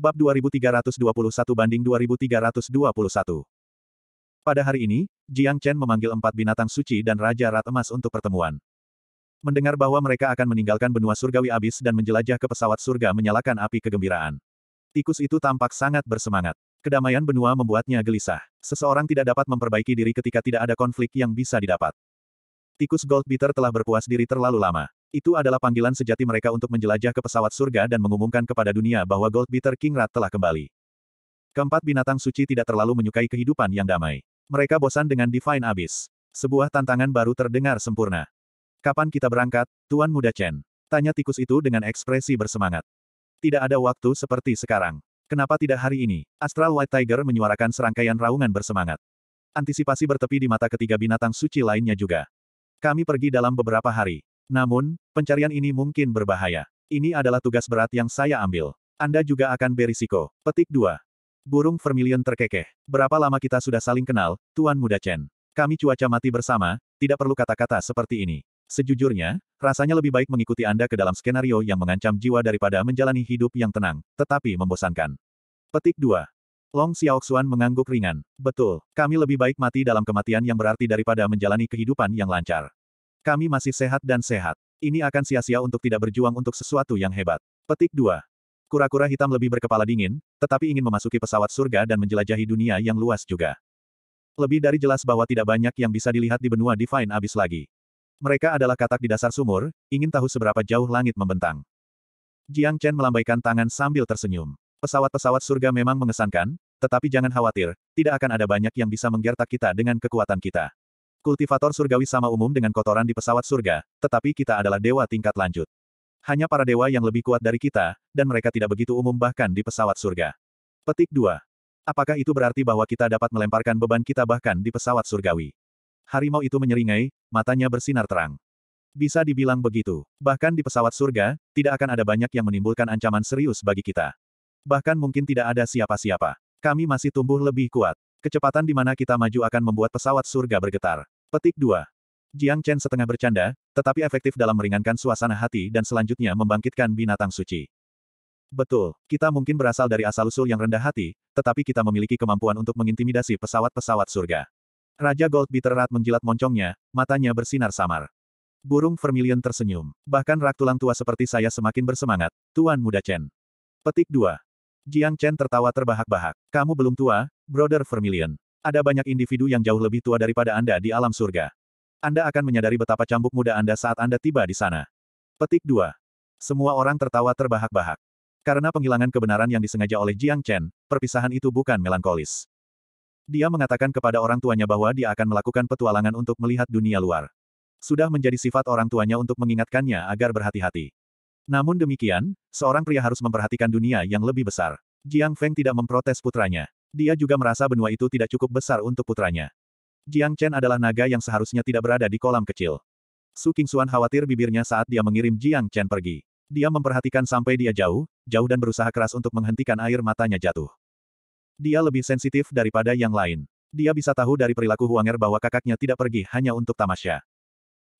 Bab 2321 banding 2321. Pada hari ini, Jiang Chen memanggil empat binatang suci dan Raja Rat Emas untuk pertemuan. Mendengar bahwa mereka akan meninggalkan benua surgawi abis dan menjelajah ke pesawat surga menyalakan api kegembiraan. Tikus itu tampak sangat bersemangat. Kedamaian benua membuatnya gelisah. Seseorang tidak dapat memperbaiki diri ketika tidak ada konflik yang bisa didapat. Tikus Gold Beater telah berpuas diri terlalu lama. Itu adalah panggilan sejati mereka untuk menjelajah ke pesawat surga dan mengumumkan kepada dunia bahwa Goldbeater King Rat telah kembali. Keempat binatang suci tidak terlalu menyukai kehidupan yang damai. Mereka bosan dengan Divine Abyss. Sebuah tantangan baru terdengar sempurna. Kapan kita berangkat, Tuan Muda Chen? Tanya tikus itu dengan ekspresi bersemangat. Tidak ada waktu seperti sekarang. Kenapa tidak hari ini? Astral White Tiger menyuarakan serangkaian raungan bersemangat. Antisipasi bertepi di mata ketiga binatang suci lainnya juga. Kami pergi dalam beberapa hari. Namun, pencarian ini mungkin berbahaya. Ini adalah tugas berat yang saya ambil. Anda juga akan berisiko. Petik 2. Burung vermilion terkekeh. Berapa lama kita sudah saling kenal, Tuan Muda Chen? Kami cuaca mati bersama, tidak perlu kata-kata seperti ini. Sejujurnya, rasanya lebih baik mengikuti Anda ke dalam skenario yang mengancam jiwa daripada menjalani hidup yang tenang, tetapi membosankan. Petik 2. Long Xiaoxuan mengangguk ringan. Betul, kami lebih baik mati dalam kematian yang berarti daripada menjalani kehidupan yang lancar. Kami masih sehat dan sehat. Ini akan sia-sia untuk tidak berjuang untuk sesuatu yang hebat. Petik 2. Kura-kura hitam lebih berkepala dingin, tetapi ingin memasuki pesawat surga dan menjelajahi dunia yang luas juga. Lebih dari jelas bahwa tidak banyak yang bisa dilihat di benua Divine Abyss lagi. Mereka adalah katak di dasar sumur, ingin tahu seberapa jauh langit membentang. Jiang Chen melambaikan tangan sambil tersenyum. Pesawat-pesawat surga memang mengesankan, tetapi jangan khawatir, tidak akan ada banyak yang bisa menggertak kita dengan kekuatan kita. Kultivator surgawi sama umum dengan kotoran di pesawat surga, tetapi kita adalah dewa tingkat lanjut. Hanya para dewa yang lebih kuat dari kita, dan mereka tidak begitu umum bahkan di pesawat surga. Petik 2. Apakah itu berarti bahwa kita dapat melemparkan beban kita bahkan di pesawat surgawi? Harimau itu menyeringai, matanya bersinar terang. Bisa dibilang begitu. Bahkan di pesawat surga, tidak akan ada banyak yang menimbulkan ancaman serius bagi kita. Bahkan mungkin tidak ada siapa-siapa. Kami masih tumbuh lebih kuat. Kecepatan di mana kita maju akan membuat pesawat surga bergetar. Petik 2. Jiang Chen setengah bercanda, tetapi efektif dalam meringankan suasana hati dan selanjutnya membangkitkan binatang suci. Betul, kita mungkin berasal dari asal-usul yang rendah hati, tetapi kita memiliki kemampuan untuk mengintimidasi pesawat-pesawat surga. Raja Gold Bitterat menjilat moncongnya, matanya bersinar samar. Burung vermilion tersenyum. Bahkan rak tulang tua seperti saya semakin bersemangat, Tuan Muda Chen. Petik 2. Jiang Chen tertawa terbahak-bahak. Kamu belum tua, Brother Vermilion. Ada banyak individu yang jauh lebih tua daripada Anda di alam surga. Anda akan menyadari betapa cambuk muda Anda saat Anda tiba di sana. Petik 2. Semua orang tertawa terbahak-bahak. Karena penghilangan kebenaran yang disengaja oleh Jiang Chen, perpisahan itu bukan melankolis. Dia mengatakan kepada orang tuanya bahwa dia akan melakukan petualangan untuk melihat dunia luar. Sudah menjadi sifat orang tuanya untuk mengingatkannya agar berhati-hati. Namun demikian, seorang pria harus memperhatikan dunia yang lebih besar. Jiang Feng tidak memprotes putranya. Dia juga merasa benua itu tidak cukup besar untuk putranya. Jiang Chen adalah naga yang seharusnya tidak berada di kolam kecil. Su Qingxuan khawatir bibirnya saat dia mengirim Jiang Chen pergi. Dia memperhatikan sampai dia jauh, jauh dan berusaha keras untuk menghentikan air matanya jatuh. Dia lebih sensitif daripada yang lain. Dia bisa tahu dari perilaku Huanger bahwa kakaknya tidak pergi hanya untuk tamasya.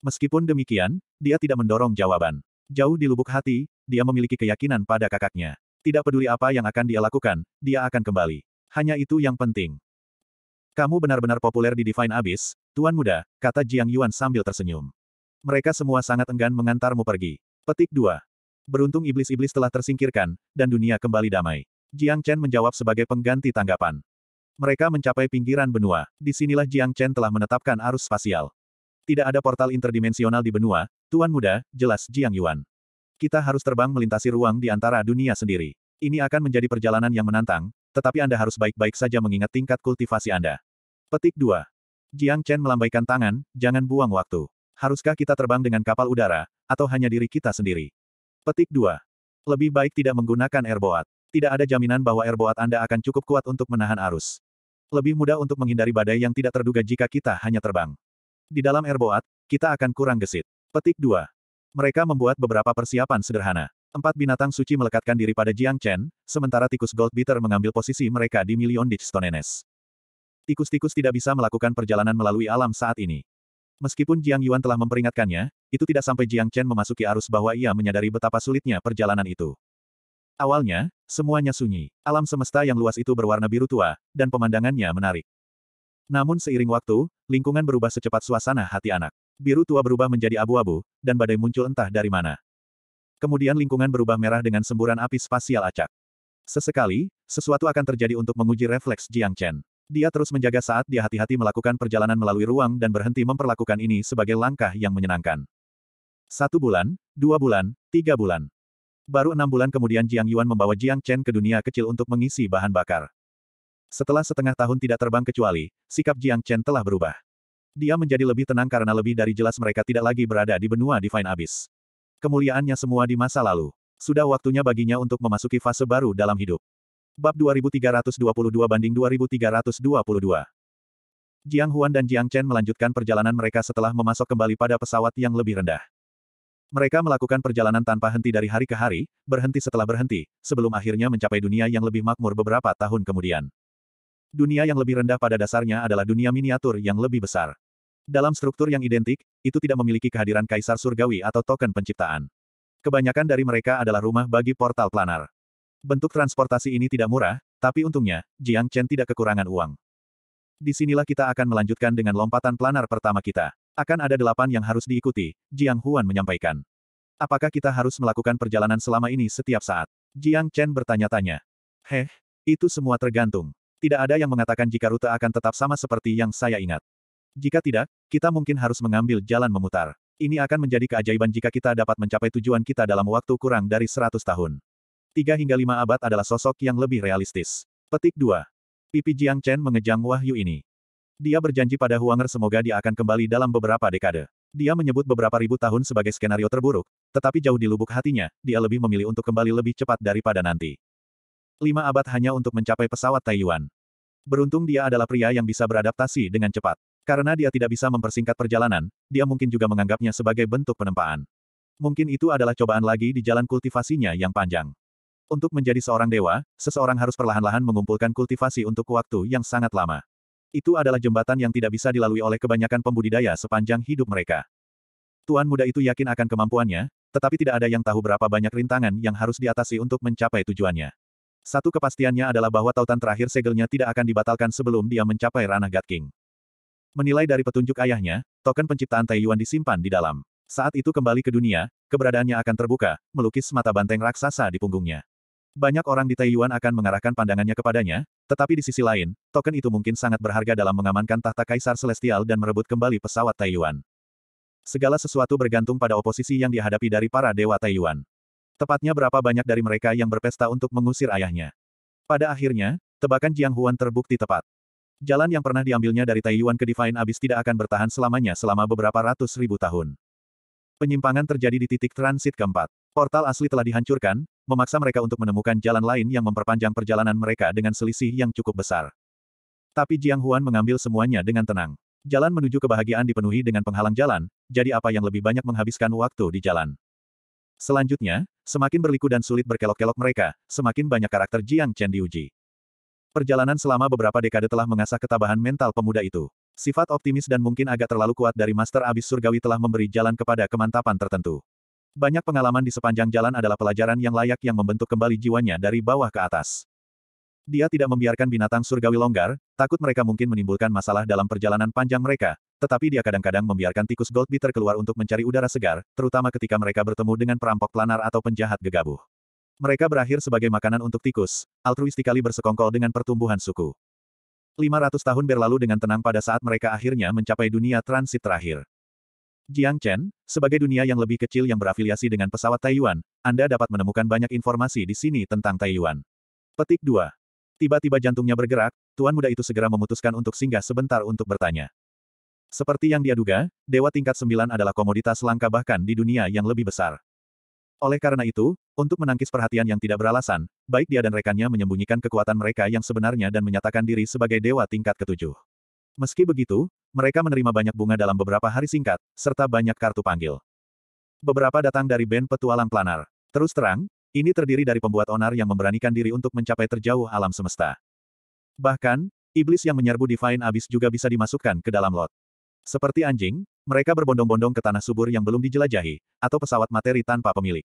Meskipun demikian, dia tidak mendorong jawaban. Jauh di lubuk hati, dia memiliki keyakinan pada kakaknya. Tidak peduli apa yang akan dia lakukan, dia akan kembali. Hanya itu yang penting. Kamu benar-benar populer di Divine Abyss, Tuan Muda, kata Jiang Yuan sambil tersenyum. Mereka semua sangat enggan mengantarmu pergi. Petik 2. Beruntung iblis-iblis telah tersingkirkan, dan dunia kembali damai. Jiang Chen menjawab sebagai pengganti tanggapan. Mereka mencapai pinggiran benua. Disinilah Jiang Chen telah menetapkan arus spasial. Tidak ada portal interdimensional di benua, Tuan muda, jelas Jiang Yuan. Kita harus terbang melintasi ruang di antara dunia sendiri. Ini akan menjadi perjalanan yang menantang, tetapi Anda harus baik-baik saja mengingat tingkat kultivasi Anda. Petik 2. Jiang Chen melambaikan tangan, jangan buang waktu. Haruskah kita terbang dengan kapal udara, atau hanya diri kita sendiri? Petik 2. Lebih baik tidak menggunakan airboat. Tidak ada jaminan bahwa airboat Anda akan cukup kuat untuk menahan arus. Lebih mudah untuk menghindari badai yang tidak terduga jika kita hanya terbang. Di dalam airboat, kita akan kurang gesit. Petik 2. Mereka membuat beberapa persiapan sederhana. Empat binatang suci melekatkan diri pada Jiang Chen, sementara tikus Gold Beater mengambil posisi mereka di Million Ditch Stonenes. Tikus-tikus tidak bisa melakukan perjalanan melalui alam saat ini. Meskipun Jiang Yuan telah memperingatkannya, itu tidak sampai Jiang Chen memasuki arus bahwa ia menyadari betapa sulitnya perjalanan itu. Awalnya, semuanya sunyi. Alam semesta yang luas itu berwarna biru tua, dan pemandangannya menarik. Namun seiring waktu, lingkungan berubah secepat suasana hati anak biru tua berubah menjadi abu-abu, dan badai muncul entah dari mana. Kemudian lingkungan berubah merah dengan semburan api spasial acak. Sesekali, sesuatu akan terjadi untuk menguji refleks Jiang Chen. Dia terus menjaga saat dia hati-hati melakukan perjalanan melalui ruang dan berhenti memperlakukan ini sebagai langkah yang menyenangkan. Satu bulan, dua bulan, tiga bulan. Baru enam bulan kemudian Jiang Yuan membawa Jiang Chen ke dunia kecil untuk mengisi bahan bakar. Setelah setengah tahun tidak terbang kecuali, sikap Jiang Chen telah berubah. Dia menjadi lebih tenang karena lebih dari jelas mereka tidak lagi berada di benua Divine Abyss. Kemuliaannya semua di masa lalu. Sudah waktunya baginya untuk memasuki fase baru dalam hidup. Bab 2322 banding 2322. Jiang Huan dan Jiang Chen melanjutkan perjalanan mereka setelah memasok kembali pada pesawat yang lebih rendah. Mereka melakukan perjalanan tanpa henti dari hari ke hari, berhenti setelah berhenti, sebelum akhirnya mencapai dunia yang lebih makmur beberapa tahun kemudian. Dunia yang lebih rendah pada dasarnya adalah dunia miniatur yang lebih besar. Dalam struktur yang identik, itu tidak memiliki kehadiran kaisar surgawi atau token penciptaan. Kebanyakan dari mereka adalah rumah bagi portal planar. Bentuk transportasi ini tidak murah, tapi untungnya, Jiang Chen tidak kekurangan uang. Di sinilah kita akan melanjutkan dengan lompatan planar pertama kita. Akan ada delapan yang harus diikuti, Jiang Huan menyampaikan. Apakah kita harus melakukan perjalanan selama ini setiap saat? Jiang Chen bertanya-tanya. Heh, itu semua tergantung. Tidak ada yang mengatakan jika rute akan tetap sama seperti yang saya ingat. Jika tidak, kita mungkin harus mengambil jalan memutar. Ini akan menjadi keajaiban jika kita dapat mencapai tujuan kita dalam waktu kurang dari 100 tahun. 3 hingga 5 abad adalah sosok yang lebih realistis. Petik 2. Pipi Jiang Chen mengejang wahyu ini. Dia berjanji pada Huanger semoga dia akan kembali dalam beberapa dekade. Dia menyebut beberapa ribu tahun sebagai skenario terburuk, tetapi jauh di lubuk hatinya, dia lebih memilih untuk kembali lebih cepat daripada nanti. Lima abad hanya untuk mencapai pesawat Taiwan. Beruntung dia adalah pria yang bisa beradaptasi dengan cepat. Karena dia tidak bisa mempersingkat perjalanan, dia mungkin juga menganggapnya sebagai bentuk penempaan. Mungkin itu adalah cobaan lagi di jalan kultivasinya yang panjang. Untuk menjadi seorang dewa, seseorang harus perlahan-lahan mengumpulkan kultivasi untuk waktu yang sangat lama. Itu adalah jembatan yang tidak bisa dilalui oleh kebanyakan pembudidaya sepanjang hidup mereka. Tuan muda itu yakin akan kemampuannya, tetapi tidak ada yang tahu berapa banyak rintangan yang harus diatasi untuk mencapai tujuannya. Satu kepastiannya adalah bahwa tautan terakhir segelnya tidak akan dibatalkan sebelum dia mencapai ranah God King. Menilai dari petunjuk ayahnya, token penciptaan Taiyuan disimpan di dalam. Saat itu kembali ke dunia, keberadaannya akan terbuka, melukis mata banteng raksasa di punggungnya. Banyak orang di Taiyuan akan mengarahkan pandangannya kepadanya, tetapi di sisi lain, token itu mungkin sangat berharga dalam mengamankan tahta kaisar celestial dan merebut kembali pesawat Taiyuan. Segala sesuatu bergantung pada oposisi yang dihadapi dari para dewa Taiyuan. Tepatnya berapa banyak dari mereka yang berpesta untuk mengusir ayahnya. Pada akhirnya, tebakan Jiang Huan terbukti tepat. Jalan yang pernah diambilnya dari Taiyuan ke Divine Abyss tidak akan bertahan selamanya selama beberapa ratus ribu tahun. Penyimpangan terjadi di titik transit keempat. Portal asli telah dihancurkan, memaksa mereka untuk menemukan jalan lain yang memperpanjang perjalanan mereka dengan selisih yang cukup besar. Tapi Jiang Huan mengambil semuanya dengan tenang. Jalan menuju kebahagiaan dipenuhi dengan penghalang jalan, jadi apa yang lebih banyak menghabiskan waktu di jalan. Selanjutnya, semakin berliku dan sulit berkelok-kelok mereka, semakin banyak karakter Jiang Chen diuji. Perjalanan selama beberapa dekade telah mengasah ketabahan mental pemuda itu. Sifat optimis dan mungkin agak terlalu kuat dari Master Abis Surgawi telah memberi jalan kepada kemantapan tertentu. Banyak pengalaman di sepanjang jalan adalah pelajaran yang layak yang membentuk kembali jiwanya dari bawah ke atas. Dia tidak membiarkan binatang surgawi longgar, takut mereka mungkin menimbulkan masalah dalam perjalanan panjang mereka, tetapi dia kadang-kadang membiarkan tikus goldbeater keluar untuk mencari udara segar, terutama ketika mereka bertemu dengan perampok planar atau penjahat gegabah. Mereka berakhir sebagai makanan untuk tikus, altruistikali bersekongkol dengan pertumbuhan suku. 500 tahun berlalu dengan tenang pada saat mereka akhirnya mencapai dunia transit terakhir. Jiang Chen, sebagai dunia yang lebih kecil yang berafiliasi dengan pesawat Taiwan, Anda dapat menemukan banyak informasi di sini tentang Taiwan. Petik 2. Tiba-tiba jantungnya bergerak, tuan muda itu segera memutuskan untuk singgah sebentar untuk bertanya. Seperti yang dia duga, dewa tingkat 9 adalah komoditas langka bahkan di dunia yang lebih besar. Oleh karena itu, untuk menangkis perhatian yang tidak beralasan, baik dia dan rekannya menyembunyikan kekuatan mereka yang sebenarnya dan menyatakan diri sebagai dewa tingkat ketujuh. Meski begitu, mereka menerima banyak bunga dalam beberapa hari singkat, serta banyak kartu panggil. Beberapa datang dari band petualang planar. Terus terang, ini terdiri dari pembuat onar yang memberanikan diri untuk mencapai terjauh alam semesta. Bahkan, iblis yang menyerbu Divine Abyss juga bisa dimasukkan ke dalam lot. Seperti anjing, mereka berbondong-bondong ke tanah subur yang belum dijelajahi, atau pesawat materi tanpa pemilik.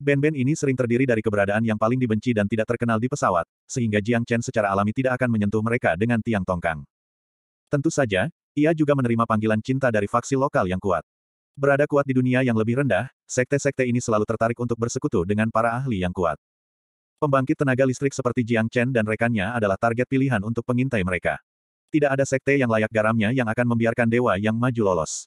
Ben-ben ini sering terdiri dari keberadaan yang paling dibenci dan tidak terkenal di pesawat, sehingga Jiang Chen secara alami tidak akan menyentuh mereka dengan tiang tongkang. Tentu saja, ia juga menerima panggilan cinta dari faksi lokal yang kuat. Berada kuat di dunia yang lebih rendah, sekte-sekte ini selalu tertarik untuk bersekutu dengan para ahli yang kuat. Pembangkit tenaga listrik seperti Jiang Chen dan rekannya adalah target pilihan untuk pengintai mereka. Tidak ada sekte yang layak garamnya yang akan membiarkan dewa yang maju lolos.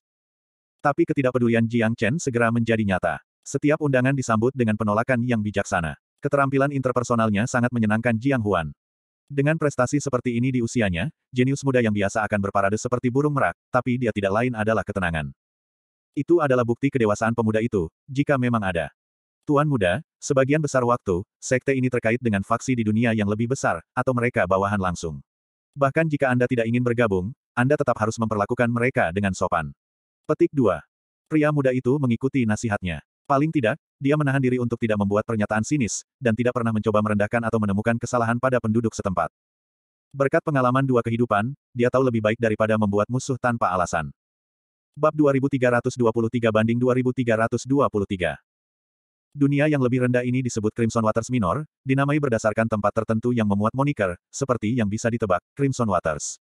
Tapi ketidakpedulian Jiang Chen segera menjadi nyata. Setiap undangan disambut dengan penolakan yang bijaksana. Keterampilan interpersonalnya sangat menyenangkan Jiang Huan. Dengan prestasi seperti ini di usianya, jenius muda yang biasa akan berparade seperti burung merak, tapi dia tidak lain adalah ketenangan. Itu adalah bukti kedewasaan pemuda itu, jika memang ada. Tuan muda, sebagian besar waktu, sekte ini terkait dengan faksi di dunia yang lebih besar, atau mereka bawahan langsung. Bahkan jika Anda tidak ingin bergabung, Anda tetap harus memperlakukan mereka dengan sopan. Petik 2. Pria muda itu mengikuti nasihatnya. Paling tidak, dia menahan diri untuk tidak membuat pernyataan sinis, dan tidak pernah mencoba merendahkan atau menemukan kesalahan pada penduduk setempat. Berkat pengalaman dua kehidupan, dia tahu lebih baik daripada membuat musuh tanpa alasan. Bab 2323 banding 2323 Dunia yang lebih rendah ini disebut Crimson Waters Minor, dinamai berdasarkan tempat tertentu yang memuat moniker, seperti yang bisa ditebak, Crimson Waters.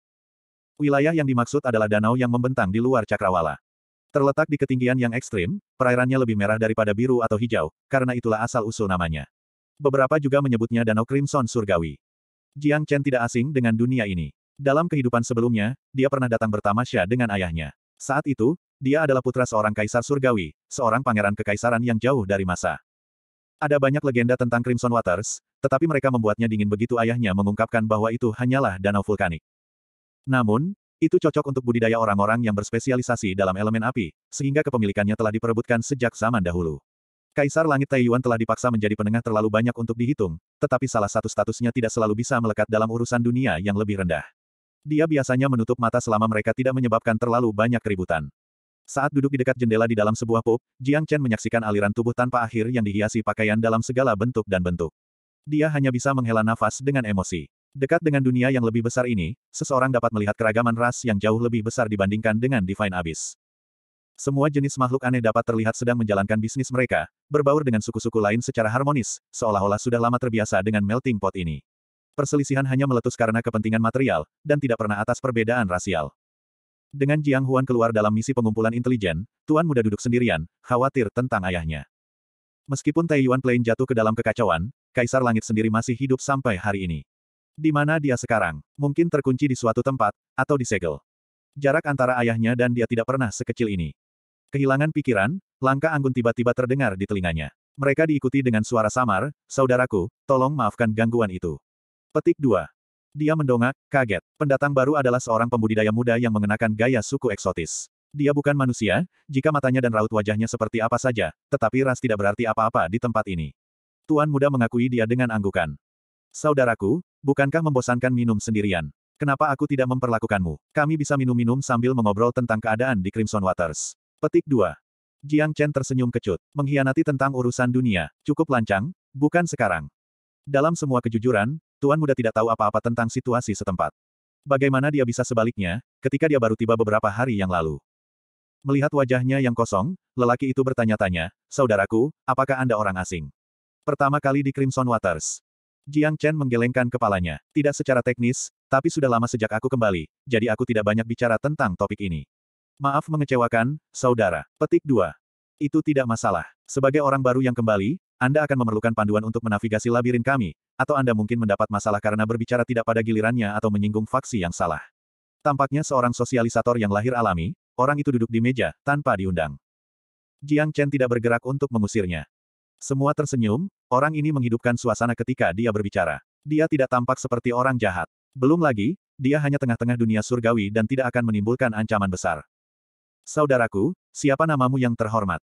Wilayah yang dimaksud adalah danau yang membentang di luar cakrawala. Terletak di ketinggian yang ekstrim, perairannya lebih merah daripada biru atau hijau, karena itulah asal-usul namanya. Beberapa juga menyebutnya Danau Crimson Surgawi. Jiang Chen tidak asing dengan dunia ini. Dalam kehidupan sebelumnya, dia pernah datang bertamasya dengan ayahnya. Saat itu, dia adalah putra seorang kaisar surgawi, seorang pangeran kekaisaran yang jauh dari masa. Ada banyak legenda tentang Crimson Waters, tetapi mereka membuatnya dingin begitu ayahnya mengungkapkan bahwa itu hanyalah danau vulkanik. Namun, itu cocok untuk budidaya orang-orang yang berspesialisasi dalam elemen api, sehingga kepemilikannya telah diperebutkan sejak zaman dahulu. Kaisar Langit Taiyuan telah dipaksa menjadi penengah terlalu banyak untuk dihitung, tetapi salah satu statusnya tidak selalu bisa melekat dalam urusan dunia yang lebih rendah. Dia biasanya menutup mata selama mereka tidak menyebabkan terlalu banyak keributan. Saat duduk di dekat jendela di dalam sebuah pub, Jiang Chen menyaksikan aliran tubuh tanpa akhir yang dihiasi pakaian dalam segala bentuk dan bentuk. Dia hanya bisa menghela nafas dengan emosi. Dekat dengan dunia yang lebih besar ini, seseorang dapat melihat keragaman ras yang jauh lebih besar dibandingkan dengan Divine Abyss. Semua jenis makhluk aneh dapat terlihat sedang menjalankan bisnis mereka, berbaur dengan suku-suku lain secara harmonis, seolah-olah sudah lama terbiasa dengan melting pot ini. Perselisihan hanya meletus karena kepentingan material, dan tidak pernah atas perbedaan rasial. Dengan Jiang Huan keluar dalam misi pengumpulan intelijen, Tuan Muda duduk sendirian, khawatir tentang ayahnya. Meskipun Yuan Plain jatuh ke dalam kekacauan, Kaisar Langit sendiri masih hidup sampai hari ini. Di mana dia sekarang? Mungkin terkunci di suatu tempat, atau disegel. Jarak antara ayahnya dan dia tidak pernah sekecil ini. Kehilangan pikiran, langkah Anggun tiba-tiba terdengar di telinganya. Mereka diikuti dengan suara samar, Saudaraku, tolong maafkan gangguan itu. Petik 2. Dia mendongak, kaget. Pendatang baru adalah seorang pembudidaya muda yang mengenakan gaya suku eksotis. Dia bukan manusia, jika matanya dan raut wajahnya seperti apa saja, tetapi ras tidak berarti apa-apa di tempat ini. Tuan muda mengakui dia dengan anggukan. Saudaraku, bukankah membosankan minum sendirian? Kenapa aku tidak memperlakukanmu? Kami bisa minum-minum sambil mengobrol tentang keadaan di Crimson Waters. Petik 2. Jiang Chen tersenyum kecut, mengkhianati tentang urusan dunia, cukup lancang, bukan sekarang. Dalam semua kejujuran, Tuan Muda tidak tahu apa-apa tentang situasi setempat. Bagaimana dia bisa sebaliknya, ketika dia baru tiba beberapa hari yang lalu. Melihat wajahnya yang kosong, lelaki itu bertanya-tanya, Saudaraku, apakah Anda orang asing? Pertama kali di Crimson Waters. Jiang Chen menggelengkan kepalanya. Tidak secara teknis, tapi sudah lama sejak aku kembali, jadi aku tidak banyak bicara tentang topik ini. Maaf mengecewakan, saudara. Petik 2. Itu tidak masalah. Sebagai orang baru yang kembali, anda akan memerlukan panduan untuk menavigasi labirin kami, atau Anda mungkin mendapat masalah karena berbicara tidak pada gilirannya atau menyinggung faksi yang salah. Tampaknya seorang sosialisator yang lahir alami, orang itu duduk di meja, tanpa diundang. Jiang Chen tidak bergerak untuk mengusirnya. Semua tersenyum, orang ini menghidupkan suasana ketika dia berbicara. Dia tidak tampak seperti orang jahat. Belum lagi, dia hanya tengah-tengah dunia surgawi dan tidak akan menimbulkan ancaman besar. Saudaraku, siapa namamu yang terhormat?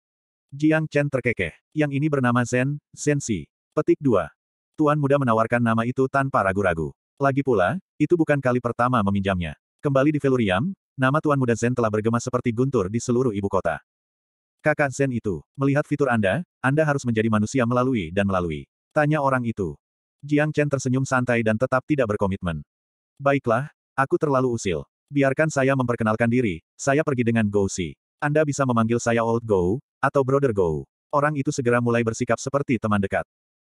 Jiang Chen terkekeh. Yang ini bernama Zen, Zen Si. Petik 2. Tuan muda menawarkan nama itu tanpa ragu-ragu. Lagi pula, itu bukan kali pertama meminjamnya. Kembali di Veluriam, nama Tuan Muda Zen telah bergema seperti guntur di seluruh ibu kota. Kakak Zen itu, melihat fitur Anda, Anda harus menjadi manusia melalui dan melalui. Tanya orang itu. Jiang Chen tersenyum santai dan tetap tidak berkomitmen. Baiklah, aku terlalu usil. Biarkan saya memperkenalkan diri, saya pergi dengan Si. Anda bisa memanggil saya Old Go, atau Brother Go. Orang itu segera mulai bersikap seperti teman dekat.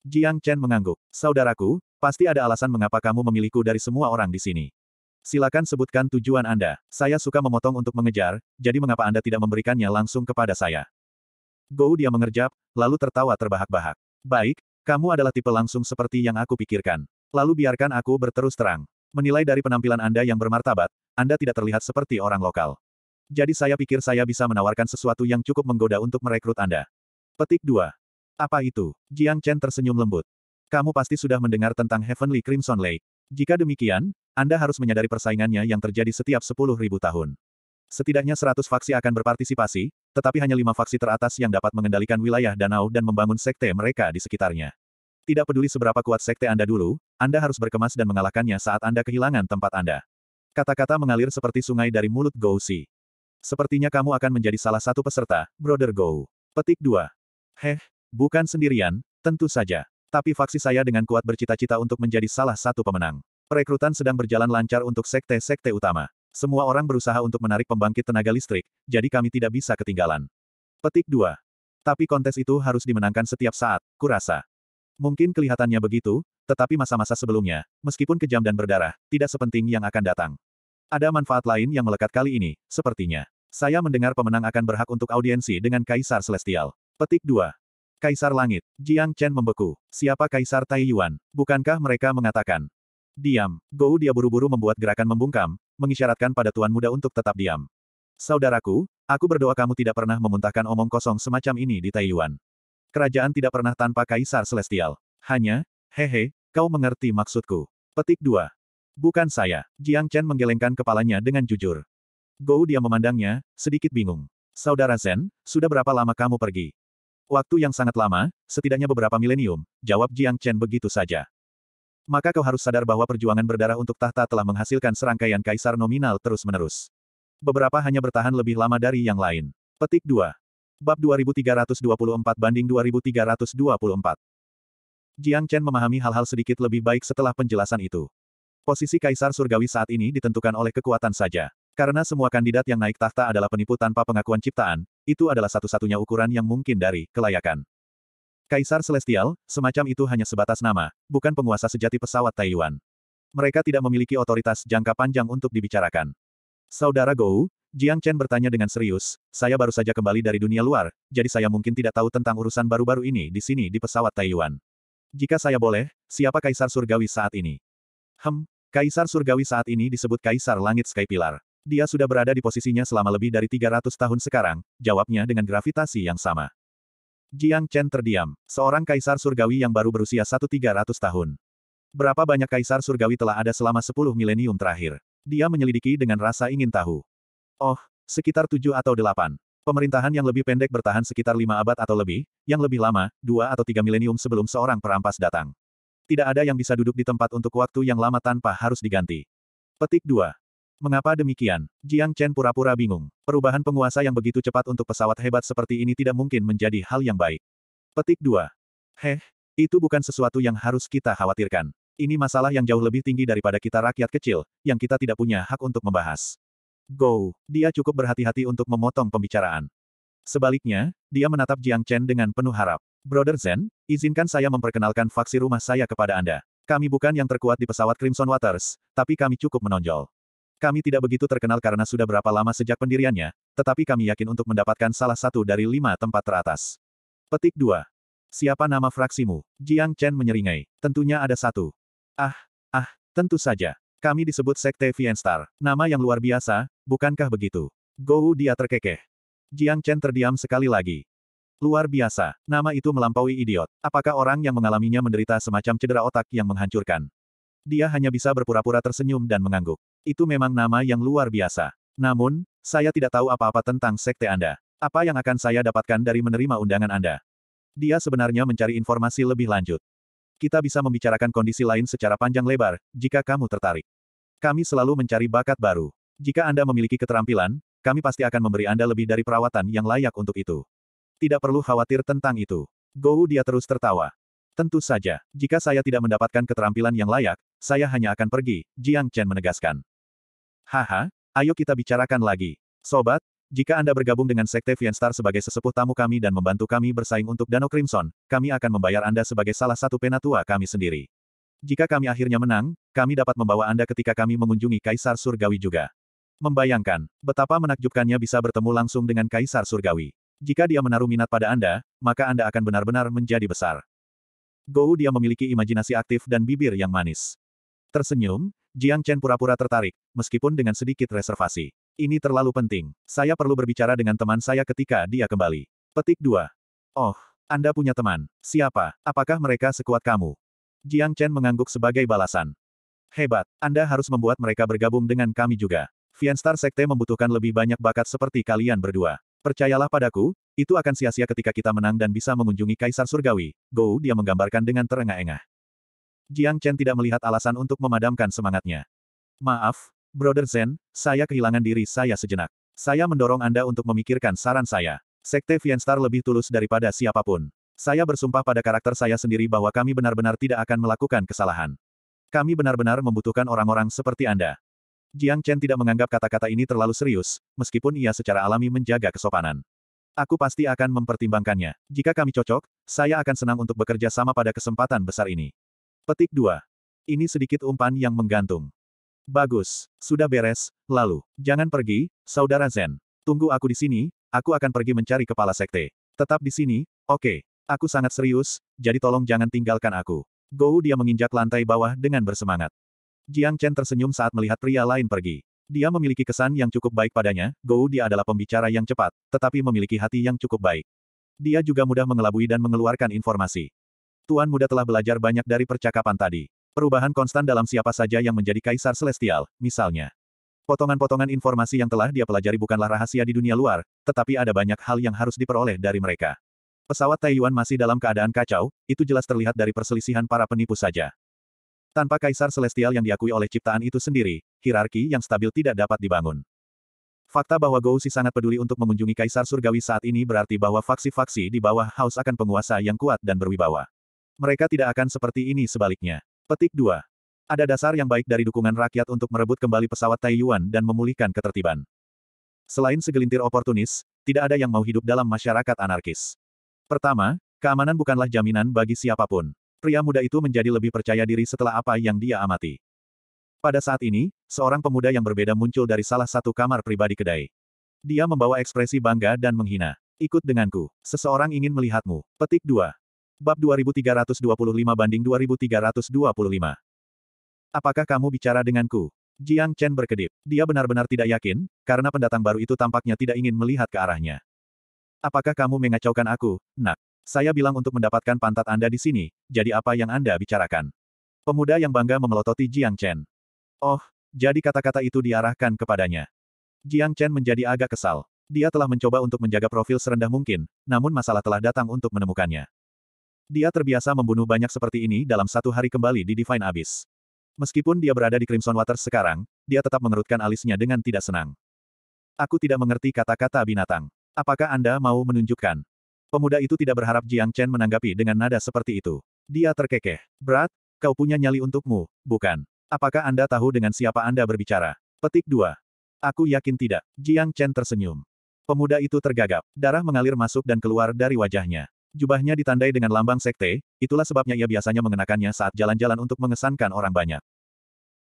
Jiang Chen mengangguk. Saudaraku, pasti ada alasan mengapa kamu memilihku dari semua orang di sini. Silakan sebutkan tujuan Anda. Saya suka memotong untuk mengejar, jadi mengapa Anda tidak memberikannya langsung kepada saya? Go dia mengerjap, lalu tertawa terbahak-bahak. Baik, kamu adalah tipe langsung seperti yang aku pikirkan. Lalu biarkan aku berterus terang. Menilai dari penampilan Anda yang bermartabat, Anda tidak terlihat seperti orang lokal. Jadi saya pikir saya bisa menawarkan sesuatu yang cukup menggoda untuk merekrut Anda. Petik 2. Apa itu? Jiang Chen tersenyum lembut. Kamu pasti sudah mendengar tentang Heavenly Crimson Lake. Jika demikian, Anda harus menyadari persaingannya yang terjadi setiap 10.000 tahun. Setidaknya 100 faksi akan berpartisipasi, tetapi hanya lima faksi teratas yang dapat mengendalikan wilayah danau dan membangun sekte mereka di sekitarnya. Tidak peduli seberapa kuat sekte Anda dulu, Anda harus berkemas dan mengalahkannya saat Anda kehilangan tempat Anda. Kata-kata mengalir seperti sungai dari mulut Gousi. Sepertinya kamu akan menjadi salah satu peserta, Brother Go. Petik 2. Heh, bukan sendirian, tentu saja. Tapi faksi saya dengan kuat bercita-cita untuk menjadi salah satu pemenang. Perekrutan sedang berjalan lancar untuk sekte-sekte utama. Semua orang berusaha untuk menarik pembangkit tenaga listrik, jadi kami tidak bisa ketinggalan. Petik 2. Tapi kontes itu harus dimenangkan setiap saat, kurasa. Mungkin kelihatannya begitu, tetapi masa-masa sebelumnya, meskipun kejam dan berdarah, tidak sepenting yang akan datang. Ada manfaat lain yang melekat kali ini, sepertinya. Saya mendengar pemenang akan berhak untuk audiensi dengan Kaisar Celestial. Petik 2. Kaisar Langit. Jiang Chen membeku. Siapa Kaisar Taiyuan? Bukankah mereka mengatakan? Diam. Gou dia buru-buru membuat gerakan membungkam, mengisyaratkan pada tuan muda untuk tetap diam. Saudaraku, aku berdoa kamu tidak pernah memuntahkan omong kosong semacam ini di Taiyuan. Kerajaan tidak pernah tanpa Kaisar Celestial. Hanya, hehe, kau mengerti maksudku. Petik 2. Bukan saya. Jiang Chen menggelengkan kepalanya dengan jujur. Gou dia memandangnya, sedikit bingung. Saudara Zen, sudah berapa lama kamu pergi? Waktu yang sangat lama, setidaknya beberapa milenium, jawab Jiang Chen begitu saja. Maka kau harus sadar bahwa perjuangan berdarah untuk tahta telah menghasilkan serangkaian kaisar nominal terus-menerus. Beberapa hanya bertahan lebih lama dari yang lain. Petik 2. Bab 2324 banding 2324. Jiang Chen memahami hal-hal sedikit lebih baik setelah penjelasan itu. Posisi kaisar surgawi saat ini ditentukan oleh kekuatan saja. Karena semua kandidat yang naik tahta adalah penipu tanpa pengakuan ciptaan, itu adalah satu-satunya ukuran yang mungkin dari kelayakan. Kaisar Celestial, semacam itu hanya sebatas nama, bukan penguasa sejati pesawat Taiwan. Mereka tidak memiliki otoritas jangka panjang untuk dibicarakan. Saudara Gou, Jiang Chen bertanya dengan serius, saya baru saja kembali dari dunia luar, jadi saya mungkin tidak tahu tentang urusan baru-baru ini di sini di pesawat Taiwan. Jika saya boleh, siapa Kaisar Surgawi saat ini? Hem, Kaisar Surgawi saat ini disebut Kaisar Langit Sky Pilar. Dia sudah berada di posisinya selama lebih dari 300 tahun sekarang, jawabnya dengan gravitasi yang sama. Jiang Chen terdiam, seorang kaisar surgawi yang baru berusia 1300 tahun. Berapa banyak kaisar surgawi telah ada selama 10 milenium terakhir? Dia menyelidiki dengan rasa ingin tahu. Oh, sekitar 7 atau 8. Pemerintahan yang lebih pendek bertahan sekitar 5 abad atau lebih, yang lebih lama, 2 atau 3 milenium sebelum seorang perampas datang. Tidak ada yang bisa duduk di tempat untuk waktu yang lama tanpa harus diganti. Petik 2. Mengapa demikian? Jiang Chen pura-pura bingung. Perubahan penguasa yang begitu cepat untuk pesawat hebat seperti ini tidak mungkin menjadi hal yang baik. Petik 2. Heh, itu bukan sesuatu yang harus kita khawatirkan. Ini masalah yang jauh lebih tinggi daripada kita rakyat kecil, yang kita tidak punya hak untuk membahas. Go, dia cukup berhati-hati untuk memotong pembicaraan. Sebaliknya, dia menatap Jiang Chen dengan penuh harap. Brother Zen, izinkan saya memperkenalkan faksi rumah saya kepada Anda. Kami bukan yang terkuat di pesawat Crimson Waters, tapi kami cukup menonjol. Kami tidak begitu terkenal karena sudah berapa lama sejak pendiriannya, tetapi kami yakin untuk mendapatkan salah satu dari lima tempat teratas. Petik 2. Siapa nama fraksimu? Jiang Chen menyeringai. Tentunya ada satu. Ah, ah, tentu saja. Kami disebut Sekte Vienstar. Nama yang luar biasa, bukankah begitu? Gou dia terkekeh. Jiang Chen terdiam sekali lagi. Luar biasa, nama itu melampaui idiot. Apakah orang yang mengalaminya menderita semacam cedera otak yang menghancurkan? Dia hanya bisa berpura-pura tersenyum dan mengangguk. Itu memang nama yang luar biasa. Namun, saya tidak tahu apa-apa tentang sekte Anda. Apa yang akan saya dapatkan dari menerima undangan Anda? Dia sebenarnya mencari informasi lebih lanjut. Kita bisa membicarakan kondisi lain secara panjang lebar, jika kamu tertarik. Kami selalu mencari bakat baru. Jika Anda memiliki keterampilan, kami pasti akan memberi Anda lebih dari perawatan yang layak untuk itu. Tidak perlu khawatir tentang itu. Gou dia terus tertawa. Tentu saja, jika saya tidak mendapatkan keterampilan yang layak, saya hanya akan pergi, Jiang Chen menegaskan. Haha, ayo kita bicarakan lagi. Sobat, jika Anda bergabung dengan Sekte Vienstar sebagai sesepuh tamu kami dan membantu kami bersaing untuk Danau Crimson, kami akan membayar Anda sebagai salah satu penatua kami sendiri. Jika kami akhirnya menang, kami dapat membawa Anda ketika kami mengunjungi Kaisar Surgawi juga. Membayangkan, betapa menakjubkannya bisa bertemu langsung dengan Kaisar Surgawi. Jika dia menaruh minat pada Anda, maka Anda akan benar-benar menjadi besar. Gou dia memiliki imajinasi aktif dan bibir yang manis. Tersenyum, Jiang Chen pura-pura tertarik, meskipun dengan sedikit reservasi. Ini terlalu penting. Saya perlu berbicara dengan teman saya ketika dia kembali. Petik 2. Oh, Anda punya teman. Siapa? Apakah mereka sekuat kamu? Jiang Chen mengangguk sebagai balasan. Hebat, Anda harus membuat mereka bergabung dengan kami juga. Fianstar Sekte membutuhkan lebih banyak bakat seperti kalian berdua. Percayalah padaku, itu akan sia-sia ketika kita menang dan bisa mengunjungi Kaisar Surgawi. Go dia menggambarkan dengan terengah-engah. Jiang Chen tidak melihat alasan untuk memadamkan semangatnya. Maaf, Brother Zen, saya kehilangan diri saya sejenak. Saya mendorong Anda untuk memikirkan saran saya. Sekte Vienstar lebih tulus daripada siapapun. Saya bersumpah pada karakter saya sendiri bahwa kami benar-benar tidak akan melakukan kesalahan. Kami benar-benar membutuhkan orang-orang seperti Anda. Jiang Chen tidak menganggap kata-kata ini terlalu serius, meskipun ia secara alami menjaga kesopanan. Aku pasti akan mempertimbangkannya. Jika kami cocok, saya akan senang untuk bekerja sama pada kesempatan besar ini. Petik 2. Ini sedikit umpan yang menggantung. Bagus, sudah beres, lalu, jangan pergi, saudara Zen. Tunggu aku di sini, aku akan pergi mencari kepala sekte. Tetap di sini, oke. Aku sangat serius, jadi tolong jangan tinggalkan aku. Gou dia menginjak lantai bawah dengan bersemangat. Jiang Chen tersenyum saat melihat pria lain pergi. Dia memiliki kesan yang cukup baik padanya, Gou dia adalah pembicara yang cepat, tetapi memiliki hati yang cukup baik. Dia juga mudah mengelabui dan mengeluarkan informasi. Tuan Muda telah belajar banyak dari percakapan tadi. Perubahan konstan dalam siapa saja yang menjadi kaisar celestial, misalnya. Potongan-potongan informasi yang telah dia pelajari bukanlah rahasia di dunia luar, tetapi ada banyak hal yang harus diperoleh dari mereka. Pesawat Taiyuan masih dalam keadaan kacau, itu jelas terlihat dari perselisihan para penipu saja. Tanpa kaisar celestial yang diakui oleh ciptaan itu sendiri, hierarki yang stabil tidak dapat dibangun. Fakta bahwa Gousi sangat peduli untuk mengunjungi kaisar surgawi saat ini berarti bahwa faksi-faksi di bawah haus akan penguasa yang kuat dan berwibawa. Mereka tidak akan seperti ini sebaliknya. Petik 2. Ada dasar yang baik dari dukungan rakyat untuk merebut kembali pesawat Taiyuan dan memulihkan ketertiban. Selain segelintir oportunis, tidak ada yang mau hidup dalam masyarakat anarkis. Pertama, keamanan bukanlah jaminan bagi siapapun. Pria muda itu menjadi lebih percaya diri setelah apa yang dia amati. Pada saat ini, seorang pemuda yang berbeda muncul dari salah satu kamar pribadi kedai. Dia membawa ekspresi bangga dan menghina. Ikut denganku. Seseorang ingin melihatmu. Petik 2. Bab 2325 banding 2325. Apakah kamu bicara denganku? Jiang Chen berkedip. Dia benar-benar tidak yakin, karena pendatang baru itu tampaknya tidak ingin melihat ke arahnya. Apakah kamu mengacaukan aku, nak? Saya bilang untuk mendapatkan pantat Anda di sini, jadi apa yang Anda bicarakan? Pemuda yang bangga memelototi Jiang Chen. Oh, jadi kata-kata itu diarahkan kepadanya. Jiang Chen menjadi agak kesal. Dia telah mencoba untuk menjaga profil serendah mungkin, namun masalah telah datang untuk menemukannya. Dia terbiasa membunuh banyak seperti ini dalam satu hari kembali di Divine Abyss. Meskipun dia berada di Crimson Waters sekarang, dia tetap mengerutkan alisnya dengan tidak senang. Aku tidak mengerti kata-kata binatang. Apakah Anda mau menunjukkan? Pemuda itu tidak berharap Jiang Chen menanggapi dengan nada seperti itu. Dia terkekeh. Berat, kau punya nyali untukmu, bukan? Apakah Anda tahu dengan siapa Anda berbicara? Petik 2. Aku yakin tidak. Jiang Chen tersenyum. Pemuda itu tergagap. Darah mengalir masuk dan keluar dari wajahnya. Jubahnya ditandai dengan lambang sekte, itulah sebabnya ia biasanya mengenakannya saat jalan-jalan untuk mengesankan orang banyak.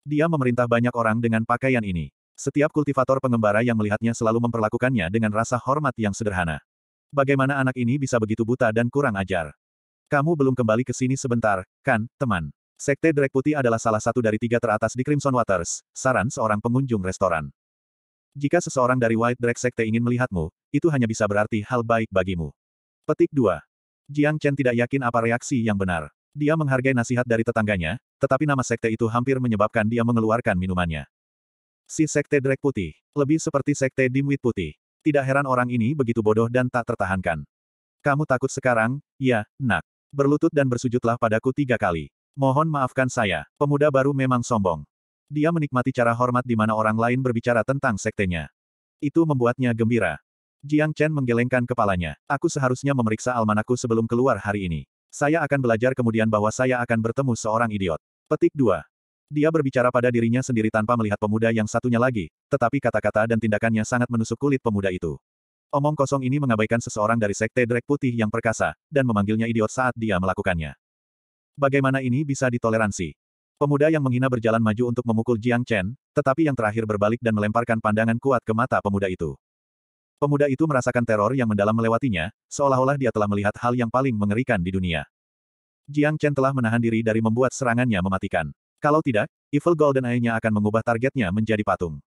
Dia memerintah banyak orang dengan pakaian ini. Setiap kultivator pengembara yang melihatnya selalu memperlakukannya dengan rasa hormat yang sederhana. Bagaimana anak ini bisa begitu buta dan kurang ajar? Kamu belum kembali ke sini sebentar, kan, teman? Sekte Drek Putih adalah salah satu dari tiga teratas di Crimson Waters, saran seorang pengunjung restoran. Jika seseorang dari White Drek Sekte ingin melihatmu, itu hanya bisa berarti hal baik bagimu. Petik 2. Jiang Chen tidak yakin apa reaksi yang benar. Dia menghargai nasihat dari tetangganya, tetapi nama sekte itu hampir menyebabkan dia mengeluarkan minumannya. Si sekte Drek Putih, lebih seperti sekte Dimwit Putih. Tidak heran orang ini begitu bodoh dan tak tertahankan. Kamu takut sekarang, ya, nak. Berlutut dan bersujudlah padaku tiga kali. Mohon maafkan saya, pemuda baru memang sombong. Dia menikmati cara hormat di mana orang lain berbicara tentang sektenya. Itu membuatnya gembira. Jiang Chen menggelengkan kepalanya. Aku seharusnya memeriksa almanakku sebelum keluar hari ini. Saya akan belajar kemudian bahwa saya akan bertemu seorang idiot. Petik 2. Dia berbicara pada dirinya sendiri tanpa melihat pemuda yang satunya lagi, tetapi kata-kata dan tindakannya sangat menusuk kulit pemuda itu. Omong kosong ini mengabaikan seseorang dari sekte Drek Putih yang perkasa, dan memanggilnya idiot saat dia melakukannya. Bagaimana ini bisa ditoleransi? Pemuda yang menghina berjalan maju untuk memukul Jiang Chen, tetapi yang terakhir berbalik dan melemparkan pandangan kuat ke mata pemuda itu. Pemuda itu merasakan teror yang mendalam melewatinya, seolah-olah dia telah melihat hal yang paling mengerikan di dunia. Jiang Chen telah menahan diri dari membuat serangannya mematikan. Kalau tidak, Evil Golden Eye-nya akan mengubah targetnya menjadi patung.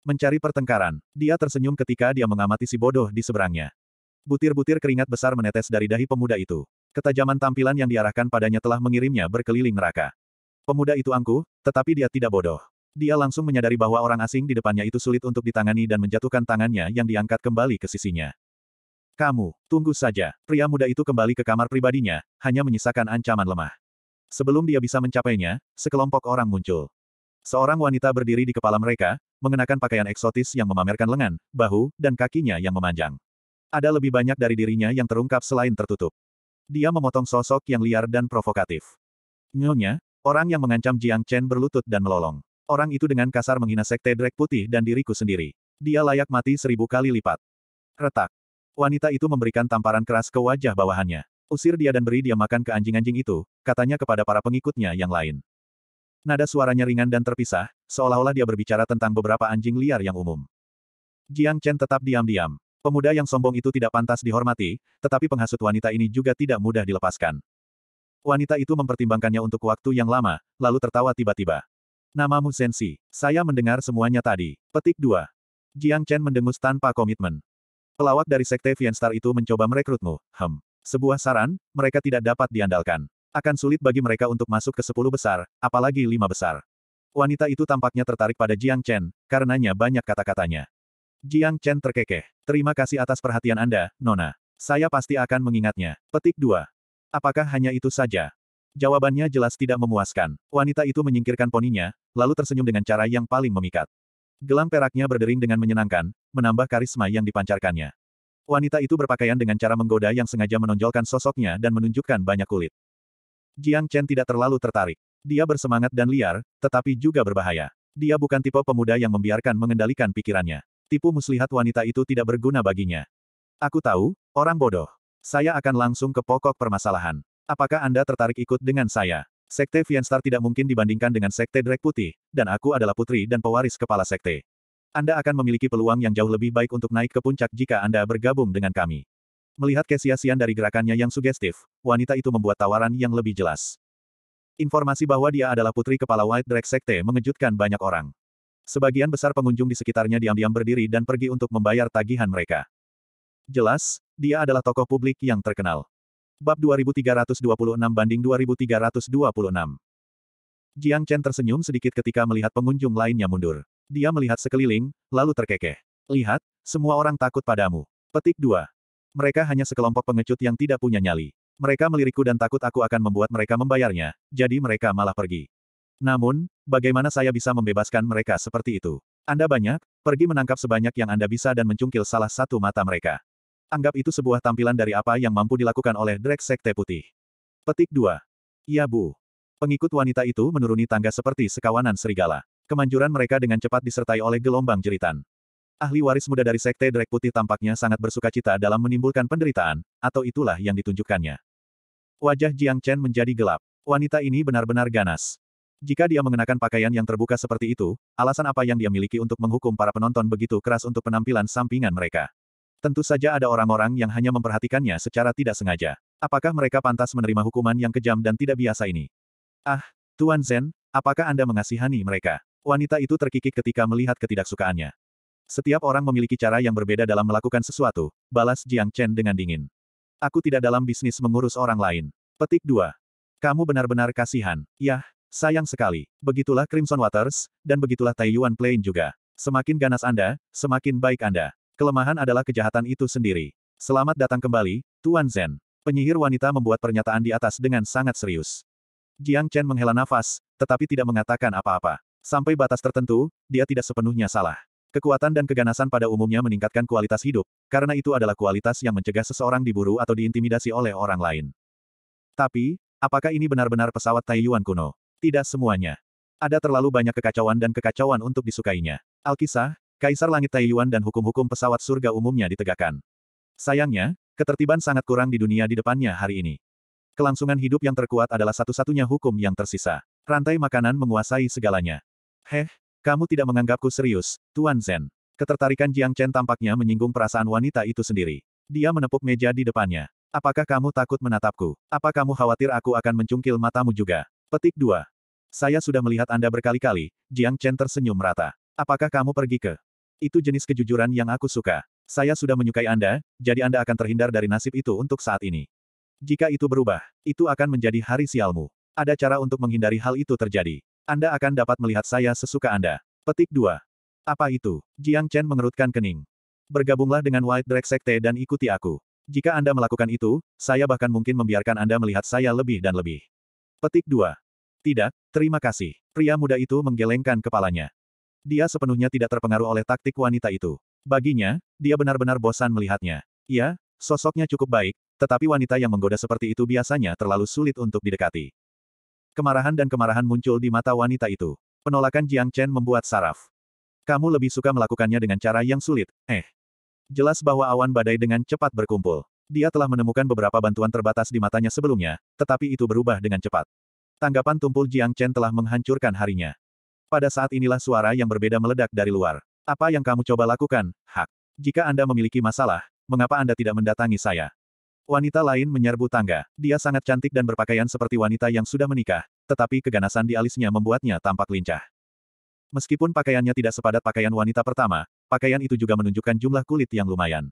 Mencari pertengkaran, dia tersenyum ketika dia mengamati si bodoh di seberangnya. Butir-butir keringat besar menetes dari dahi pemuda itu. Ketajaman tampilan yang diarahkan padanya telah mengirimnya berkeliling neraka. Pemuda itu angkuh, tetapi dia tidak bodoh. Dia langsung menyadari bahwa orang asing di depannya itu sulit untuk ditangani dan menjatuhkan tangannya yang diangkat kembali ke sisinya. Kamu, tunggu saja. Pria muda itu kembali ke kamar pribadinya, hanya menyisakan ancaman lemah. Sebelum dia bisa mencapainya, sekelompok orang muncul. Seorang wanita berdiri di kepala mereka, mengenakan pakaian eksotis yang memamerkan lengan, bahu, dan kakinya yang memanjang. Ada lebih banyak dari dirinya yang terungkap selain tertutup. Dia memotong sosok yang liar dan provokatif. Nyonya, orang yang mengancam Jiang Chen berlutut dan melolong. Orang itu dengan kasar menghina sekte Drek Putih dan diriku sendiri. Dia layak mati seribu kali lipat. Retak. Wanita itu memberikan tamparan keras ke wajah bawahannya. Usir dia dan beri dia makan ke anjing-anjing itu, katanya kepada para pengikutnya yang lain. Nada suaranya ringan dan terpisah, seolah-olah dia berbicara tentang beberapa anjing liar yang umum. Jiang Chen tetap diam-diam. Pemuda yang sombong itu tidak pantas dihormati, tetapi penghasut wanita ini juga tidak mudah dilepaskan. Wanita itu mempertimbangkannya untuk waktu yang lama, lalu tertawa tiba-tiba. Namamu Sensi. Saya mendengar semuanya tadi. Petik 2. Jiang Chen mendengus tanpa komitmen. Pelawak dari Sekte Vienstar itu mencoba merekrutmu. Hem. Sebuah saran, mereka tidak dapat diandalkan. Akan sulit bagi mereka untuk masuk ke sepuluh besar, apalagi lima besar. Wanita itu tampaknya tertarik pada Jiang Chen, karenanya banyak kata-katanya. Jiang Chen terkekeh. Terima kasih atas perhatian Anda, Nona. Saya pasti akan mengingatnya. Petik 2. Apakah hanya itu saja? Jawabannya jelas tidak memuaskan. Wanita itu menyingkirkan poninya, lalu tersenyum dengan cara yang paling memikat. Gelang peraknya berdering dengan menyenangkan, menambah karisma yang dipancarkannya. Wanita itu berpakaian dengan cara menggoda yang sengaja menonjolkan sosoknya dan menunjukkan banyak kulit. Jiang Chen tidak terlalu tertarik. Dia bersemangat dan liar, tetapi juga berbahaya. Dia bukan tipe pemuda yang membiarkan mengendalikan pikirannya. Tipu muslihat wanita itu tidak berguna baginya. Aku tahu, orang bodoh. Saya akan langsung ke pokok permasalahan. Apakah Anda tertarik ikut dengan saya? Sekte Vianstar tidak mungkin dibandingkan dengan Sekte Drek Putih, dan aku adalah putri dan pewaris kepala Sekte. Anda akan memiliki peluang yang jauh lebih baik untuk naik ke puncak jika Anda bergabung dengan kami. Melihat kesiasian dari gerakannya yang sugestif, wanita itu membuat tawaran yang lebih jelas. Informasi bahwa dia adalah putri kepala White Drake Sekte mengejutkan banyak orang. Sebagian besar pengunjung di sekitarnya diam-diam berdiri dan pergi untuk membayar tagihan mereka. Jelas, dia adalah tokoh publik yang terkenal. Bab 2326 banding 2326. Jiang Chen tersenyum sedikit ketika melihat pengunjung lainnya mundur. Dia melihat sekeliling, lalu terkekeh. Lihat, semua orang takut padamu. Petik 2. Mereka hanya sekelompok pengecut yang tidak punya nyali. Mereka melirikku dan takut aku akan membuat mereka membayarnya, jadi mereka malah pergi. Namun, bagaimana saya bisa membebaskan mereka seperti itu? Anda banyak, pergi menangkap sebanyak yang Anda bisa dan mencungkil salah satu mata mereka. Anggap itu sebuah tampilan dari apa yang mampu dilakukan oleh Drek Sekte Putih. Petik 2. Ya Bu. Pengikut wanita itu menuruni tangga seperti sekawanan serigala. Kemanjuran mereka dengan cepat disertai oleh gelombang jeritan. Ahli waris muda dari Sekte Drek Putih tampaknya sangat bersuka cita dalam menimbulkan penderitaan, atau itulah yang ditunjukkannya. Wajah Jiang Chen menjadi gelap. Wanita ini benar-benar ganas. Jika dia mengenakan pakaian yang terbuka seperti itu, alasan apa yang dia miliki untuk menghukum para penonton begitu keras untuk penampilan sampingan mereka? Tentu saja ada orang-orang yang hanya memperhatikannya secara tidak sengaja. Apakah mereka pantas menerima hukuman yang kejam dan tidak biasa ini? Ah, Tuan Zen, apakah Anda mengasihani mereka? Wanita itu terkikik ketika melihat ketidaksukaannya. Setiap orang memiliki cara yang berbeda dalam melakukan sesuatu, balas Jiang Chen dengan dingin. Aku tidak dalam bisnis mengurus orang lain. Petik 2. Kamu benar-benar kasihan. Yah, sayang sekali. Begitulah Crimson Waters, dan begitulah Taiyuan Plain juga. Semakin ganas Anda, semakin baik Anda. Kelemahan adalah kejahatan itu sendiri. Selamat datang kembali, Tuan Zen. Penyihir wanita membuat pernyataan di atas dengan sangat serius. Jiang Chen menghela nafas, tetapi tidak mengatakan apa-apa. Sampai batas tertentu, dia tidak sepenuhnya salah. Kekuatan dan keganasan pada umumnya meningkatkan kualitas hidup, karena itu adalah kualitas yang mencegah seseorang diburu atau diintimidasi oleh orang lain. Tapi, apakah ini benar-benar pesawat Taiyuan kuno? Tidak semuanya. Ada terlalu banyak kekacauan dan kekacauan untuk disukainya. Alkisah, Kaisar Langit Taiyuan dan hukum-hukum pesawat surga umumnya ditegakkan. Sayangnya, ketertiban sangat kurang di dunia di depannya hari ini. Kelangsungan hidup yang terkuat adalah satu-satunya hukum yang tersisa. Rantai makanan menguasai segalanya. Heh, kamu tidak menganggapku serius, Tuan Zen. Ketertarikan Jiang Chen tampaknya menyinggung perasaan wanita itu sendiri. Dia menepuk meja di depannya. Apakah kamu takut menatapku? Apa kamu khawatir aku akan mencungkil matamu juga? Petik 2. Saya sudah melihat Anda berkali-kali, Jiang Chen tersenyum rata. Apakah kamu pergi ke itu jenis kejujuran yang aku suka. Saya sudah menyukai Anda, jadi Anda akan terhindar dari nasib itu untuk saat ini. Jika itu berubah, itu akan menjadi hari sialmu. Ada cara untuk menghindari hal itu terjadi. Anda akan dapat melihat saya sesuka Anda. Petik 2. Apa itu? Jiang Chen mengerutkan kening. Bergabunglah dengan White Drake Sekte dan ikuti aku. Jika Anda melakukan itu, saya bahkan mungkin membiarkan Anda melihat saya lebih dan lebih. Petik 2. Tidak, terima kasih. Pria muda itu menggelengkan kepalanya. Dia sepenuhnya tidak terpengaruh oleh taktik wanita itu. Baginya, dia benar-benar bosan melihatnya. Ya, sosoknya cukup baik, tetapi wanita yang menggoda seperti itu biasanya terlalu sulit untuk didekati. Kemarahan dan kemarahan muncul di mata wanita itu. Penolakan Jiang Chen membuat saraf. Kamu lebih suka melakukannya dengan cara yang sulit, eh. Jelas bahwa awan badai dengan cepat berkumpul. Dia telah menemukan beberapa bantuan terbatas di matanya sebelumnya, tetapi itu berubah dengan cepat. Tanggapan tumpul Jiang Chen telah menghancurkan harinya. Pada saat inilah suara yang berbeda meledak dari luar. Apa yang kamu coba lakukan, Hak? Jika Anda memiliki masalah, mengapa Anda tidak mendatangi saya? Wanita lain menyerbu tangga. Dia sangat cantik dan berpakaian seperti wanita yang sudah menikah, tetapi keganasan di alisnya membuatnya tampak lincah. Meskipun pakaiannya tidak sepadat pakaian wanita pertama, pakaian itu juga menunjukkan jumlah kulit yang lumayan.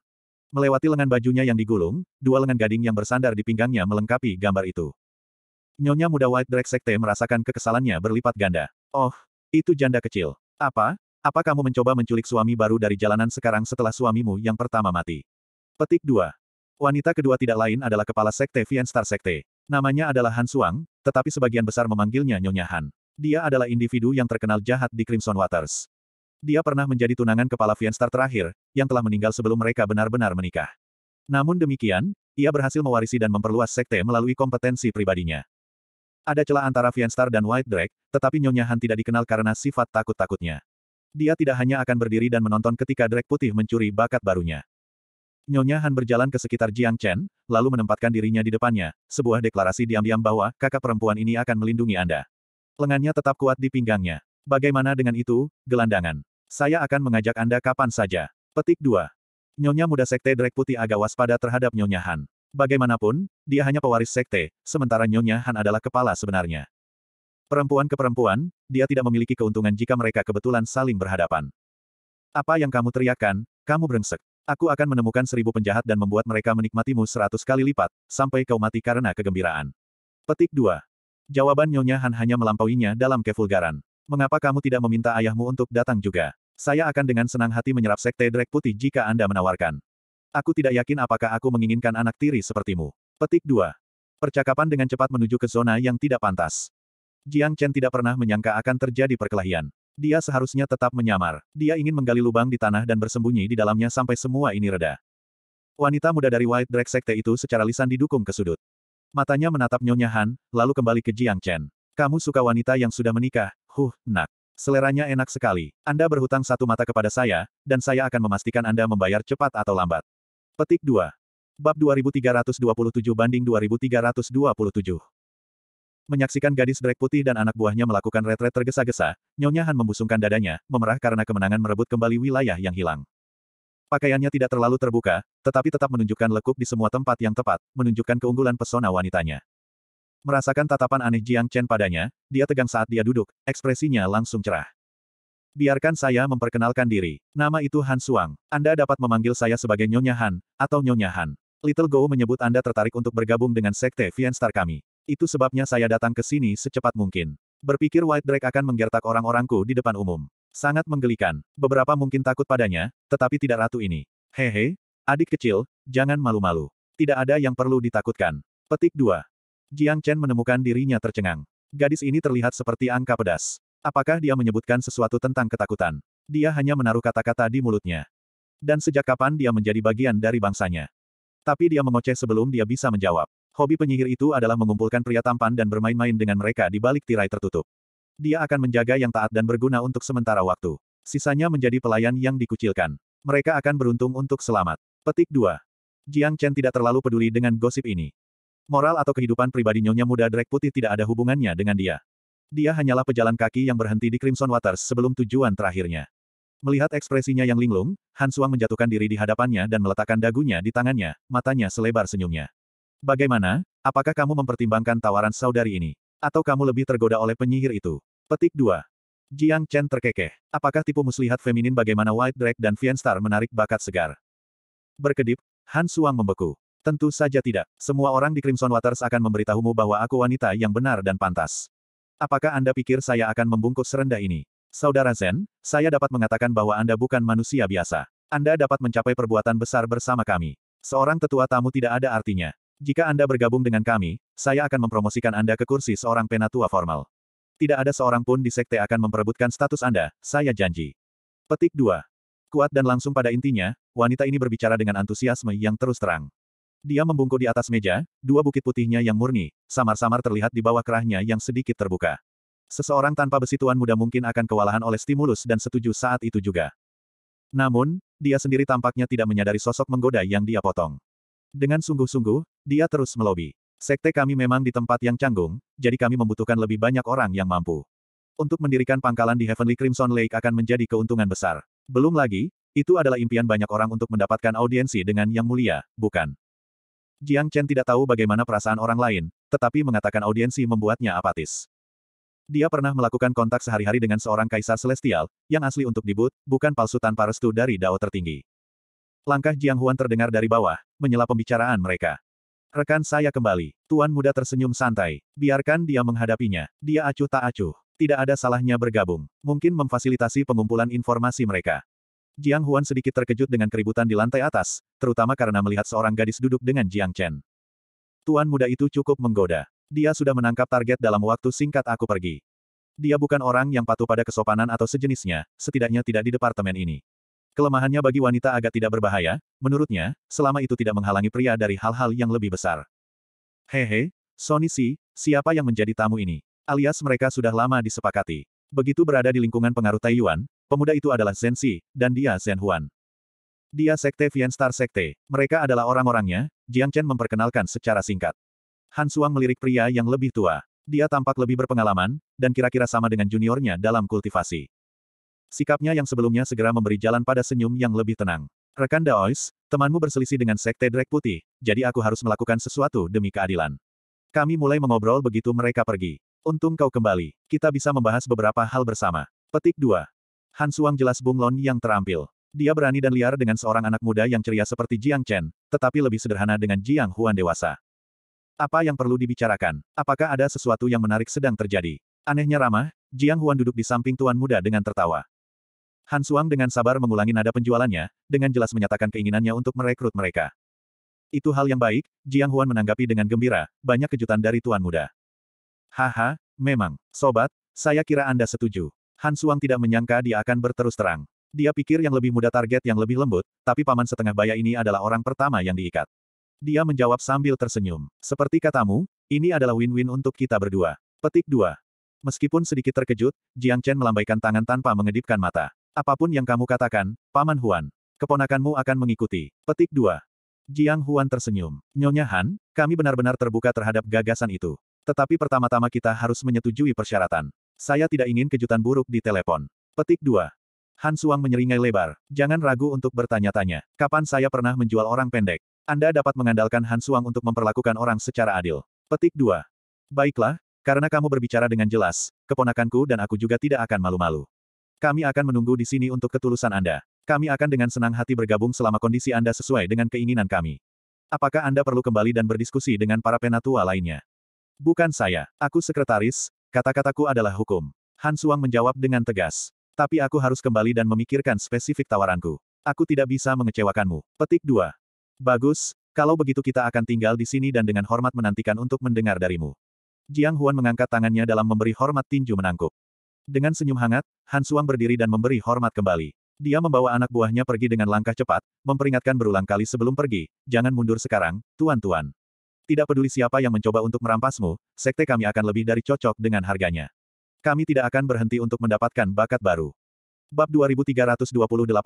Melewati lengan bajunya yang digulung, dua lengan gading yang bersandar di pinggangnya melengkapi gambar itu. Nyonya muda White Drake Sekte merasakan kekesalannya berlipat ganda. Oh, itu janda kecil. Apa? Apa kamu mencoba menculik suami baru dari jalanan sekarang setelah suamimu yang pertama mati? Petik 2. Wanita kedua tidak lain adalah kepala sekte Vian Star Sekte. Namanya adalah Han Suang, tetapi sebagian besar memanggilnya Nyonya Han. Dia adalah individu yang terkenal jahat di Crimson Waters. Dia pernah menjadi tunangan kepala Vian Star terakhir, yang telah meninggal sebelum mereka benar-benar menikah. Namun demikian, ia berhasil mewarisi dan memperluas sekte melalui kompetensi pribadinya. Ada celah antara Vianstar dan White Drake, tetapi Nyonya Han tidak dikenal karena sifat takut-takutnya. Dia tidak hanya akan berdiri dan menonton ketika Drake Putih mencuri bakat barunya. Nyonya Han berjalan ke sekitar Jiang Chen, lalu menempatkan dirinya di depannya, sebuah deklarasi diam-diam bahwa kakak perempuan ini akan melindungi Anda. Lengannya tetap kuat di pinggangnya. Bagaimana dengan itu, gelandangan? Saya akan mengajak Anda kapan saja. Petik 2. Nyonya muda Sekte Drake Putih agak waspada terhadap Nyonya Han. Bagaimanapun, dia hanya pewaris sekte, sementara Nyonya Han adalah kepala sebenarnya. Perempuan ke perempuan, dia tidak memiliki keuntungan jika mereka kebetulan saling berhadapan. Apa yang kamu teriakkan, kamu brengsek. Aku akan menemukan seribu penjahat dan membuat mereka menikmatimu seratus kali lipat, sampai kau mati karena kegembiraan. Petik 2. Jawaban Nyonya Han hanya melampauinya dalam kevulgaran. Mengapa kamu tidak meminta ayahmu untuk datang juga? Saya akan dengan senang hati menyerap sekte Drek Putih jika Anda menawarkan. Aku tidak yakin apakah aku menginginkan anak tiri sepertimu. Petik 2. Percakapan dengan cepat menuju ke zona yang tidak pantas. Jiang Chen tidak pernah menyangka akan terjadi perkelahian. Dia seharusnya tetap menyamar. Dia ingin menggali lubang di tanah dan bersembunyi di dalamnya sampai semua ini reda. Wanita muda dari White Drake Sekte itu secara lisan didukung ke sudut. Matanya menatap Nyonya Han, lalu kembali ke Jiang Chen. Kamu suka wanita yang sudah menikah, huh, nak. Seleranya enak sekali. Anda berhutang satu mata kepada saya, dan saya akan memastikan Anda membayar cepat atau lambat. Petik 2. Bab 2327 banding 2327. Menyaksikan gadis drag putih dan anak buahnya melakukan retret tergesa-gesa, Nyonya Han membusungkan dadanya, memerah karena kemenangan merebut kembali wilayah yang hilang. Pakaiannya tidak terlalu terbuka, tetapi tetap menunjukkan lekuk di semua tempat yang tepat, menunjukkan keunggulan pesona wanitanya. Merasakan tatapan aneh Jiang Chen padanya, dia tegang saat dia duduk, ekspresinya langsung cerah. Biarkan saya memperkenalkan diri. Nama itu Han Suang. Anda dapat memanggil saya sebagai Nyonya Han, atau Nyonya Han. Little Go menyebut Anda tertarik untuk bergabung dengan sekte Vianstar kami. Itu sebabnya saya datang ke sini secepat mungkin. Berpikir White Drake akan menggertak orang-orangku di depan umum. Sangat menggelikan. Beberapa mungkin takut padanya, tetapi tidak ratu ini. Hehe, adik kecil, jangan malu-malu. Tidak ada yang perlu ditakutkan. Petik 2. Jiang Chen menemukan dirinya tercengang. Gadis ini terlihat seperti angka pedas. Apakah dia menyebutkan sesuatu tentang ketakutan? Dia hanya menaruh kata-kata di mulutnya. Dan sejak kapan dia menjadi bagian dari bangsanya? Tapi dia mengoceh sebelum dia bisa menjawab. Hobi penyihir itu adalah mengumpulkan pria tampan dan bermain-main dengan mereka di balik tirai tertutup. Dia akan menjaga yang taat dan berguna untuk sementara waktu. Sisanya menjadi pelayan yang dikucilkan. Mereka akan beruntung untuk selamat. Petik 2. Jiang Chen tidak terlalu peduli dengan gosip ini. Moral atau kehidupan pribadi nyonya muda Drek Putih tidak ada hubungannya dengan dia. Dia hanyalah pejalan kaki yang berhenti di Crimson Waters sebelum tujuan terakhirnya. Melihat ekspresinya yang linglung, Han Suang menjatuhkan diri di hadapannya dan meletakkan dagunya di tangannya, matanya selebar senyumnya. Bagaimana, apakah kamu mempertimbangkan tawaran saudari ini? Atau kamu lebih tergoda oleh penyihir itu? Petik 2. Jiang Chen terkekeh. Apakah tipu muslihat feminin bagaimana White Drake dan Fienstar menarik bakat segar? Berkedip, Han Suang membeku. Tentu saja tidak. Semua orang di Crimson Waters akan memberitahumu bahwa aku wanita yang benar dan pantas. Apakah Anda pikir saya akan membungkus serendah ini? Saudara Zen, saya dapat mengatakan bahwa Anda bukan manusia biasa. Anda dapat mencapai perbuatan besar bersama kami. Seorang tetua tamu tidak ada artinya. Jika Anda bergabung dengan kami, saya akan mempromosikan Anda ke kursi seorang penatua formal. Tidak ada seorang pun di sekte akan memperebutkan status Anda, saya janji. Petik 2. Kuat dan langsung pada intinya, wanita ini berbicara dengan antusiasme yang terus terang. Dia membungkuk di atas meja, dua bukit putihnya yang murni, samar-samar terlihat di bawah kerahnya yang sedikit terbuka. Seseorang tanpa besi tuan muda mungkin akan kewalahan oleh stimulus dan setuju saat itu juga. Namun, dia sendiri tampaknya tidak menyadari sosok menggoda yang dia potong. Dengan sungguh-sungguh, dia terus melobi. Sekte kami memang di tempat yang canggung, jadi kami membutuhkan lebih banyak orang yang mampu. Untuk mendirikan pangkalan di Heavenly Crimson Lake akan menjadi keuntungan besar. Belum lagi, itu adalah impian banyak orang untuk mendapatkan audiensi dengan Yang Mulia, bukan? Jiang Chen tidak tahu bagaimana perasaan orang lain, tetapi mengatakan audiensi membuatnya apatis. Dia pernah melakukan kontak sehari-hari dengan seorang kaisar celestial, yang asli untuk dibut, bukan palsu tanpa restu dari dao tertinggi. Langkah Jiang Huan terdengar dari bawah, menyela pembicaraan mereka. Rekan saya kembali. Tuan muda tersenyum santai. Biarkan dia menghadapinya. Dia acuh tak acuh. Tidak ada salahnya bergabung. Mungkin memfasilitasi pengumpulan informasi mereka. Jiang Huan sedikit terkejut dengan keributan di lantai atas, terutama karena melihat seorang gadis duduk dengan Jiang Chen. Tuan muda itu cukup menggoda. Dia sudah menangkap target dalam waktu singkat aku pergi. Dia bukan orang yang patuh pada kesopanan atau sejenisnya, setidaknya tidak di departemen ini. Kelemahannya bagi wanita agak tidak berbahaya, menurutnya, selama itu tidak menghalangi pria dari hal-hal yang lebih besar. Hehe, Sony Si, siapa yang menjadi tamu ini? Alias mereka sudah lama disepakati. Begitu berada di lingkungan pengaruh Taiyuan, Pemuda itu adalah Zhen Xi, dan dia Zhen Huan. Dia Sekte Vian Star Sekte. Mereka adalah orang-orangnya, Jiang Chen memperkenalkan secara singkat. Han Suang melirik pria yang lebih tua. Dia tampak lebih berpengalaman, dan kira-kira sama dengan juniornya dalam kultivasi. Sikapnya yang sebelumnya segera memberi jalan pada senyum yang lebih tenang. Rekan Daois, temanmu berselisih dengan Sekte Drek Putih, jadi aku harus melakukan sesuatu demi keadilan. Kami mulai mengobrol begitu mereka pergi. Untung kau kembali. Kita bisa membahas beberapa hal bersama. Petik 2. Han Suang jelas bunglon yang terampil. Dia berani dan liar dengan seorang anak muda yang ceria seperti Jiang Chen, tetapi lebih sederhana dengan Jiang Huan dewasa. Apa yang perlu dibicarakan? Apakah ada sesuatu yang menarik sedang terjadi? Anehnya ramah, Jiang Huan duduk di samping tuan muda dengan tertawa. Han Suang dengan sabar mengulangi nada penjualannya, dengan jelas menyatakan keinginannya untuk merekrut mereka. Itu hal yang baik, Jiang Huan menanggapi dengan gembira, banyak kejutan dari tuan muda. Haha, memang, sobat, saya kira Anda setuju. Han Suang tidak menyangka dia akan berterus terang. Dia pikir yang lebih muda target yang lebih lembut, tapi paman setengah baya ini adalah orang pertama yang diikat. Dia menjawab sambil tersenyum. Seperti katamu, ini adalah win-win untuk kita berdua. Petik 2. Meskipun sedikit terkejut, Jiang Chen melambaikan tangan tanpa mengedipkan mata. Apapun yang kamu katakan, Paman Huan, keponakanmu akan mengikuti. Petik 2. Jiang Huan tersenyum. Nyonya Han, kami benar-benar terbuka terhadap gagasan itu. Tetapi pertama-tama kita harus menyetujui persyaratan. Saya tidak ingin kejutan buruk di telepon. Petik 2. Han Suang menyeringai lebar. Jangan ragu untuk bertanya-tanya. Kapan saya pernah menjual orang pendek? Anda dapat mengandalkan Han Suang untuk memperlakukan orang secara adil. Petik 2. Baiklah, karena kamu berbicara dengan jelas, keponakanku dan aku juga tidak akan malu-malu. Kami akan menunggu di sini untuk ketulusan Anda. Kami akan dengan senang hati bergabung selama kondisi Anda sesuai dengan keinginan kami. Apakah Anda perlu kembali dan berdiskusi dengan para penatua lainnya? Bukan saya, aku sekretaris, Kata-kataku adalah hukum. Han Suang menjawab dengan tegas. Tapi aku harus kembali dan memikirkan spesifik tawaranku. Aku tidak bisa mengecewakanmu. Petik 2. Bagus, kalau begitu kita akan tinggal di sini dan dengan hormat menantikan untuk mendengar darimu. Jiang Huan mengangkat tangannya dalam memberi hormat tinju menangkup. Dengan senyum hangat, Han Suang berdiri dan memberi hormat kembali. Dia membawa anak buahnya pergi dengan langkah cepat, memperingatkan berulang kali sebelum pergi, jangan mundur sekarang, tuan-tuan. Tidak peduli siapa yang mencoba untuk merampasmu, sekte kami akan lebih dari cocok dengan harganya. Kami tidak akan berhenti untuk mendapatkan bakat baru. Bab 2328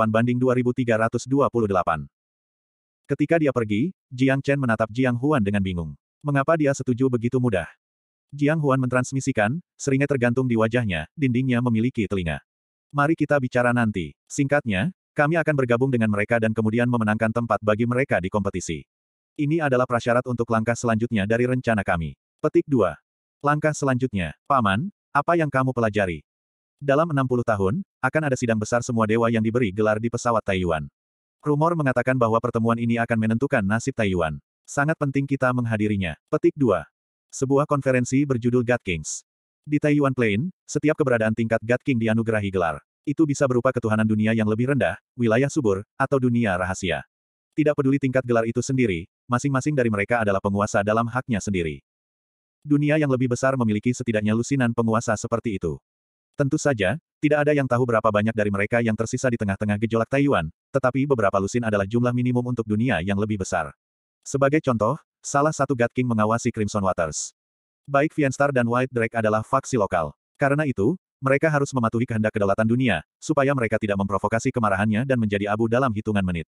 banding 2328 Ketika dia pergi, Jiang Chen menatap Jiang Huan dengan bingung. Mengapa dia setuju begitu mudah? Jiang Huan mentransmisikan, seringnya tergantung di wajahnya, dindingnya memiliki telinga. Mari kita bicara nanti. Singkatnya, kami akan bergabung dengan mereka dan kemudian memenangkan tempat bagi mereka di kompetisi. Ini adalah prasyarat untuk langkah selanjutnya dari rencana kami. Petik 2. Langkah selanjutnya, Paman, apa yang kamu pelajari? Dalam 60 tahun, akan ada sidang besar semua dewa yang diberi gelar di pesawat Taiwan. Rumor mengatakan bahwa pertemuan ini akan menentukan nasib Taiwan. Sangat penting kita menghadirinya. Petik 2. Sebuah konferensi berjudul God Kings. Di Taiwan Plain, setiap keberadaan tingkat God King dianugerahi gelar. Itu bisa berupa ketuhanan dunia yang lebih rendah, wilayah subur, atau dunia rahasia. Tidak peduli tingkat gelar itu sendiri, masing-masing dari mereka adalah penguasa dalam haknya sendiri. Dunia yang lebih besar memiliki setidaknya lusinan penguasa seperti itu. Tentu saja, tidak ada yang tahu berapa banyak dari mereka yang tersisa di tengah-tengah gejolak Taiwan, tetapi beberapa lusin adalah jumlah minimum untuk dunia yang lebih besar. Sebagai contoh, salah satu God King mengawasi Crimson Waters. Baik Vianstar dan White Drake adalah faksi lokal. Karena itu, mereka harus mematuhi kehendak kedaulatan dunia, supaya mereka tidak memprovokasi kemarahannya dan menjadi abu dalam hitungan menit.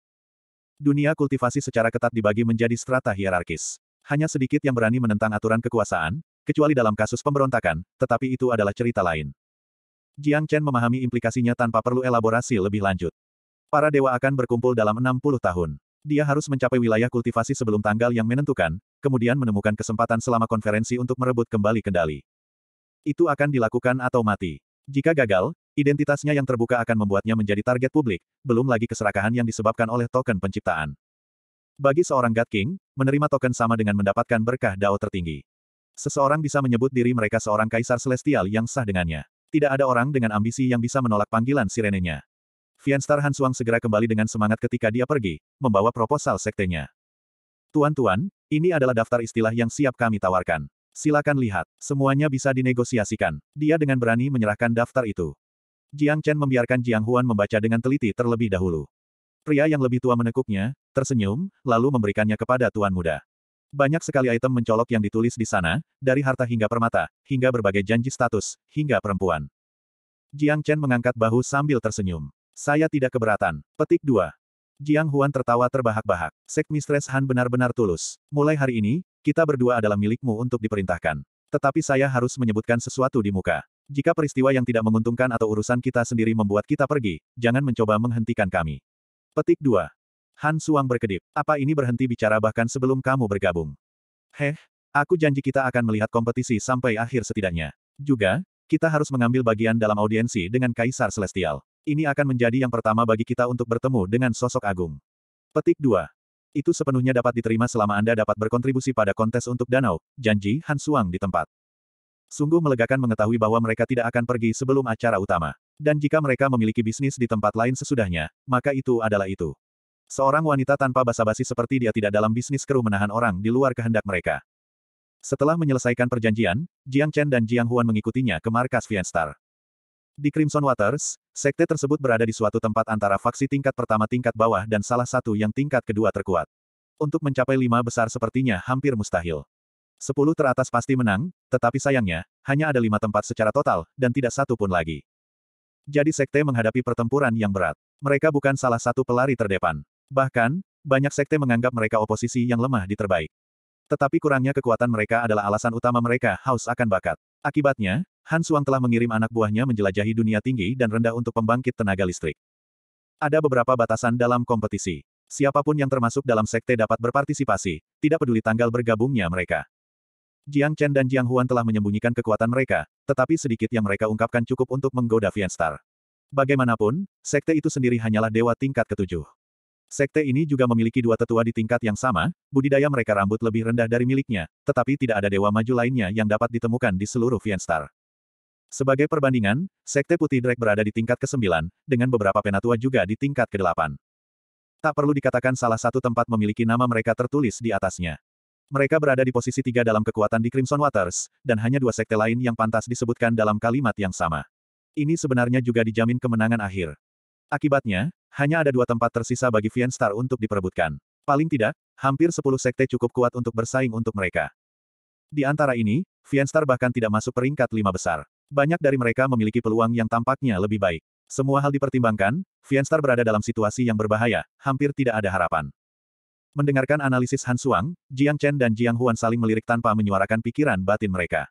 Dunia kultivasi secara ketat dibagi menjadi strata hierarkis. Hanya sedikit yang berani menentang aturan kekuasaan, kecuali dalam kasus pemberontakan, tetapi itu adalah cerita lain. Jiang Chen memahami implikasinya tanpa perlu elaborasi lebih lanjut. Para dewa akan berkumpul dalam 60 tahun. Dia harus mencapai wilayah kultivasi sebelum tanggal yang menentukan, kemudian menemukan kesempatan selama konferensi untuk merebut kembali kendali. Itu akan dilakukan atau mati. Jika gagal, Identitasnya yang terbuka akan membuatnya menjadi target publik, belum lagi keserakahan yang disebabkan oleh token penciptaan. Bagi seorang God King, menerima token sama dengan mendapatkan berkah dao tertinggi. Seseorang bisa menyebut diri mereka seorang kaisar celestial yang sah dengannya. Tidak ada orang dengan ambisi yang bisa menolak panggilan sirenenya. Fianstar Hansuang segera kembali dengan semangat ketika dia pergi, membawa proposal sektenya. Tuan-tuan, ini adalah daftar istilah yang siap kami tawarkan. Silakan lihat, semuanya bisa dinegosiasikan. Dia dengan berani menyerahkan daftar itu. Jiang Chen membiarkan Jiang Huan membaca dengan teliti terlebih dahulu. Pria yang lebih tua menekuknya, tersenyum, lalu memberikannya kepada tuan muda. Banyak sekali item mencolok yang ditulis di sana, dari harta hingga permata, hingga berbagai janji status, hingga perempuan. Jiang Chen mengangkat bahu sambil tersenyum. Saya tidak keberatan. Petik 2. Jiang Huan tertawa terbahak-bahak. Sek Mistress Han benar-benar tulus. Mulai hari ini, kita berdua adalah milikmu untuk diperintahkan. Tetapi saya harus menyebutkan sesuatu di muka. Jika peristiwa yang tidak menguntungkan atau urusan kita sendiri membuat kita pergi, jangan mencoba menghentikan kami. Petik 2. Han Suang berkedip. Apa ini berhenti bicara bahkan sebelum kamu bergabung? Heh, aku janji kita akan melihat kompetisi sampai akhir setidaknya. Juga, kita harus mengambil bagian dalam audiensi dengan Kaisar Celestial. Ini akan menjadi yang pertama bagi kita untuk bertemu dengan sosok agung. Petik 2. Itu sepenuhnya dapat diterima selama Anda dapat berkontribusi pada kontes untuk danau, janji Han Suang di tempat. Sungguh melegakan mengetahui bahwa mereka tidak akan pergi sebelum acara utama. Dan jika mereka memiliki bisnis di tempat lain sesudahnya, maka itu adalah itu. Seorang wanita tanpa basa-basi seperti dia tidak dalam bisnis keruh menahan orang di luar kehendak mereka. Setelah menyelesaikan perjanjian, Jiang Chen dan Jiang Huan mengikutinya ke markas Vianstar. Di Crimson Waters, sekte tersebut berada di suatu tempat antara faksi tingkat pertama tingkat bawah dan salah satu yang tingkat kedua terkuat. Untuk mencapai lima besar sepertinya hampir mustahil. Sepuluh teratas pasti menang, tetapi sayangnya, hanya ada lima tempat secara total, dan tidak satu pun lagi. Jadi sekte menghadapi pertempuran yang berat. Mereka bukan salah satu pelari terdepan. Bahkan, banyak sekte menganggap mereka oposisi yang lemah di terbaik. Tetapi kurangnya kekuatan mereka adalah alasan utama mereka haus akan bakat. Akibatnya, Han Suang telah mengirim anak buahnya menjelajahi dunia tinggi dan rendah untuk pembangkit tenaga listrik. Ada beberapa batasan dalam kompetisi. Siapapun yang termasuk dalam sekte dapat berpartisipasi, tidak peduli tanggal bergabungnya mereka. Jiang Chen dan Jiang Huan telah menyembunyikan kekuatan mereka, tetapi sedikit yang mereka ungkapkan cukup untuk menggoda Vianstar. Bagaimanapun, sekte itu sendiri hanyalah dewa tingkat ketujuh. Sekte ini juga memiliki dua tetua di tingkat yang sama, budidaya mereka rambut lebih rendah dari miliknya, tetapi tidak ada dewa maju lainnya yang dapat ditemukan di seluruh Vianstar. Sebagai perbandingan, Sekte Putih Drake berada di tingkat ke-9, dengan beberapa penatua juga di tingkat ke-8. Tak perlu dikatakan salah satu tempat memiliki nama mereka tertulis di atasnya. Mereka berada di posisi tiga dalam kekuatan di Crimson Waters, dan hanya dua sekte lain yang pantas disebutkan dalam kalimat yang sama. Ini sebenarnya juga dijamin kemenangan akhir. Akibatnya, hanya ada dua tempat tersisa bagi Vian Star untuk diperebutkan. Paling tidak, hampir sepuluh sekte cukup kuat untuk bersaing untuk mereka. Di antara ini, Vian Star bahkan tidak masuk peringkat lima besar. Banyak dari mereka memiliki peluang yang tampaknya lebih baik. Semua hal dipertimbangkan, Star berada dalam situasi yang berbahaya, hampir tidak ada harapan. Mendengarkan analisis Han Suang, Jiang Chen dan Jiang Huan saling melirik tanpa menyuarakan pikiran batin mereka.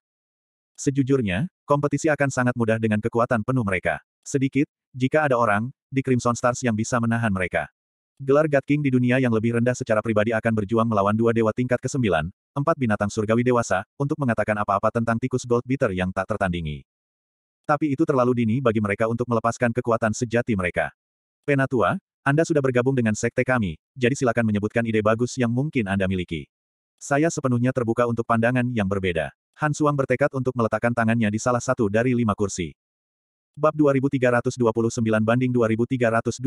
Sejujurnya, kompetisi akan sangat mudah dengan kekuatan penuh mereka. Sedikit, jika ada orang, di Crimson Stars yang bisa menahan mereka. Gelar God King di dunia yang lebih rendah secara pribadi akan berjuang melawan dua dewa tingkat ke-9, empat binatang surgawi dewasa, untuk mengatakan apa-apa tentang tikus gold bitter yang tak tertandingi. Tapi itu terlalu dini bagi mereka untuk melepaskan kekuatan sejati mereka. Penatua, anda sudah bergabung dengan sekte kami, jadi silakan menyebutkan ide bagus yang mungkin Anda miliki. Saya sepenuhnya terbuka untuk pandangan yang berbeda. Han Suang bertekad untuk meletakkan tangannya di salah satu dari lima kursi. Bab 2329 banding 2329.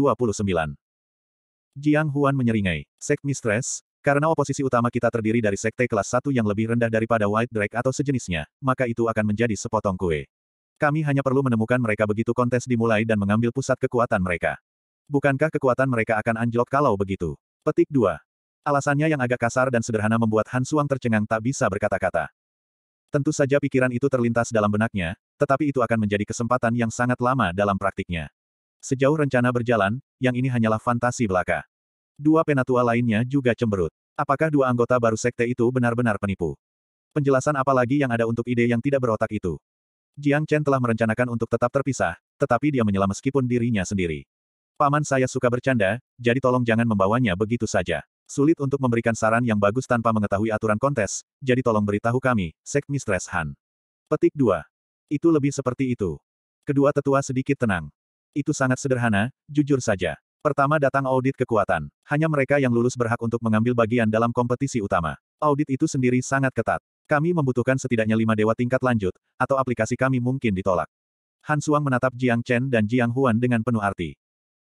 Jiang Huan menyeringai. Sek Mistress, karena oposisi utama kita terdiri dari sekte kelas 1 yang lebih rendah daripada White Drake atau sejenisnya, maka itu akan menjadi sepotong kue. Kami hanya perlu menemukan mereka begitu kontes dimulai dan mengambil pusat kekuatan mereka. Bukankah kekuatan mereka akan anjlok kalau begitu? Petik 2. Alasannya yang agak kasar dan sederhana membuat Han Suang tercengang tak bisa berkata-kata. Tentu saja pikiran itu terlintas dalam benaknya, tetapi itu akan menjadi kesempatan yang sangat lama dalam praktiknya. Sejauh rencana berjalan, yang ini hanyalah fantasi belaka. Dua penatua lainnya juga cemberut. Apakah dua anggota baru sekte itu benar-benar penipu? Penjelasan apa lagi yang ada untuk ide yang tidak berotak itu? Jiang Chen telah merencanakan untuk tetap terpisah, tetapi dia menyela meskipun dirinya sendiri. Paman saya suka bercanda, jadi tolong jangan membawanya begitu saja. Sulit untuk memberikan saran yang bagus tanpa mengetahui aturan kontes, jadi tolong beritahu kami, Sek Mistress Han. Petik 2. Itu lebih seperti itu. Kedua tetua sedikit tenang. Itu sangat sederhana, jujur saja. Pertama datang audit kekuatan. Hanya mereka yang lulus berhak untuk mengambil bagian dalam kompetisi utama. Audit itu sendiri sangat ketat. Kami membutuhkan setidaknya lima dewa tingkat lanjut, atau aplikasi kami mungkin ditolak. Han Suang menatap Jiang Chen dan Jiang Huan dengan penuh arti.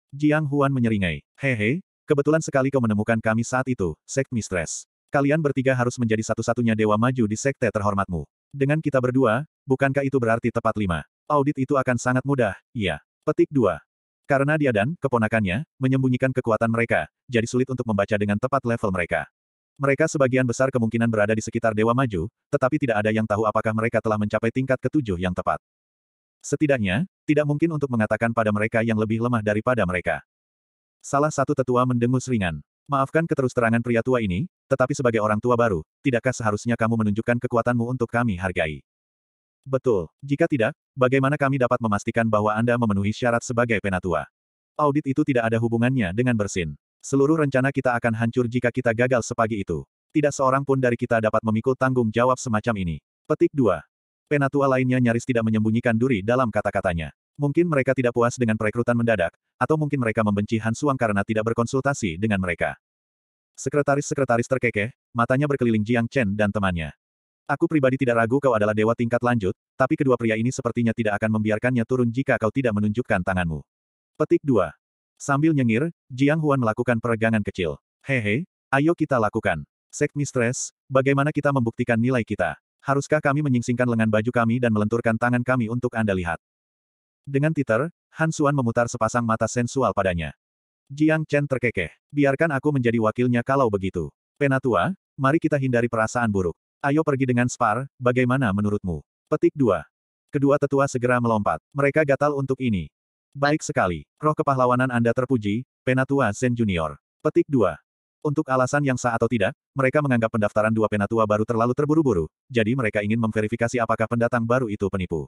Jiang Huan menyeringai. Hehe, kebetulan sekali kau menemukan kami saat itu, Sek Mistress. Kalian bertiga harus menjadi satu-satunya dewa maju di sekte terhormatmu. Dengan kita berdua, bukankah itu berarti tepat lima? Audit itu akan sangat mudah, iya. Petik dua. Karena dia dan keponakannya menyembunyikan kekuatan mereka, jadi sulit untuk membaca dengan tepat level mereka. Mereka sebagian besar kemungkinan berada di sekitar Dewa Maju, tetapi tidak ada yang tahu apakah mereka telah mencapai tingkat ketujuh yang tepat. Setidaknya, tidak mungkin untuk mengatakan pada mereka yang lebih lemah daripada mereka. Salah satu tetua mendengus ringan. Maafkan keterusterangan pria tua ini, tetapi sebagai orang tua baru, tidakkah seharusnya kamu menunjukkan kekuatanmu untuk kami hargai? Betul. Jika tidak, bagaimana kami dapat memastikan bahwa Anda memenuhi syarat sebagai penatua? Audit itu tidak ada hubungannya dengan bersin. Seluruh rencana kita akan hancur jika kita gagal sepagi itu. Tidak seorang pun dari kita dapat memikul tanggung jawab semacam ini. Petik 2. Penatua lainnya nyaris tidak menyembunyikan duri dalam kata-katanya. Mungkin mereka tidak puas dengan perekrutan mendadak, atau mungkin mereka membenci Han Suang karena tidak berkonsultasi dengan mereka. Sekretaris-sekretaris terkekeh, matanya berkeliling Jiang Chen dan temannya. Aku pribadi tidak ragu kau adalah dewa tingkat lanjut, tapi kedua pria ini sepertinya tidak akan membiarkannya turun jika kau tidak menunjukkan tanganmu. Petik 2. Sambil nyengir, Jiang Huan melakukan peregangan kecil. Hehe, ayo kita lakukan. Sek Mistress, bagaimana kita membuktikan nilai kita? Haruskah kami menyingsingkan lengan baju kami dan melenturkan tangan kami untuk Anda lihat? Dengan titer, Han Xuan memutar sepasang mata sensual padanya. Jiang Chen terkekeh. Biarkan aku menjadi wakilnya kalau begitu. Penatua, mari kita hindari perasaan buruk. Ayo pergi dengan Spar, bagaimana menurutmu? Petik 2. Kedua tetua segera melompat. Mereka gatal untuk ini. Baik sekali. Roh kepahlawanan Anda terpuji, Penatua Zen Junior. Petik 2. Untuk alasan yang sah atau tidak, mereka menganggap pendaftaran dua penatua baru terlalu terburu-buru, jadi mereka ingin memverifikasi apakah pendatang baru itu penipu.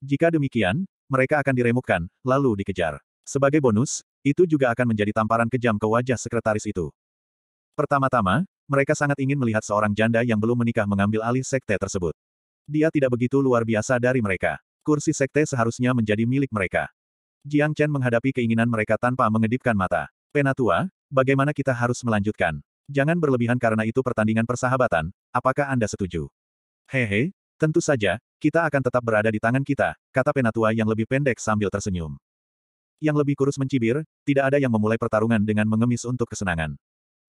Jika demikian, mereka akan diremukkan, lalu dikejar. Sebagai bonus, itu juga akan menjadi tamparan kejam ke wajah sekretaris itu. Pertama-tama, mereka sangat ingin melihat seorang janda yang belum menikah mengambil alih sekte tersebut. Dia tidak begitu luar biasa dari mereka. Kursi sekte seharusnya menjadi milik mereka. Jiang Chen menghadapi keinginan mereka tanpa mengedipkan mata. Penatua, Bagaimana kita harus melanjutkan? Jangan berlebihan karena itu pertandingan persahabatan, apakah Anda setuju? Hehe, tentu saja, kita akan tetap berada di tangan kita, kata penatua yang lebih pendek sambil tersenyum. Yang lebih kurus mencibir, tidak ada yang memulai pertarungan dengan mengemis untuk kesenangan.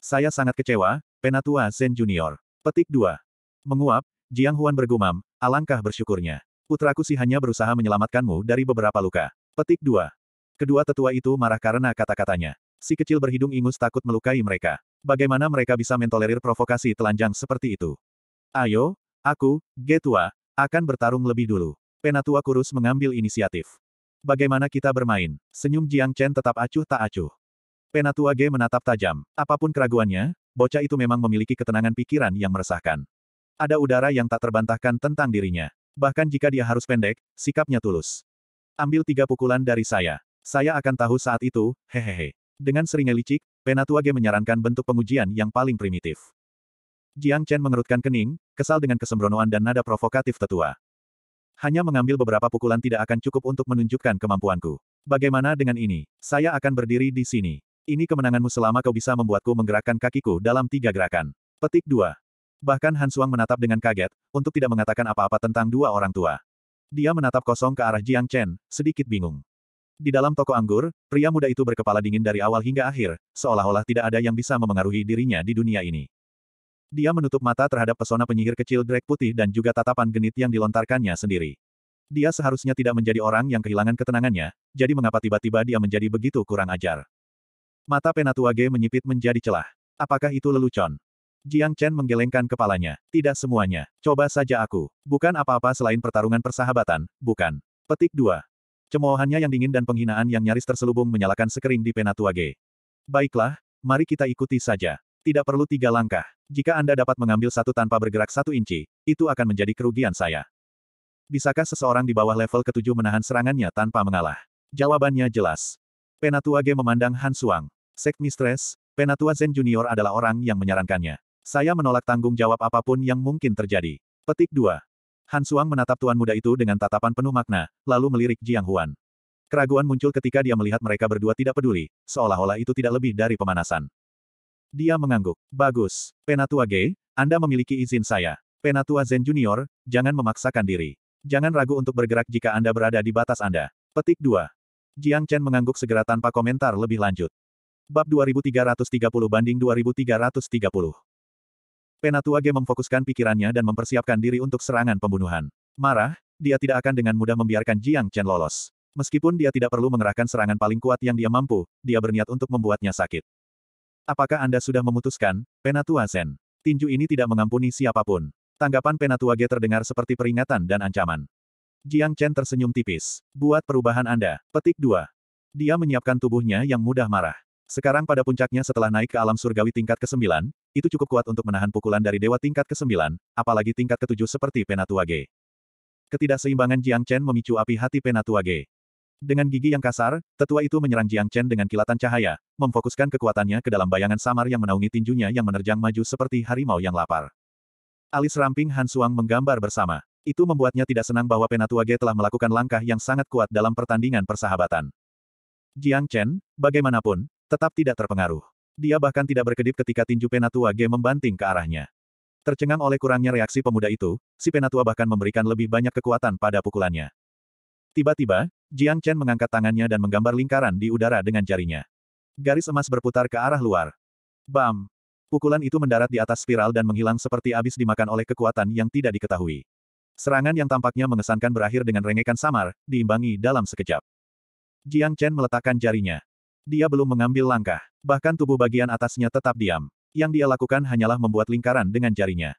Saya sangat kecewa, penatua Zen Junior. Petik 2. Menguap, Jiang Huan bergumam, alangkah bersyukurnya. Putraku sih hanya berusaha menyelamatkanmu dari beberapa luka. Petik 2. Kedua tetua itu marah karena kata-katanya. Si kecil berhidung ingus takut melukai mereka. Bagaimana mereka bisa mentolerir provokasi telanjang seperti itu? Ayo, aku, Getua, akan bertarung lebih dulu. Penatua kurus mengambil inisiatif. Bagaimana kita bermain? Senyum Jiang Chen tetap acuh tak acuh. Penatua G menatap tajam. Apapun keraguannya, bocah itu memang memiliki ketenangan pikiran yang meresahkan. Ada udara yang tak terbantahkan tentang dirinya. Bahkan jika dia harus pendek, sikapnya tulus. Ambil tiga pukulan dari saya. Saya akan tahu saat itu, hehehe. Dengan seringai licik, penatua Penatuage menyarankan bentuk pengujian yang paling primitif. Jiang Chen mengerutkan kening, kesal dengan kesembronoan dan nada provokatif tetua. Hanya mengambil beberapa pukulan tidak akan cukup untuk menunjukkan kemampuanku. Bagaimana dengan ini? Saya akan berdiri di sini. Ini kemenanganmu selama kau bisa membuatku menggerakkan kakiku dalam tiga gerakan. Petik dua. Bahkan Han Suang menatap dengan kaget, untuk tidak mengatakan apa-apa tentang dua orang tua. Dia menatap kosong ke arah Jiang Chen, sedikit bingung. Di dalam toko anggur, pria muda itu berkepala dingin dari awal hingga akhir, seolah-olah tidak ada yang bisa memengaruhi dirinya di dunia ini. Dia menutup mata terhadap pesona penyihir kecil Drake putih dan juga tatapan genit yang dilontarkannya sendiri. Dia seharusnya tidak menjadi orang yang kehilangan ketenangannya, jadi mengapa tiba-tiba dia menjadi begitu kurang ajar. Mata Penatua G menyipit menjadi celah. Apakah itu lelucon? Jiang Chen menggelengkan kepalanya. Tidak semuanya. Coba saja aku. Bukan apa-apa selain pertarungan persahabatan, bukan. Petik 2. Cemoohannya yang dingin dan penghinaan yang nyaris terselubung menyalakan sekering di Penatua G. Baiklah, mari kita ikuti saja. Tidak perlu tiga langkah. Jika Anda dapat mengambil satu tanpa bergerak satu inci, itu akan menjadi kerugian saya. Bisakah seseorang di bawah level ketujuh menahan serangannya tanpa mengalah? Jawabannya jelas. Penatua G memandang Han Suang. Sek Mistress, Penatua Zen Junior adalah orang yang menyarankannya. Saya menolak tanggung jawab apapun yang mungkin terjadi. Petik 2. Han Suang menatap tuan muda itu dengan tatapan penuh makna, lalu melirik Jiang Huan. Keraguan muncul ketika dia melihat mereka berdua tidak peduli, seolah-olah itu tidak lebih dari pemanasan. Dia mengangguk. Bagus, Penatua Ge, Anda memiliki izin saya. Penatua Zen Junior, jangan memaksakan diri. Jangan ragu untuk bergerak jika Anda berada di batas Anda. Petik 2. Jiang Chen mengangguk segera tanpa komentar lebih lanjut. Bab 2330 banding 2330 Penatua G memfokuskan pikirannya dan mempersiapkan diri untuk serangan pembunuhan. Marah, dia tidak akan dengan mudah membiarkan Jiang Chen lolos. Meskipun dia tidak perlu mengerahkan serangan paling kuat yang dia mampu, dia berniat untuk membuatnya sakit. Apakah Anda sudah memutuskan, Penatua Zen? Tinju ini tidak mengampuni siapapun. Tanggapan Penatua G terdengar seperti peringatan dan ancaman. Jiang Chen tersenyum tipis. Buat perubahan Anda. Petik 2. Dia menyiapkan tubuhnya yang mudah marah. Sekarang pada puncaknya setelah naik ke alam surgawi tingkat ke-9, itu cukup kuat untuk menahan pukulan dari dewa tingkat ke-9, apalagi tingkat ke-7 seperti Penatuage. Ketidakseimbangan Jiang Chen memicu api hati Penatuage. Dengan gigi yang kasar, tetua itu menyerang Jiang Chen dengan kilatan cahaya, memfokuskan kekuatannya ke dalam bayangan samar yang menaungi tinjunya yang menerjang maju seperti harimau yang lapar. Alis ramping Han Suang menggambar bersama. Itu membuatnya tidak senang bahwa Penatuage telah melakukan langkah yang sangat kuat dalam pertandingan persahabatan. Jiang Chen, bagaimanapun, Tetap tidak terpengaruh. Dia bahkan tidak berkedip ketika tinju Penatua G membanting ke arahnya. Tercengang oleh kurangnya reaksi pemuda itu, si Penatua bahkan memberikan lebih banyak kekuatan pada pukulannya. Tiba-tiba, Jiang Chen mengangkat tangannya dan menggambar lingkaran di udara dengan jarinya. Garis emas berputar ke arah luar. Bam! Pukulan itu mendarat di atas spiral dan menghilang seperti habis dimakan oleh kekuatan yang tidak diketahui. Serangan yang tampaknya mengesankan berakhir dengan rengekan samar, diimbangi dalam sekejap. Jiang Chen meletakkan jarinya. Dia belum mengambil langkah. Bahkan tubuh bagian atasnya tetap diam. Yang dia lakukan hanyalah membuat lingkaran dengan jarinya.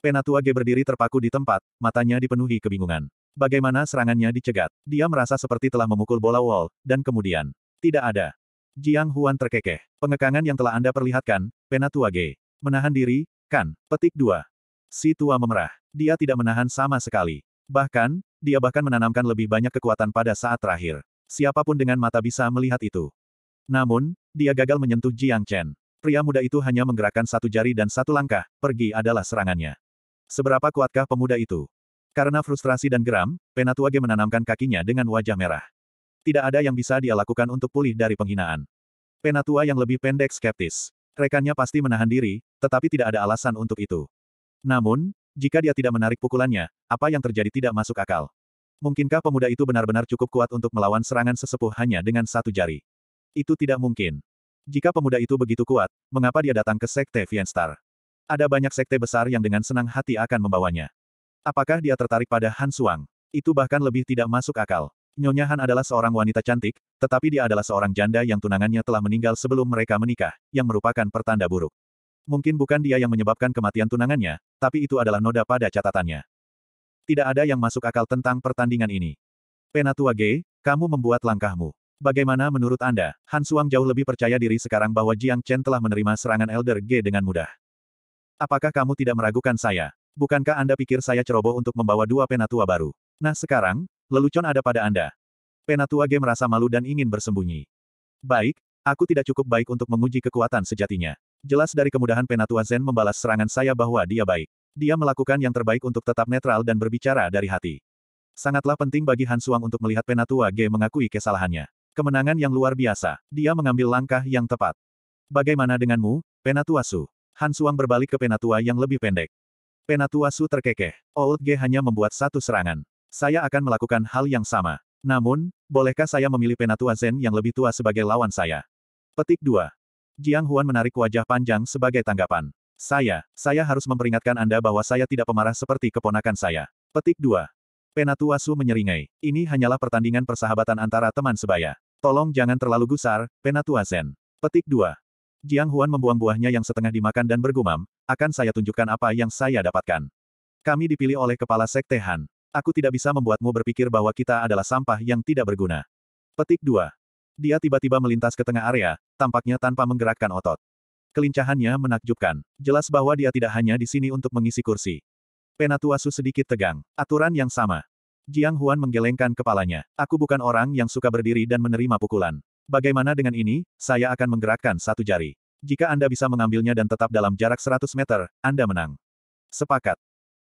Penatua G berdiri terpaku di tempat, matanya dipenuhi kebingungan. Bagaimana serangannya dicegat? Dia merasa seperti telah memukul bola wall, dan kemudian, tidak ada. Jiang Huan terkekeh. Pengekangan yang telah Anda perlihatkan, Penatua G. Menahan diri, kan? Petik 2. Si tua memerah. Dia tidak menahan sama sekali. Bahkan, dia bahkan menanamkan lebih banyak kekuatan pada saat terakhir. Siapapun dengan mata bisa melihat itu. Namun, dia gagal menyentuh Jiang Chen. Pria muda itu hanya menggerakkan satu jari dan satu langkah, pergi adalah serangannya. Seberapa kuatkah pemuda itu? Karena frustrasi dan geram, Penatuage menanamkan kakinya dengan wajah merah. Tidak ada yang bisa dia lakukan untuk pulih dari penghinaan. Penatua yang lebih pendek skeptis. Rekannya pasti menahan diri, tetapi tidak ada alasan untuk itu. Namun, jika dia tidak menarik pukulannya, apa yang terjadi tidak masuk akal. Mungkinkah pemuda itu benar-benar cukup kuat untuk melawan serangan sesepuh hanya dengan satu jari? Itu tidak mungkin. Jika pemuda itu begitu kuat, mengapa dia datang ke Sekte Vienstar? Ada banyak sekte besar yang dengan senang hati akan membawanya. Apakah dia tertarik pada Han Suang? Itu bahkan lebih tidak masuk akal. Nyonya Han adalah seorang wanita cantik, tetapi dia adalah seorang janda yang tunangannya telah meninggal sebelum mereka menikah, yang merupakan pertanda buruk. Mungkin bukan dia yang menyebabkan kematian tunangannya, tapi itu adalah noda pada catatannya. Tidak ada yang masuk akal tentang pertandingan ini. Penatua G, kamu membuat langkahmu. Bagaimana menurut Anda? Han Suang jauh lebih percaya diri sekarang bahwa Jiang Chen telah menerima serangan Elder G dengan mudah. Apakah kamu tidak meragukan saya? Bukankah Anda pikir saya ceroboh untuk membawa dua penatua baru? Nah sekarang, lelucon ada pada Anda. Penatua G merasa malu dan ingin bersembunyi. Baik, aku tidak cukup baik untuk menguji kekuatan sejatinya. Jelas dari kemudahan Penatua Zen membalas serangan saya bahwa dia baik. Dia melakukan yang terbaik untuk tetap netral dan berbicara dari hati. Sangatlah penting bagi Han Suang untuk melihat Penatua G mengakui kesalahannya. Kemenangan yang luar biasa. Dia mengambil langkah yang tepat. Bagaimana denganmu, Penatuasu? Han Suang berbalik ke Penatua yang lebih pendek. Penatua Penatuasu terkekeh. Old G hanya membuat satu serangan. Saya akan melakukan hal yang sama. Namun, bolehkah saya memilih Penatua Zen yang lebih tua sebagai lawan saya? Petik 2. Jiang Huan menarik wajah panjang sebagai tanggapan. Saya, saya harus memperingatkan Anda bahwa saya tidak pemarah seperti keponakan saya. Petik 2. Su menyeringai. Ini hanyalah pertandingan persahabatan antara teman sebaya. Tolong jangan terlalu gusar, Penatua Zen. Petik 2. Jiang Huan membuang buahnya yang setengah dimakan dan bergumam, akan saya tunjukkan apa yang saya dapatkan. Kami dipilih oleh kepala sekte Han. Aku tidak bisa membuatmu berpikir bahwa kita adalah sampah yang tidak berguna. Petik 2. Dia tiba-tiba melintas ke tengah area, tampaknya tanpa menggerakkan otot. Kelincahannya menakjubkan. Jelas bahwa dia tidak hanya di sini untuk mengisi kursi. Penatua Su sedikit tegang. Aturan yang sama. Jiang Huan menggelengkan kepalanya. Aku bukan orang yang suka berdiri dan menerima pukulan. Bagaimana dengan ini, saya akan menggerakkan satu jari. Jika Anda bisa mengambilnya dan tetap dalam jarak 100 meter, Anda menang. Sepakat.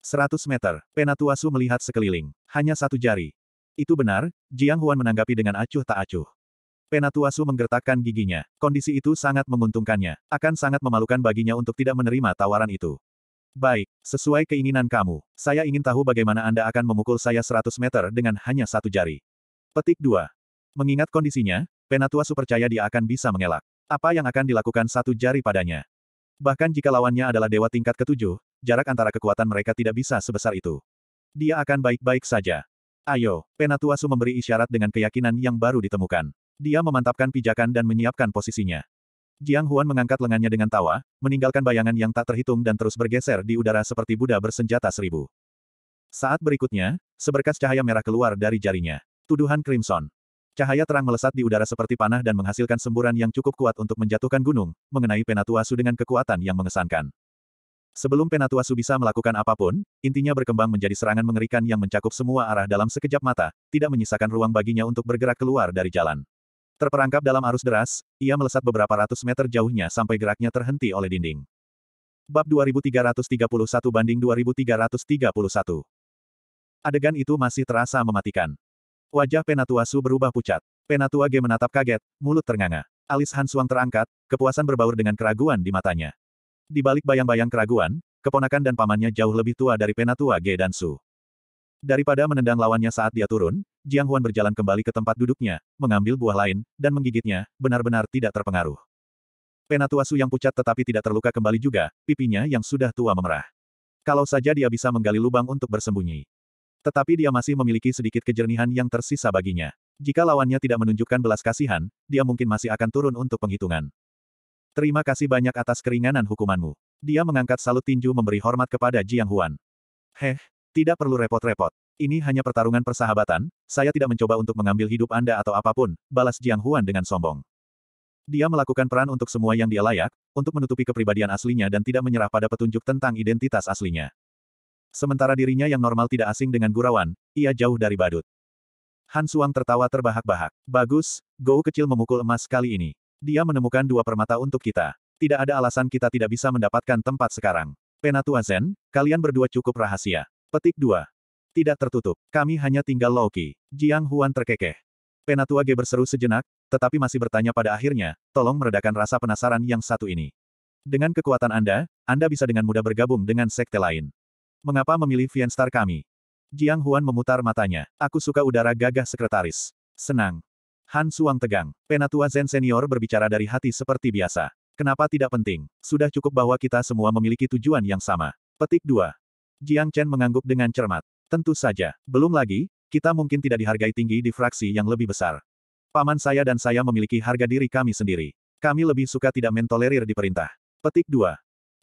100 meter, Penatuasu melihat sekeliling. Hanya satu jari. Itu benar, Jiang Huan menanggapi dengan acuh tak acuh. Penatuasu menggertakkan giginya. Kondisi itu sangat menguntungkannya. Akan sangat memalukan baginya untuk tidak menerima tawaran itu. Baik, Sesuai keinginan kamu, saya ingin tahu bagaimana Anda akan memukul saya 100 meter dengan hanya satu jari. Petik 2. Mengingat kondisinya, Penatua percaya dia akan bisa mengelak. Apa yang akan dilakukan satu jari padanya? Bahkan jika lawannya adalah dewa tingkat ketujuh, jarak antara kekuatan mereka tidak bisa sebesar itu. Dia akan baik-baik saja. Ayo, Penatuasu memberi isyarat dengan keyakinan yang baru ditemukan. Dia memantapkan pijakan dan menyiapkan posisinya. Jiang Huan mengangkat lengannya dengan tawa, meninggalkan bayangan yang tak terhitung dan terus bergeser di udara seperti Buddha bersenjata seribu. Saat berikutnya, seberkas cahaya merah keluar dari jarinya. Tuduhan Crimson. Cahaya terang melesat di udara seperti panah dan menghasilkan semburan yang cukup kuat untuk menjatuhkan gunung, mengenai Penatua Su dengan kekuatan yang mengesankan. Sebelum Penatua Su bisa melakukan apapun, intinya berkembang menjadi serangan mengerikan yang mencakup semua arah dalam sekejap mata, tidak menyisakan ruang baginya untuk bergerak keluar dari jalan. Terperangkap dalam arus deras, ia melesat beberapa ratus meter jauhnya sampai geraknya terhenti oleh dinding. Bab 2331 banding 2331. Adegan itu masih terasa mematikan. Wajah Penatua Su berubah pucat. Penatua G menatap kaget, mulut ternganga. Alis Han Suang terangkat, kepuasan berbaur dengan keraguan di matanya. Di balik bayang-bayang keraguan, keponakan dan pamannya jauh lebih tua dari Penatua G dan Su. Daripada menendang lawannya saat dia turun, Jiang Huan berjalan kembali ke tempat duduknya, mengambil buah lain, dan menggigitnya, benar-benar tidak terpengaruh. Penatua Su yang pucat tetapi tidak terluka kembali juga, pipinya yang sudah tua memerah. Kalau saja dia bisa menggali lubang untuk bersembunyi. Tetapi dia masih memiliki sedikit kejernihan yang tersisa baginya. Jika lawannya tidak menunjukkan belas kasihan, dia mungkin masih akan turun untuk penghitungan. Terima kasih banyak atas keringanan hukumanmu. Dia mengangkat salut tinju memberi hormat kepada Jiang Huan. Heh, tidak perlu repot-repot. Ini hanya pertarungan persahabatan, saya tidak mencoba untuk mengambil hidup Anda atau apapun, balas Jiang Huan dengan sombong. Dia melakukan peran untuk semua yang dia layak, untuk menutupi kepribadian aslinya dan tidak menyerah pada petunjuk tentang identitas aslinya. Sementara dirinya yang normal tidak asing dengan Gurawan, ia jauh dari badut. Han Suang tertawa terbahak-bahak. Bagus, Go kecil memukul emas kali ini. Dia menemukan dua permata untuk kita. Tidak ada alasan kita tidak bisa mendapatkan tempat sekarang. Penatua Zen, kalian berdua cukup rahasia. Petik 2. Tidak tertutup. Kami hanya tinggal Loki. Jiang Huan terkekeh. Penatua G berseru sejenak, tetapi masih bertanya pada akhirnya, tolong meredakan rasa penasaran yang satu ini. Dengan kekuatan Anda, Anda bisa dengan mudah bergabung dengan sekte lain. Mengapa memilih Vienstar kami? Jiang Huan memutar matanya. Aku suka udara gagah sekretaris. Senang. Han Suang tegang. Penatua Zen Senior berbicara dari hati seperti biasa. Kenapa tidak penting? Sudah cukup bahwa kita semua memiliki tujuan yang sama. Petik 2. Jiang Chen mengangguk dengan cermat. Tentu saja. Belum lagi, kita mungkin tidak dihargai tinggi di fraksi yang lebih besar. Paman saya dan saya memiliki harga diri kami sendiri. Kami lebih suka tidak mentolerir di perintah. Petik 2.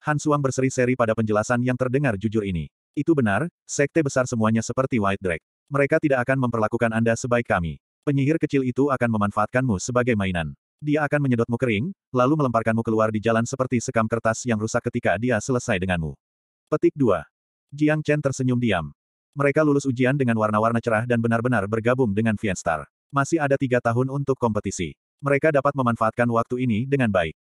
Han Suang berseri-seri pada penjelasan yang terdengar jujur ini. Itu benar, sekte besar semuanya seperti White Drake. Mereka tidak akan memperlakukan Anda sebaik kami. Penyihir kecil itu akan memanfaatkanmu sebagai mainan. Dia akan menyedotmu kering, lalu melemparkanmu keluar di jalan seperti sekam kertas yang rusak ketika dia selesai denganmu. Petik 2. Jiang Chen tersenyum diam. Mereka lulus ujian dengan warna-warna cerah dan benar-benar bergabung dengan Vienstar. Masih ada tiga tahun untuk kompetisi. Mereka dapat memanfaatkan waktu ini dengan baik.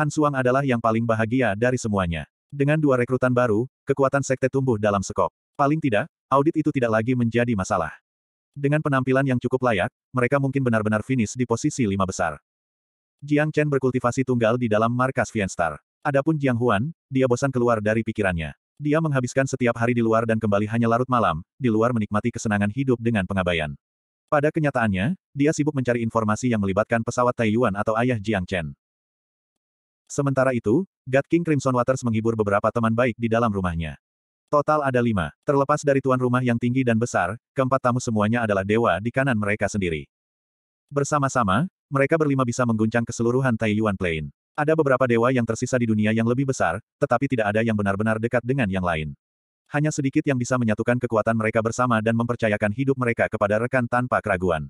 Han Suang adalah yang paling bahagia dari semuanya. Dengan dua rekrutan baru, kekuatan sekte tumbuh dalam sekop. Paling tidak, audit itu tidak lagi menjadi masalah. Dengan penampilan yang cukup layak, mereka mungkin benar-benar finish di posisi lima besar. Jiang Chen berkultivasi tunggal di dalam markas Vienstar. Adapun Jiang Huan, dia bosan keluar dari pikirannya. Dia menghabiskan setiap hari di luar dan kembali hanya larut malam, di luar menikmati kesenangan hidup dengan pengabaian. Pada kenyataannya, dia sibuk mencari informasi yang melibatkan pesawat Taiyuan atau ayah Jiang Chen. Sementara itu, God King Crimson Waters menghibur beberapa teman baik di dalam rumahnya. Total ada lima, terlepas dari tuan rumah yang tinggi dan besar, keempat tamu semuanya adalah dewa di kanan mereka sendiri. Bersama-sama, mereka berlima bisa mengguncang keseluruhan Taiyuan Plain. Ada beberapa dewa yang tersisa di dunia yang lebih besar, tetapi tidak ada yang benar-benar dekat dengan yang lain. Hanya sedikit yang bisa menyatukan kekuatan mereka bersama dan mempercayakan hidup mereka kepada rekan tanpa keraguan.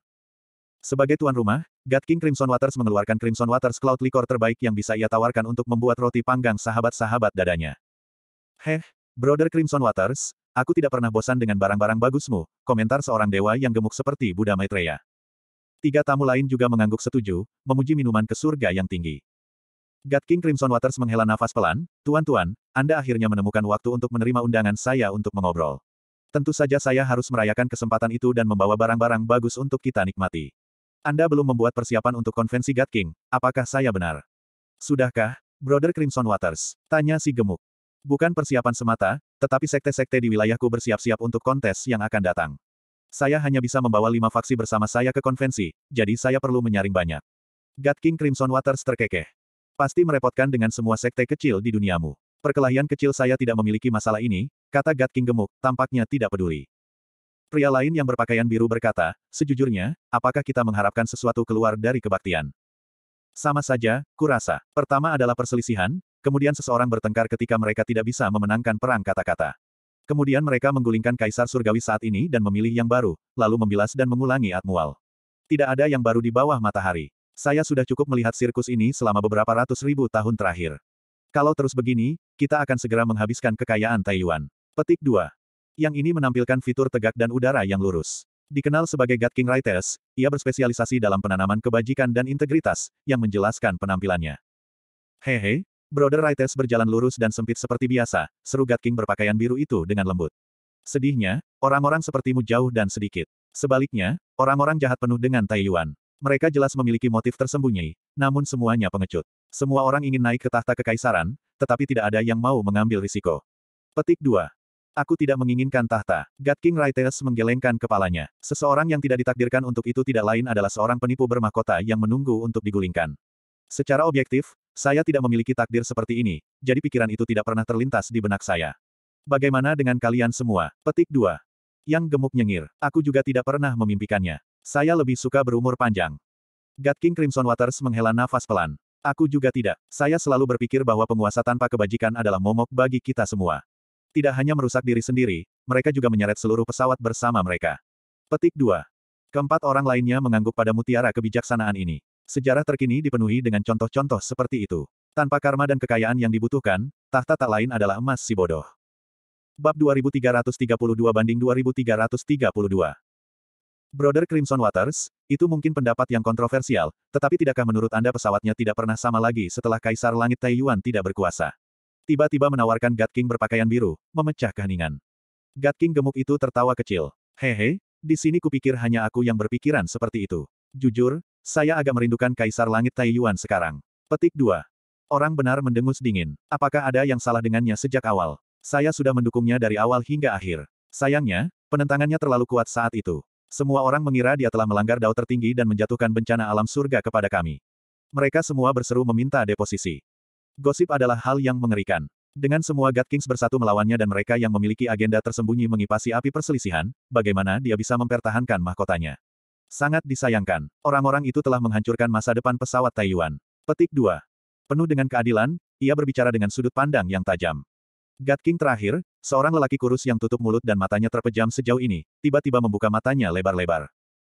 Sebagai tuan rumah, God King Crimson Waters mengeluarkan Crimson Waters Cloud Liquor terbaik yang bisa ia tawarkan untuk membuat roti panggang sahabat-sahabat dadanya. Heh, Brother Crimson Waters, aku tidak pernah bosan dengan barang-barang bagusmu, komentar seorang dewa yang gemuk seperti Buddha Maitreya. Tiga tamu lain juga mengangguk setuju, memuji minuman ke surga yang tinggi. Gat King Crimson Waters menghela nafas pelan, Tuan-tuan, Anda akhirnya menemukan waktu untuk menerima undangan saya untuk mengobrol. Tentu saja saya harus merayakan kesempatan itu dan membawa barang-barang bagus untuk kita nikmati. Anda belum membuat persiapan untuk konvensi Gat King, apakah saya benar? Sudahkah, Brother Crimson Waters? Tanya si gemuk. Bukan persiapan semata, tetapi sekte-sekte di wilayahku bersiap-siap untuk kontes yang akan datang. Saya hanya bisa membawa lima faksi bersama saya ke konvensi, jadi saya perlu menyaring banyak. Gat King Crimson Waters terkekeh. Pasti merepotkan dengan semua sekte kecil di duniamu. Perkelahian kecil saya tidak memiliki masalah ini, kata Gat King gemuk, tampaknya tidak peduli. Pria lain yang berpakaian biru berkata, sejujurnya, apakah kita mengharapkan sesuatu keluar dari kebaktian? Sama saja, kurasa. Pertama adalah perselisihan, kemudian seseorang bertengkar ketika mereka tidak bisa memenangkan perang kata-kata. Kemudian mereka menggulingkan kaisar surgawi saat ini dan memilih yang baru, lalu membilas dan mengulangi Atmual. Tidak ada yang baru di bawah matahari. Saya sudah cukup melihat sirkus ini selama beberapa ratus ribu tahun terakhir. Kalau terus begini, kita akan segera menghabiskan kekayaan Taiwan. Petik 2. Yang ini menampilkan fitur tegak dan udara yang lurus. Dikenal sebagai God King Rites, ia berspesialisasi dalam penanaman kebajikan dan integritas, yang menjelaskan penampilannya. Hehe, Brother Rites berjalan lurus dan sempit seperti biasa, seru God King berpakaian biru itu dengan lembut. Sedihnya, orang-orang sepertimu jauh dan sedikit. Sebaliknya, orang-orang jahat penuh dengan Taiwan. Mereka jelas memiliki motif tersembunyi, namun semuanya pengecut. Semua orang ingin naik ke tahta kekaisaran, tetapi tidak ada yang mau mengambil risiko. Petik 2. Aku tidak menginginkan tahta. God King Raiteus menggelengkan kepalanya. Seseorang yang tidak ditakdirkan untuk itu tidak lain adalah seorang penipu bermahkota yang menunggu untuk digulingkan. Secara objektif, saya tidak memiliki takdir seperti ini, jadi pikiran itu tidak pernah terlintas di benak saya. Bagaimana dengan kalian semua? Petik 2. Yang gemuk nyengir. Aku juga tidak pernah memimpikannya. Saya lebih suka berumur panjang. God King Crimson Waters menghela nafas pelan. Aku juga tidak. Saya selalu berpikir bahwa penguasa tanpa kebajikan adalah momok bagi kita semua. Tidak hanya merusak diri sendiri, mereka juga menyeret seluruh pesawat bersama mereka. Petik 2. Keempat orang lainnya mengangguk pada mutiara kebijaksanaan ini. Sejarah terkini dipenuhi dengan contoh-contoh seperti itu. Tanpa karma dan kekayaan yang dibutuhkan, tahta tak lain adalah emas si bodoh. Bab 2332 banding 2332 Brother Crimson Waters, itu mungkin pendapat yang kontroversial, tetapi tidakkah menurut Anda pesawatnya tidak pernah sama lagi setelah Kaisar Langit Taiyuan tidak berkuasa? Tiba-tiba menawarkan God King berpakaian biru, memecah keheningan. God King gemuk itu tertawa kecil. Hehe, di sini kupikir hanya aku yang berpikiran seperti itu. Jujur, saya agak merindukan Kaisar Langit Taiyuan sekarang. Petik 2. Orang benar mendengus dingin. Apakah ada yang salah dengannya sejak awal? Saya sudah mendukungnya dari awal hingga akhir. Sayangnya, penentangannya terlalu kuat saat itu. Semua orang mengira dia telah melanggar dao tertinggi dan menjatuhkan bencana alam surga kepada kami. Mereka semua berseru meminta deposisi. Gosip adalah hal yang mengerikan. Dengan semua God Kings bersatu melawannya dan mereka yang memiliki agenda tersembunyi mengipasi api perselisihan, bagaimana dia bisa mempertahankan mahkotanya? Sangat disayangkan. Orang-orang itu telah menghancurkan masa depan pesawat Taiwan. Petik 2. Penuh dengan keadilan, ia berbicara dengan sudut pandang yang tajam. God King terakhir, seorang lelaki kurus yang tutup mulut dan matanya terpejam sejauh ini, tiba-tiba membuka matanya lebar-lebar.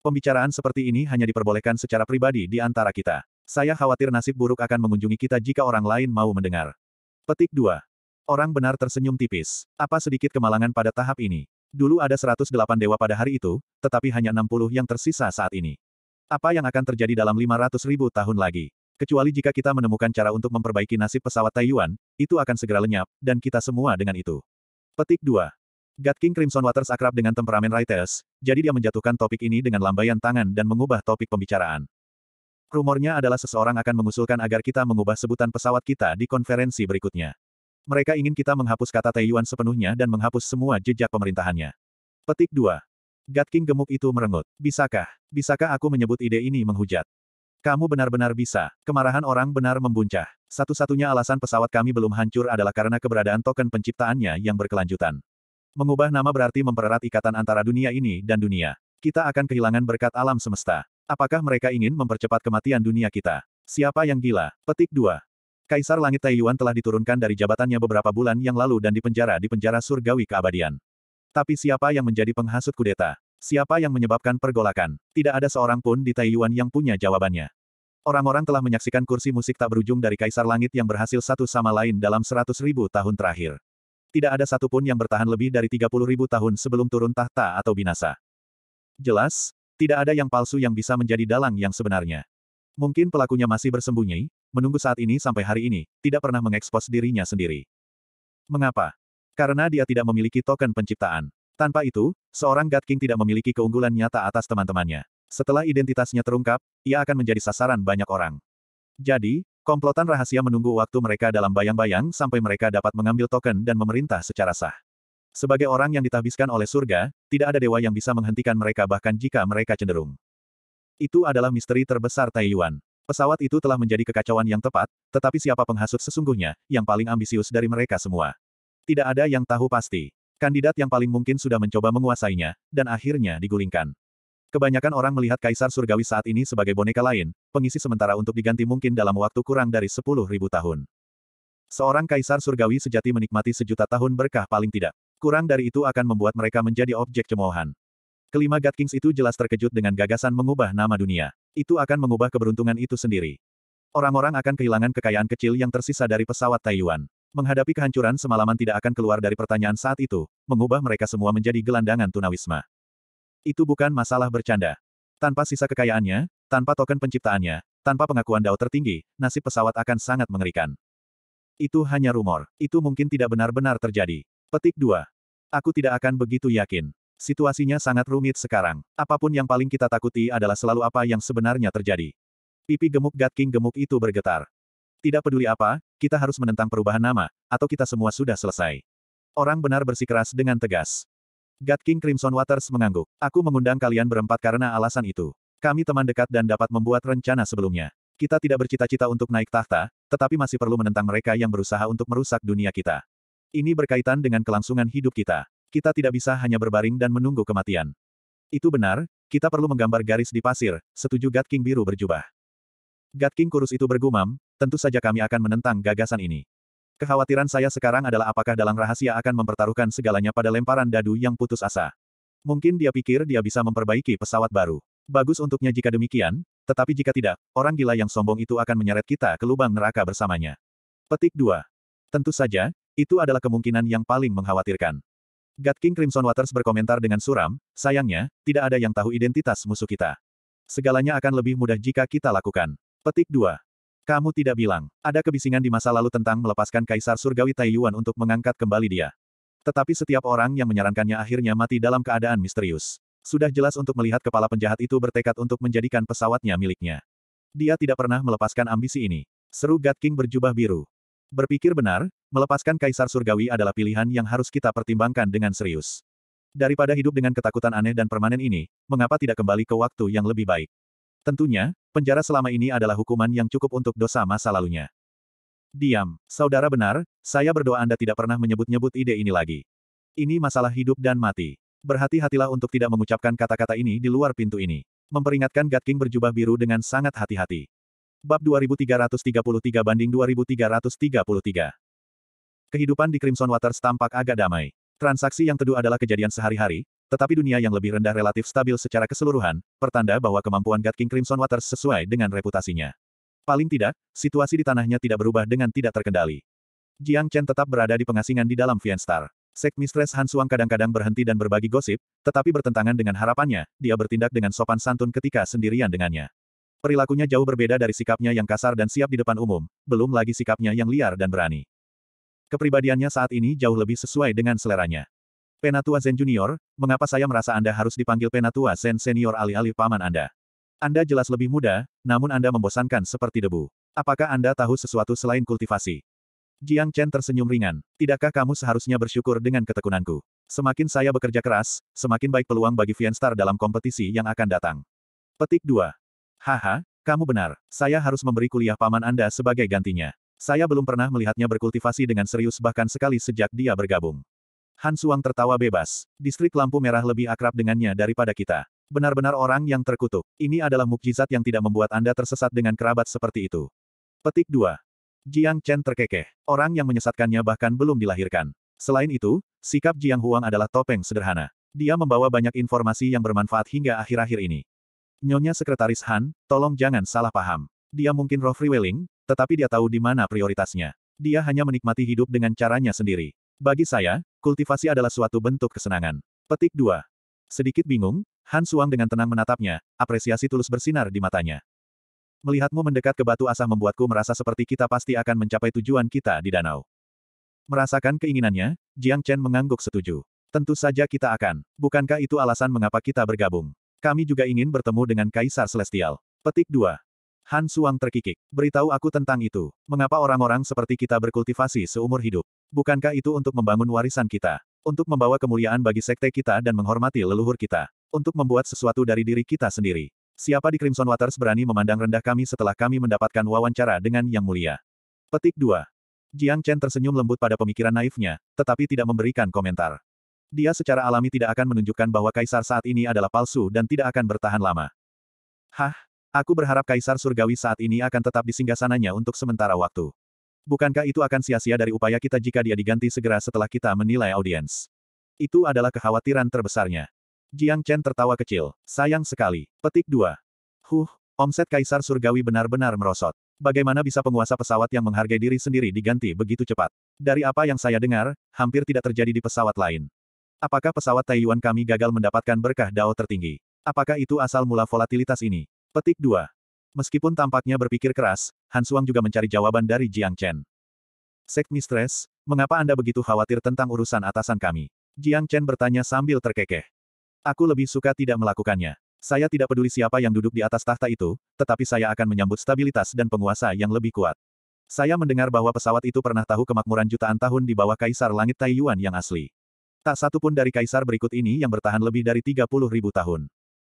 Pembicaraan seperti ini hanya diperbolehkan secara pribadi di antara kita. Saya khawatir nasib buruk akan mengunjungi kita jika orang lain mau mendengar. Petik 2. Orang benar tersenyum tipis. Apa sedikit kemalangan pada tahap ini? Dulu ada 108 dewa pada hari itu, tetapi hanya 60 yang tersisa saat ini. Apa yang akan terjadi dalam 500 ribu tahun lagi? Kecuali jika kita menemukan cara untuk memperbaiki nasib pesawat Taiwan, itu akan segera lenyap, dan kita semua dengan itu. Petik 2. God King Crimson Waters akrab dengan temperamen Raites, jadi dia menjatuhkan topik ini dengan lambaian tangan dan mengubah topik pembicaraan. Rumornya adalah seseorang akan mengusulkan agar kita mengubah sebutan pesawat kita di konferensi berikutnya. Mereka ingin kita menghapus kata Taiwan sepenuhnya dan menghapus semua jejak pemerintahannya. Petik 2. God King gemuk itu merengut. Bisakah, bisakah aku menyebut ide ini menghujat? Kamu benar-benar bisa. Kemarahan orang benar membuncah. Satu-satunya alasan pesawat kami belum hancur adalah karena keberadaan token penciptaannya yang berkelanjutan. Mengubah nama berarti mempererat ikatan antara dunia ini dan dunia. Kita akan kehilangan berkat alam semesta. Apakah mereka ingin mempercepat kematian dunia kita? Siapa yang gila? Petik 2. Kaisar Langit Taiyuan telah diturunkan dari jabatannya beberapa bulan yang lalu dan dipenjara di penjara surgawi keabadian. Tapi siapa yang menjadi penghasut kudeta? Siapa yang menyebabkan pergolakan? Tidak ada seorang pun di Taiyuan yang punya jawabannya. Orang-orang telah menyaksikan kursi musik tak berujung dari Kaisar Langit yang berhasil satu sama lain dalam seratus ribu tahun terakhir. Tidak ada satupun yang bertahan lebih dari tiga puluh ribu tahun sebelum turun tahta atau binasa. Jelas, tidak ada yang palsu yang bisa menjadi dalang yang sebenarnya. Mungkin pelakunya masih bersembunyi, menunggu saat ini sampai hari ini, tidak pernah mengekspos dirinya sendiri. Mengapa? Karena dia tidak memiliki token penciptaan. Tanpa itu, seorang God King tidak memiliki keunggulan nyata atas teman-temannya. Setelah identitasnya terungkap, ia akan menjadi sasaran banyak orang. Jadi, komplotan rahasia menunggu waktu mereka dalam bayang-bayang sampai mereka dapat mengambil token dan memerintah secara sah. Sebagai orang yang ditahbiskan oleh surga, tidak ada dewa yang bisa menghentikan mereka bahkan jika mereka cenderung. Itu adalah misteri terbesar Taiyuan. Pesawat itu telah menjadi kekacauan yang tepat, tetapi siapa penghasut sesungguhnya, yang paling ambisius dari mereka semua. Tidak ada yang tahu pasti. Kandidat yang paling mungkin sudah mencoba menguasainya, dan akhirnya digulingkan. Kebanyakan orang melihat Kaisar Surgawi saat ini sebagai boneka lain, pengisi sementara untuk diganti mungkin dalam waktu kurang dari 10.000 tahun. Seorang Kaisar Surgawi sejati menikmati sejuta tahun berkah paling tidak. Kurang dari itu akan membuat mereka menjadi objek cemoohan. Kelima God Kings itu jelas terkejut dengan gagasan mengubah nama dunia. Itu akan mengubah keberuntungan itu sendiri. Orang-orang akan kehilangan kekayaan kecil yang tersisa dari pesawat Taiwan. Menghadapi kehancuran semalaman tidak akan keluar dari pertanyaan saat itu, mengubah mereka semua menjadi gelandangan tunawisma. Itu bukan masalah bercanda. Tanpa sisa kekayaannya, tanpa token penciptaannya, tanpa pengakuan dao tertinggi, nasib pesawat akan sangat mengerikan. Itu hanya rumor. Itu mungkin tidak benar-benar terjadi. Petik 2. Aku tidak akan begitu yakin. Situasinya sangat rumit sekarang. Apapun yang paling kita takuti adalah selalu apa yang sebenarnya terjadi. Pipi gemuk Gat King gemuk itu bergetar. Tidak peduli apa, kita harus menentang perubahan nama, atau kita semua sudah selesai. Orang benar bersikeras dengan tegas. God King Crimson Waters mengangguk. Aku mengundang kalian berempat karena alasan itu. Kami teman dekat dan dapat membuat rencana sebelumnya. Kita tidak bercita-cita untuk naik tahta, tetapi masih perlu menentang mereka yang berusaha untuk merusak dunia kita. Ini berkaitan dengan kelangsungan hidup kita. Kita tidak bisa hanya berbaring dan menunggu kematian. Itu benar, kita perlu menggambar garis di pasir, setuju God King biru berjubah. God King kurus itu bergumam, tentu saja kami akan menentang gagasan ini. Kekhawatiran saya sekarang adalah apakah dalang rahasia akan mempertaruhkan segalanya pada lemparan dadu yang putus asa. Mungkin dia pikir dia bisa memperbaiki pesawat baru. Bagus untuknya jika demikian, tetapi jika tidak, orang gila yang sombong itu akan menyeret kita ke lubang neraka bersamanya. Petik 2. Tentu saja, itu adalah kemungkinan yang paling mengkhawatirkan. God King Crimson Waters berkomentar dengan suram, sayangnya, tidak ada yang tahu identitas musuh kita. Segalanya akan lebih mudah jika kita lakukan. Petik 2. Kamu tidak bilang. Ada kebisingan di masa lalu tentang melepaskan Kaisar Surgawi Taiyuan untuk mengangkat kembali dia. Tetapi setiap orang yang menyarankannya akhirnya mati dalam keadaan misterius. Sudah jelas untuk melihat kepala penjahat itu bertekad untuk menjadikan pesawatnya miliknya. Dia tidak pernah melepaskan ambisi ini. Seru Gat King berjubah biru. Berpikir benar, melepaskan Kaisar Surgawi adalah pilihan yang harus kita pertimbangkan dengan serius. Daripada hidup dengan ketakutan aneh dan permanen ini, mengapa tidak kembali ke waktu yang lebih baik? Tentunya, penjara selama ini adalah hukuman yang cukup untuk dosa masa lalunya. Diam, saudara benar, saya berdoa Anda tidak pernah menyebut-nyebut ide ini lagi. Ini masalah hidup dan mati. Berhati-hatilah untuk tidak mengucapkan kata-kata ini di luar pintu ini. Memperingatkan God King berjubah biru dengan sangat hati-hati. Bab 2333 banding 2333. Kehidupan di Crimson Waters tampak agak damai. Transaksi yang teduh adalah kejadian sehari-hari, tetapi dunia yang lebih rendah relatif stabil secara keseluruhan, pertanda bahwa kemampuan God King Crimson Waters sesuai dengan reputasinya. Paling tidak, situasi di tanahnya tidak berubah dengan tidak terkendali. Jiang Chen tetap berada di pengasingan di dalam Vianstar. Sek Mistress Han Suang kadang-kadang berhenti dan berbagi gosip, tetapi bertentangan dengan harapannya, dia bertindak dengan sopan santun ketika sendirian dengannya. Perilakunya jauh berbeda dari sikapnya yang kasar dan siap di depan umum, belum lagi sikapnya yang liar dan berani. Kepribadiannya saat ini jauh lebih sesuai dengan seleranya. Penatua Zen Junior, mengapa saya merasa Anda harus dipanggil Penatua Zen Senior alih-alih paman Anda? Anda jelas lebih muda, namun Anda membosankan seperti debu. Apakah Anda tahu sesuatu selain kultivasi? Jiang Chen tersenyum ringan. Tidakkah kamu seharusnya bersyukur dengan ketekunanku? Semakin saya bekerja keras, semakin baik peluang bagi Vianstar dalam kompetisi yang akan datang. Petik 2. Haha, kamu benar. Saya harus memberi kuliah paman Anda sebagai gantinya. Saya belum pernah melihatnya berkultivasi dengan serius bahkan sekali sejak dia bergabung. Han Suang tertawa bebas. Distrik lampu merah lebih akrab dengannya daripada kita. Benar-benar orang yang terkutuk. Ini adalah mukjizat yang tidak membuat Anda tersesat dengan kerabat seperti itu. Petik 2. Jiang Chen terkekeh. Orang yang menyesatkannya bahkan belum dilahirkan. Selain itu, sikap Jiang Huang adalah topeng sederhana. Dia membawa banyak informasi yang bermanfaat hingga akhir-akhir ini. Nyonya Sekretaris Han, tolong jangan salah paham. Dia mungkin roh freewheeling, tetapi dia tahu di mana prioritasnya. Dia hanya menikmati hidup dengan caranya sendiri. Bagi saya, kultivasi adalah suatu bentuk kesenangan. Petik 2. Sedikit bingung, Han Suang dengan tenang menatapnya, apresiasi tulus bersinar di matanya. Melihatmu mendekat ke batu asah membuatku merasa seperti kita pasti akan mencapai tujuan kita di danau. Merasakan keinginannya, Jiang Chen mengangguk setuju. Tentu saja kita akan. Bukankah itu alasan mengapa kita bergabung? Kami juga ingin bertemu dengan Kaisar Celestial. Petik 2. Han Suang terkikik. Beritahu aku tentang itu. Mengapa orang-orang seperti kita berkultivasi seumur hidup? Bukankah itu untuk membangun warisan kita? Untuk membawa kemuliaan bagi sekte kita dan menghormati leluhur kita? Untuk membuat sesuatu dari diri kita sendiri? Siapa di Crimson Waters berani memandang rendah kami setelah kami mendapatkan wawancara dengan Yang Mulia? Petik 2. Jiang Chen tersenyum lembut pada pemikiran naifnya, tetapi tidak memberikan komentar. Dia secara alami tidak akan menunjukkan bahwa kaisar saat ini adalah palsu dan tidak akan bertahan lama. Hah? Aku berharap kaisar surgawi saat ini akan tetap di singgasananya untuk sementara waktu. Bukankah itu akan sia-sia dari upaya kita jika dia diganti segera setelah kita menilai audiens? Itu adalah kekhawatiran terbesarnya. Jiang Chen tertawa kecil. Sayang sekali. Petik 2. Huh, omset Kaisar Surgawi benar-benar merosot. Bagaimana bisa penguasa pesawat yang menghargai diri sendiri diganti begitu cepat? Dari apa yang saya dengar, hampir tidak terjadi di pesawat lain. Apakah pesawat Taiyuan kami gagal mendapatkan berkah Dao tertinggi? Apakah itu asal mula volatilitas ini? Petik 2. Meskipun tampaknya berpikir keras, Han Suang juga mencari jawaban dari Jiang Chen. Sek Mistress, mengapa Anda begitu khawatir tentang urusan atasan kami? Jiang Chen bertanya sambil terkekeh. Aku lebih suka tidak melakukannya. Saya tidak peduli siapa yang duduk di atas tahta itu, tetapi saya akan menyambut stabilitas dan penguasa yang lebih kuat. Saya mendengar bahwa pesawat itu pernah tahu kemakmuran jutaan tahun di bawah Kaisar Langit Taiyuan yang asli. Tak satu pun dari kaisar berikut ini yang bertahan lebih dari 30 ribu tahun.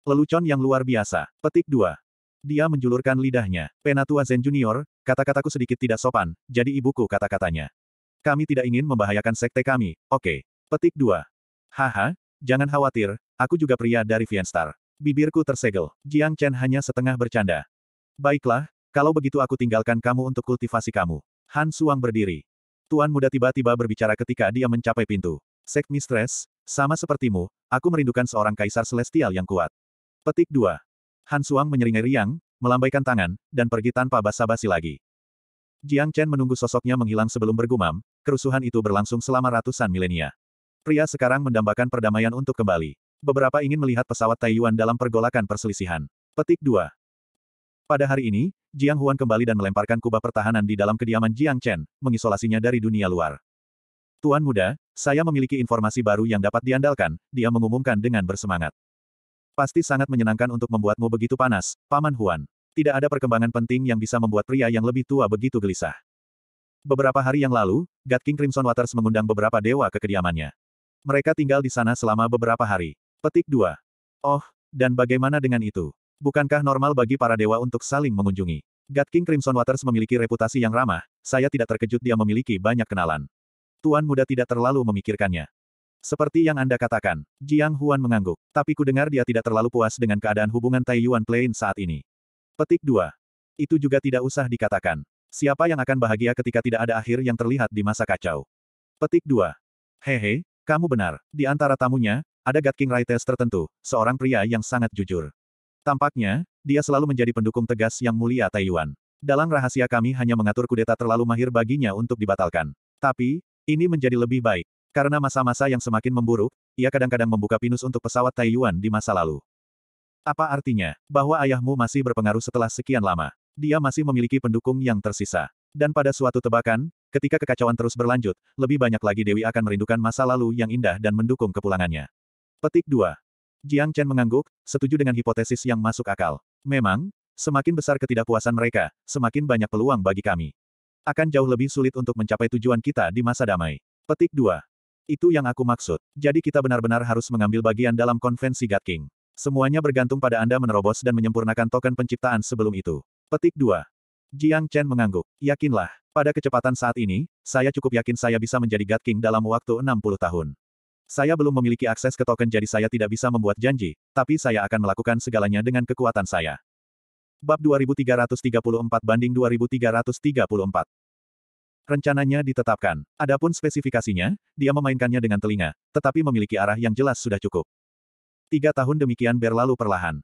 Lelucon yang luar biasa. Petik 2. Dia menjulurkan lidahnya. Penatua Zen Junior, kata-kataku sedikit tidak sopan, jadi ibuku kata-katanya. Kami tidak ingin membahayakan sekte kami, oke. Okay. Petik 2. Haha, jangan khawatir, aku juga pria dari Vianstar. Bibirku tersegel. Jiang Chen hanya setengah bercanda. Baiklah, kalau begitu aku tinggalkan kamu untuk kultivasi kamu. Han Suang berdiri. Tuan muda tiba-tiba berbicara ketika dia mencapai pintu. Sek Mistress, sama sepertimu, aku merindukan seorang kaisar celestial yang kuat. Petik 2. Han Suang menyeringai-riang, melambaikan tangan, dan pergi tanpa basa-basi lagi. Jiang Chen menunggu sosoknya menghilang sebelum bergumam, kerusuhan itu berlangsung selama ratusan milenia. Pria sekarang mendambakan perdamaian untuk kembali. Beberapa ingin melihat pesawat Taiyuan dalam pergolakan perselisihan. Petik 2. Pada hari ini, Jiang Huan kembali dan melemparkan kubah pertahanan di dalam kediaman Jiang Chen, mengisolasinya dari dunia luar. Tuan muda, saya memiliki informasi baru yang dapat diandalkan, dia mengumumkan dengan bersemangat. Pasti sangat menyenangkan untuk membuatmu begitu panas, Paman Huan. Tidak ada perkembangan penting yang bisa membuat pria yang lebih tua begitu gelisah. Beberapa hari yang lalu, God King Crimson Waters mengundang beberapa dewa ke kediamannya. Mereka tinggal di sana selama beberapa hari. Petik 2. Oh, dan bagaimana dengan itu? Bukankah normal bagi para dewa untuk saling mengunjungi? God King Crimson Waters memiliki reputasi yang ramah, saya tidak terkejut dia memiliki banyak kenalan. Tuan muda tidak terlalu memikirkannya. Seperti yang Anda katakan, Jiang Huan mengangguk, tapi ku dengar dia tidak terlalu puas dengan keadaan hubungan Taiyuan Plain saat ini. Petik 2. Itu juga tidak usah dikatakan. Siapa yang akan bahagia ketika tidak ada akhir yang terlihat di masa kacau? Petik 2. Hehe, kamu benar. Di antara tamunya, ada God King Raites tertentu, seorang pria yang sangat jujur. Tampaknya, dia selalu menjadi pendukung tegas yang mulia Taiyuan. Dalam rahasia kami hanya mengatur kudeta terlalu mahir baginya untuk dibatalkan. Tapi, ini menjadi lebih baik. Karena masa-masa yang semakin memburuk, ia kadang-kadang membuka pinus untuk pesawat Taiyuan di masa lalu. Apa artinya? Bahwa ayahmu masih berpengaruh setelah sekian lama. Dia masih memiliki pendukung yang tersisa. Dan pada suatu tebakan, ketika kekacauan terus berlanjut, lebih banyak lagi Dewi akan merindukan masa lalu yang indah dan mendukung kepulangannya. Petik 2. Jiang Chen mengangguk, setuju dengan hipotesis yang masuk akal. Memang, semakin besar ketidakpuasan mereka, semakin banyak peluang bagi kami. Akan jauh lebih sulit untuk mencapai tujuan kita di masa damai. Petik 2. Itu yang aku maksud. Jadi kita benar-benar harus mengambil bagian dalam konvensi God King. Semuanya bergantung pada Anda menerobos dan menyempurnakan token penciptaan sebelum itu. Petik 2. Jiang Chen mengangguk. Yakinlah, pada kecepatan saat ini, saya cukup yakin saya bisa menjadi God King dalam waktu 60 tahun. Saya belum memiliki akses ke token jadi saya tidak bisa membuat janji, tapi saya akan melakukan segalanya dengan kekuatan saya. Bab 2334 banding 2334 rencananya ditetapkan. Adapun spesifikasinya, dia memainkannya dengan telinga, tetapi memiliki arah yang jelas sudah cukup. Tiga tahun demikian berlalu perlahan.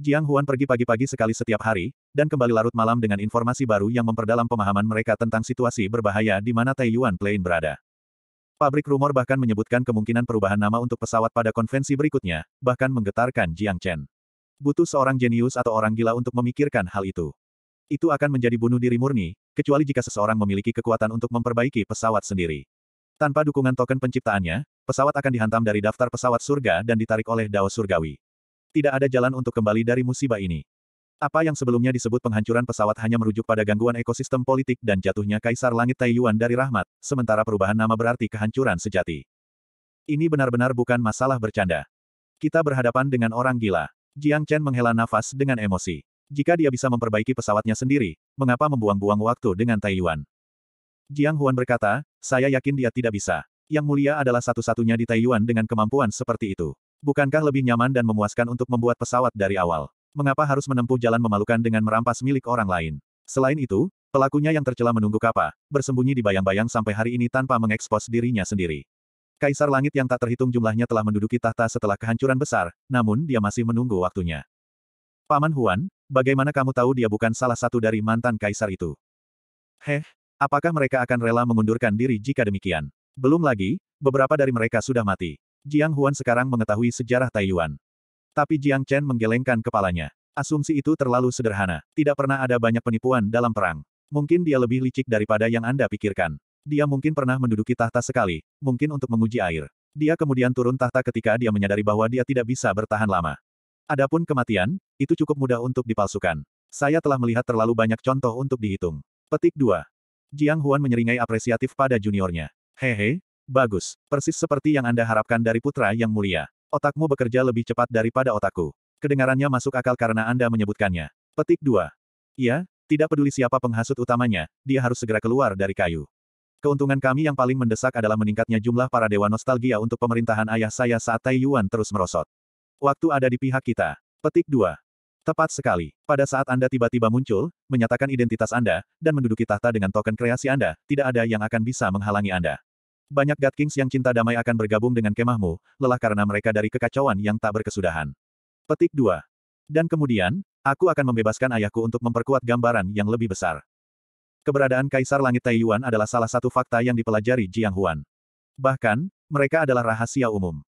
Jiang Huan pergi pagi-pagi sekali setiap hari, dan kembali larut malam dengan informasi baru yang memperdalam pemahaman mereka tentang situasi berbahaya di mana Taiyuan Plain berada. Pabrik rumor bahkan menyebutkan kemungkinan perubahan nama untuk pesawat pada konvensi berikutnya, bahkan menggetarkan Jiang Chen. Butuh seorang jenius atau orang gila untuk memikirkan hal itu. Itu akan menjadi bunuh diri murni, kecuali jika seseorang memiliki kekuatan untuk memperbaiki pesawat sendiri. Tanpa dukungan token penciptaannya, pesawat akan dihantam dari daftar pesawat surga dan ditarik oleh Dao Surgawi. Tidak ada jalan untuk kembali dari musibah ini. Apa yang sebelumnya disebut penghancuran pesawat hanya merujuk pada gangguan ekosistem politik dan jatuhnya Kaisar Langit Taiyuan dari rahmat, sementara perubahan nama berarti kehancuran sejati. Ini benar-benar bukan masalah bercanda. Kita berhadapan dengan orang gila. Jiang Chen menghela nafas dengan emosi. Jika dia bisa memperbaiki pesawatnya sendiri, mengapa membuang-buang waktu dengan Yuan? Jiang Huan berkata, saya yakin dia tidak bisa. Yang mulia adalah satu-satunya di Yuan dengan kemampuan seperti itu. Bukankah lebih nyaman dan memuaskan untuk membuat pesawat dari awal? Mengapa harus menempuh jalan memalukan dengan merampas milik orang lain? Selain itu, pelakunya yang tercela menunggu kapa, bersembunyi di bayang-bayang sampai hari ini tanpa mengekspos dirinya sendiri. Kaisar Langit yang tak terhitung jumlahnya telah menduduki tahta setelah kehancuran besar, namun dia masih menunggu waktunya. Paman Huan, bagaimana kamu tahu dia bukan salah satu dari mantan kaisar itu? Heh, apakah mereka akan rela mengundurkan diri jika demikian? Belum lagi, beberapa dari mereka sudah mati. Jiang Huan sekarang mengetahui sejarah Taiyuan. Tapi Jiang Chen menggelengkan kepalanya. Asumsi itu terlalu sederhana. Tidak pernah ada banyak penipuan dalam perang. Mungkin dia lebih licik daripada yang Anda pikirkan. Dia mungkin pernah menduduki tahta sekali, mungkin untuk menguji air. Dia kemudian turun tahta ketika dia menyadari bahwa dia tidak bisa bertahan lama. Adapun kematian, itu cukup mudah untuk dipalsukan. Saya telah melihat terlalu banyak contoh untuk dihitung. Petik 2. Jiang Huan menyeringai apresiatif pada juniornya. Hehe, bagus. Persis seperti yang Anda harapkan dari putra yang mulia. Otakmu bekerja lebih cepat daripada otakku. Kedengarannya masuk akal karena Anda menyebutkannya. Petik 2. Iya, tidak peduli siapa penghasut utamanya, dia harus segera keluar dari kayu. Keuntungan kami yang paling mendesak adalah meningkatnya jumlah para dewa nostalgia untuk pemerintahan ayah saya saat Tai Yuan terus merosot. Waktu ada di pihak kita. Petik 2. Tepat sekali. Pada saat Anda tiba-tiba muncul, menyatakan identitas Anda, dan menduduki tahta dengan token kreasi Anda, tidak ada yang akan bisa menghalangi Anda. Banyak God Kings yang cinta damai akan bergabung dengan kemahmu, lelah karena mereka dari kekacauan yang tak berkesudahan. Petik 2. Dan kemudian, aku akan membebaskan ayahku untuk memperkuat gambaran yang lebih besar. Keberadaan Kaisar Langit Taiyuan adalah salah satu fakta yang dipelajari Jiang Huan. Bahkan, mereka adalah rahasia umum.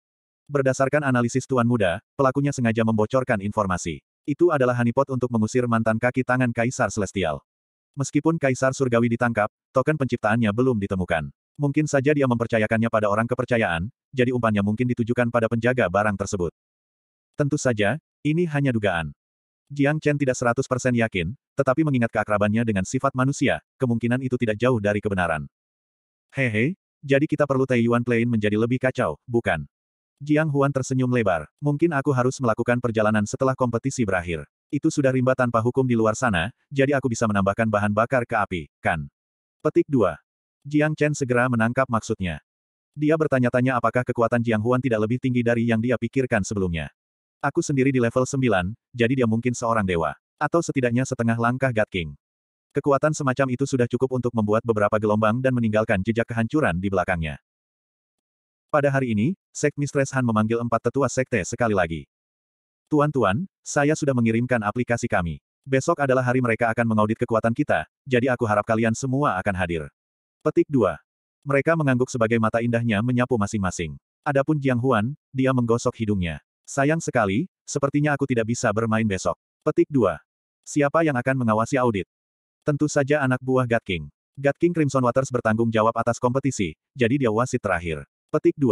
Berdasarkan analisis Tuan Muda, pelakunya sengaja membocorkan informasi. Itu adalah honeypot untuk mengusir mantan kaki tangan Kaisar Celestial. Meskipun Kaisar Surgawi ditangkap, token penciptaannya belum ditemukan. Mungkin saja dia mempercayakannya pada orang kepercayaan, jadi umpannya mungkin ditujukan pada penjaga barang tersebut. Tentu saja, ini hanya dugaan. Jiang Chen tidak 100% yakin, tetapi mengingat keakrabannya dengan sifat manusia, kemungkinan itu tidak jauh dari kebenaran. Hehe, jadi kita perlu Taiyuan Plain menjadi lebih kacau, bukan? Jiang Huan tersenyum lebar. Mungkin aku harus melakukan perjalanan setelah kompetisi berakhir. Itu sudah rimba tanpa hukum di luar sana, jadi aku bisa menambahkan bahan bakar ke api, kan? Petik 2. Jiang Chen segera menangkap maksudnya. Dia bertanya-tanya apakah kekuatan Jiang Huan tidak lebih tinggi dari yang dia pikirkan sebelumnya. Aku sendiri di level 9, jadi dia mungkin seorang dewa. Atau setidaknya setengah langkah God King. Kekuatan semacam itu sudah cukup untuk membuat beberapa gelombang dan meninggalkan jejak kehancuran di belakangnya. Pada hari ini, Sek Mistress Han memanggil empat tetua sekte sekali lagi. Tuan-tuan, saya sudah mengirimkan aplikasi kami. Besok adalah hari mereka akan mengaudit kekuatan kita, jadi aku harap kalian semua akan hadir. Petik 2. Mereka mengangguk sebagai mata indahnya menyapu masing-masing. Adapun Jiang Huan, dia menggosok hidungnya. Sayang sekali, sepertinya aku tidak bisa bermain besok. Petik 2. Siapa yang akan mengawasi audit? Tentu saja anak buah God King. God King Crimson Waters bertanggung jawab atas kompetisi, jadi dia wasit terakhir. Petik 2.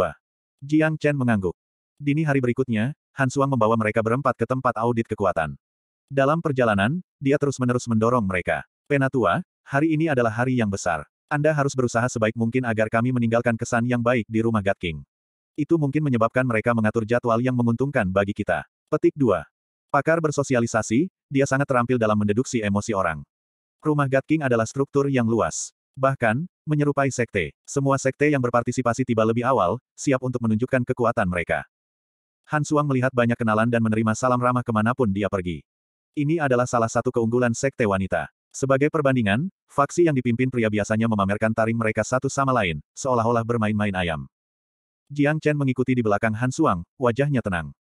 Jiang Chen mengangguk. Dini hari berikutnya, Han Suang membawa mereka berempat ke tempat audit kekuatan. Dalam perjalanan, dia terus-menerus mendorong mereka. Penatua, hari ini adalah hari yang besar. Anda harus berusaha sebaik mungkin agar kami meninggalkan kesan yang baik di rumah God King. Itu mungkin menyebabkan mereka mengatur jadwal yang menguntungkan bagi kita. Petik 2. Pakar bersosialisasi, dia sangat terampil dalam mendeduksi emosi orang. Rumah God King adalah struktur yang luas. Bahkan, menyerupai sekte, semua sekte yang berpartisipasi tiba lebih awal, siap untuk menunjukkan kekuatan mereka. Han Suang melihat banyak kenalan dan menerima salam ramah kemanapun dia pergi. Ini adalah salah satu keunggulan sekte wanita. Sebagai perbandingan, faksi yang dipimpin pria biasanya memamerkan taring mereka satu sama lain, seolah-olah bermain-main ayam. Jiang Chen mengikuti di belakang Han Suang, wajahnya tenang.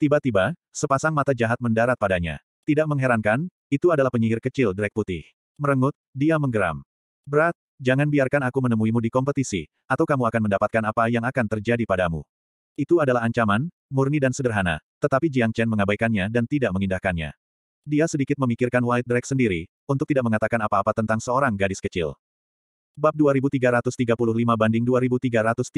Tiba-tiba, sepasang mata jahat mendarat padanya. Tidak mengherankan, itu adalah penyihir kecil Drek Putih. Merengut, dia menggeram. Berat, jangan biarkan aku menemuimu di kompetisi, atau kamu akan mendapatkan apa yang akan terjadi padamu. Itu adalah ancaman, murni dan sederhana, tetapi Jiang Chen mengabaikannya dan tidak mengindahkannya. Dia sedikit memikirkan White Drake sendiri, untuk tidak mengatakan apa-apa tentang seorang gadis kecil. Bab 2335 banding 2335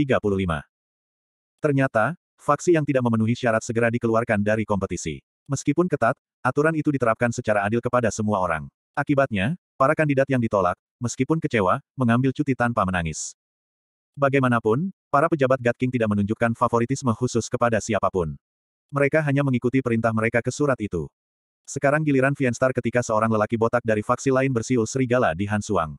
Ternyata, faksi yang tidak memenuhi syarat segera dikeluarkan dari kompetisi. Meskipun ketat, aturan itu diterapkan secara adil kepada semua orang. Akibatnya, Para kandidat yang ditolak, meskipun kecewa, mengambil cuti tanpa menangis. Bagaimanapun, para pejabat God King tidak menunjukkan favoritisme khusus kepada siapapun. Mereka hanya mengikuti perintah mereka ke surat itu. Sekarang giliran Vianstar ketika seorang lelaki botak dari faksi lain bersiul serigala di Hansuang.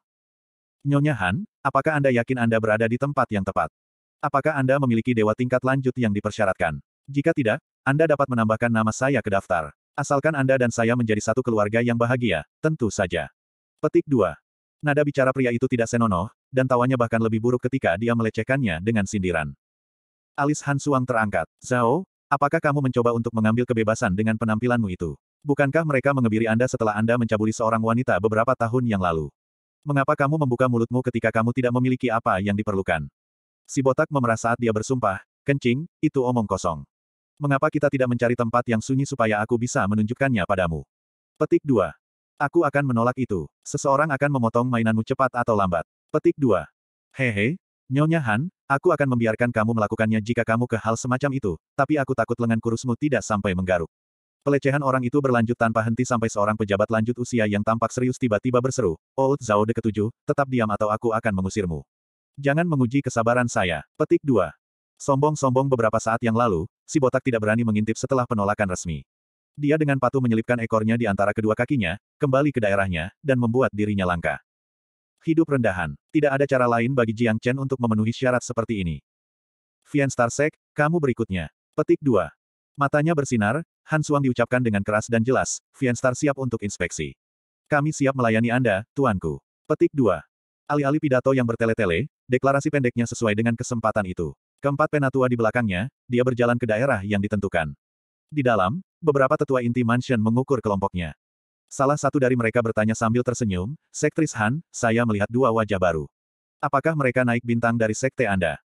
Nyonya Han, apakah Anda yakin Anda berada di tempat yang tepat? Apakah Anda memiliki dewa tingkat lanjut yang dipersyaratkan? Jika tidak, Anda dapat menambahkan nama saya ke daftar. Asalkan Anda dan saya menjadi satu keluarga yang bahagia, tentu saja. Petik 2. Nada bicara pria itu tidak senonoh, dan tawanya bahkan lebih buruk ketika dia melecehkannya dengan sindiran. Alis Han Suang terangkat. Zhao, apakah kamu mencoba untuk mengambil kebebasan dengan penampilanmu itu? Bukankah mereka mengebiri Anda setelah Anda mencabuli seorang wanita beberapa tahun yang lalu? Mengapa kamu membuka mulutmu ketika kamu tidak memiliki apa yang diperlukan? Si botak memerah saat dia bersumpah, kencing, itu omong kosong. Mengapa kita tidak mencari tempat yang sunyi supaya aku bisa menunjukkannya padamu? Petik 2. Aku akan menolak itu. Seseorang akan memotong mainanmu cepat atau lambat. Petik 2. Hehe, Nyonya Han, aku akan membiarkan kamu melakukannya jika kamu ke hal semacam itu, tapi aku takut lengan kurusmu tidak sampai menggaruk. Pelecehan orang itu berlanjut tanpa henti sampai seorang pejabat lanjut usia yang tampak serius tiba-tiba berseru, Old oh, Zhao de ketujuh, tetap diam atau aku akan mengusirmu. Jangan menguji kesabaran saya. Petik 2. Sombong-sombong beberapa saat yang lalu, si botak tidak berani mengintip setelah penolakan resmi. Dia dengan patuh menyelipkan ekornya di antara kedua kakinya, kembali ke daerahnya, dan membuat dirinya langka. Hidup rendahan. Tidak ada cara lain bagi Jiang Chen untuk memenuhi syarat seperti ini. Vian Starsek, kamu berikutnya. Petik 2. Matanya bersinar, Han Suang diucapkan dengan keras dan jelas, Vian Star siap untuk inspeksi. Kami siap melayani Anda, Tuanku. Petik 2. Alih-alih pidato yang bertele-tele, deklarasi pendeknya sesuai dengan kesempatan itu. Keempat penatua di belakangnya, dia berjalan ke daerah yang ditentukan. Di dalam, beberapa tetua inti mansion mengukur kelompoknya. Salah satu dari mereka bertanya sambil tersenyum, Sektris Han, saya melihat dua wajah baru. Apakah mereka naik bintang dari sekte Anda?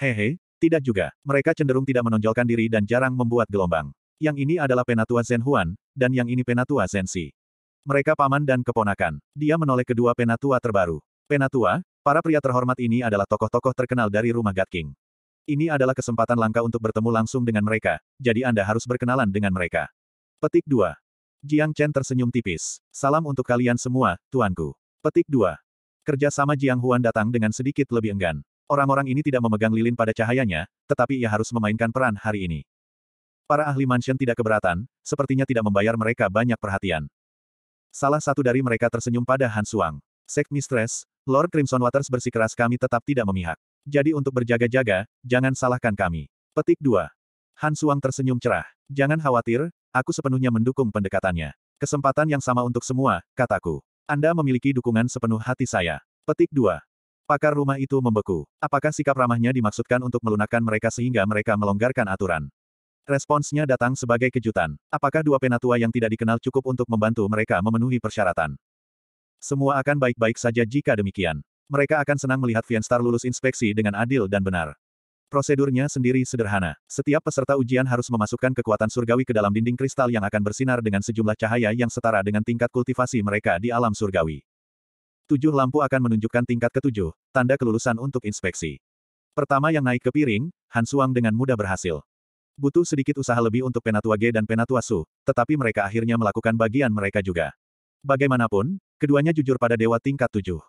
Hehe, tidak juga. Mereka cenderung tidak menonjolkan diri dan jarang membuat gelombang. Yang ini adalah Penatua Zen Huan, dan yang ini Penatua Zen Si. Mereka paman dan keponakan. Dia menoleh kedua Penatua terbaru. Penatua, para pria terhormat ini adalah tokoh-tokoh terkenal dari rumah Gat King. Ini adalah kesempatan langka untuk bertemu langsung dengan mereka, jadi Anda harus berkenalan dengan mereka. Petik 2. Jiang Chen tersenyum tipis. Salam untuk kalian semua, tuanku. Petik 2. Kerja sama Jiang Huan datang dengan sedikit lebih enggan. Orang-orang ini tidak memegang lilin pada cahayanya, tetapi ia harus memainkan peran hari ini. Para ahli mansion tidak keberatan, sepertinya tidak membayar mereka banyak perhatian. Salah satu dari mereka tersenyum pada Han Suang. Sek Mistress, Lord Crimson Waters bersikeras kami tetap tidak memihak. Jadi untuk berjaga-jaga, jangan salahkan kami. Petik 2. Han Suang tersenyum cerah. Jangan khawatir, aku sepenuhnya mendukung pendekatannya. Kesempatan yang sama untuk semua, kataku. Anda memiliki dukungan sepenuh hati saya. Petik 2. Pakar rumah itu membeku. Apakah sikap ramahnya dimaksudkan untuk melunakkan mereka sehingga mereka melonggarkan aturan? Responsnya datang sebagai kejutan. Apakah dua penatua yang tidak dikenal cukup untuk membantu mereka memenuhi persyaratan? Semua akan baik-baik saja jika demikian. Mereka akan senang melihat Vienstar lulus inspeksi dengan adil dan benar. Prosedurnya sendiri sederhana. Setiap peserta ujian harus memasukkan kekuatan surgawi ke dalam dinding kristal yang akan bersinar dengan sejumlah cahaya yang setara dengan tingkat kultivasi mereka di alam surgawi. Tujuh lampu akan menunjukkan tingkat ketujuh, tanda kelulusan untuk inspeksi. Pertama yang naik ke piring, Han Suang dengan mudah berhasil. Butuh sedikit usaha lebih untuk Penatua G dan Penatua Su, tetapi mereka akhirnya melakukan bagian mereka juga. Bagaimanapun, Keduanya jujur pada dewa tingkat tujuh.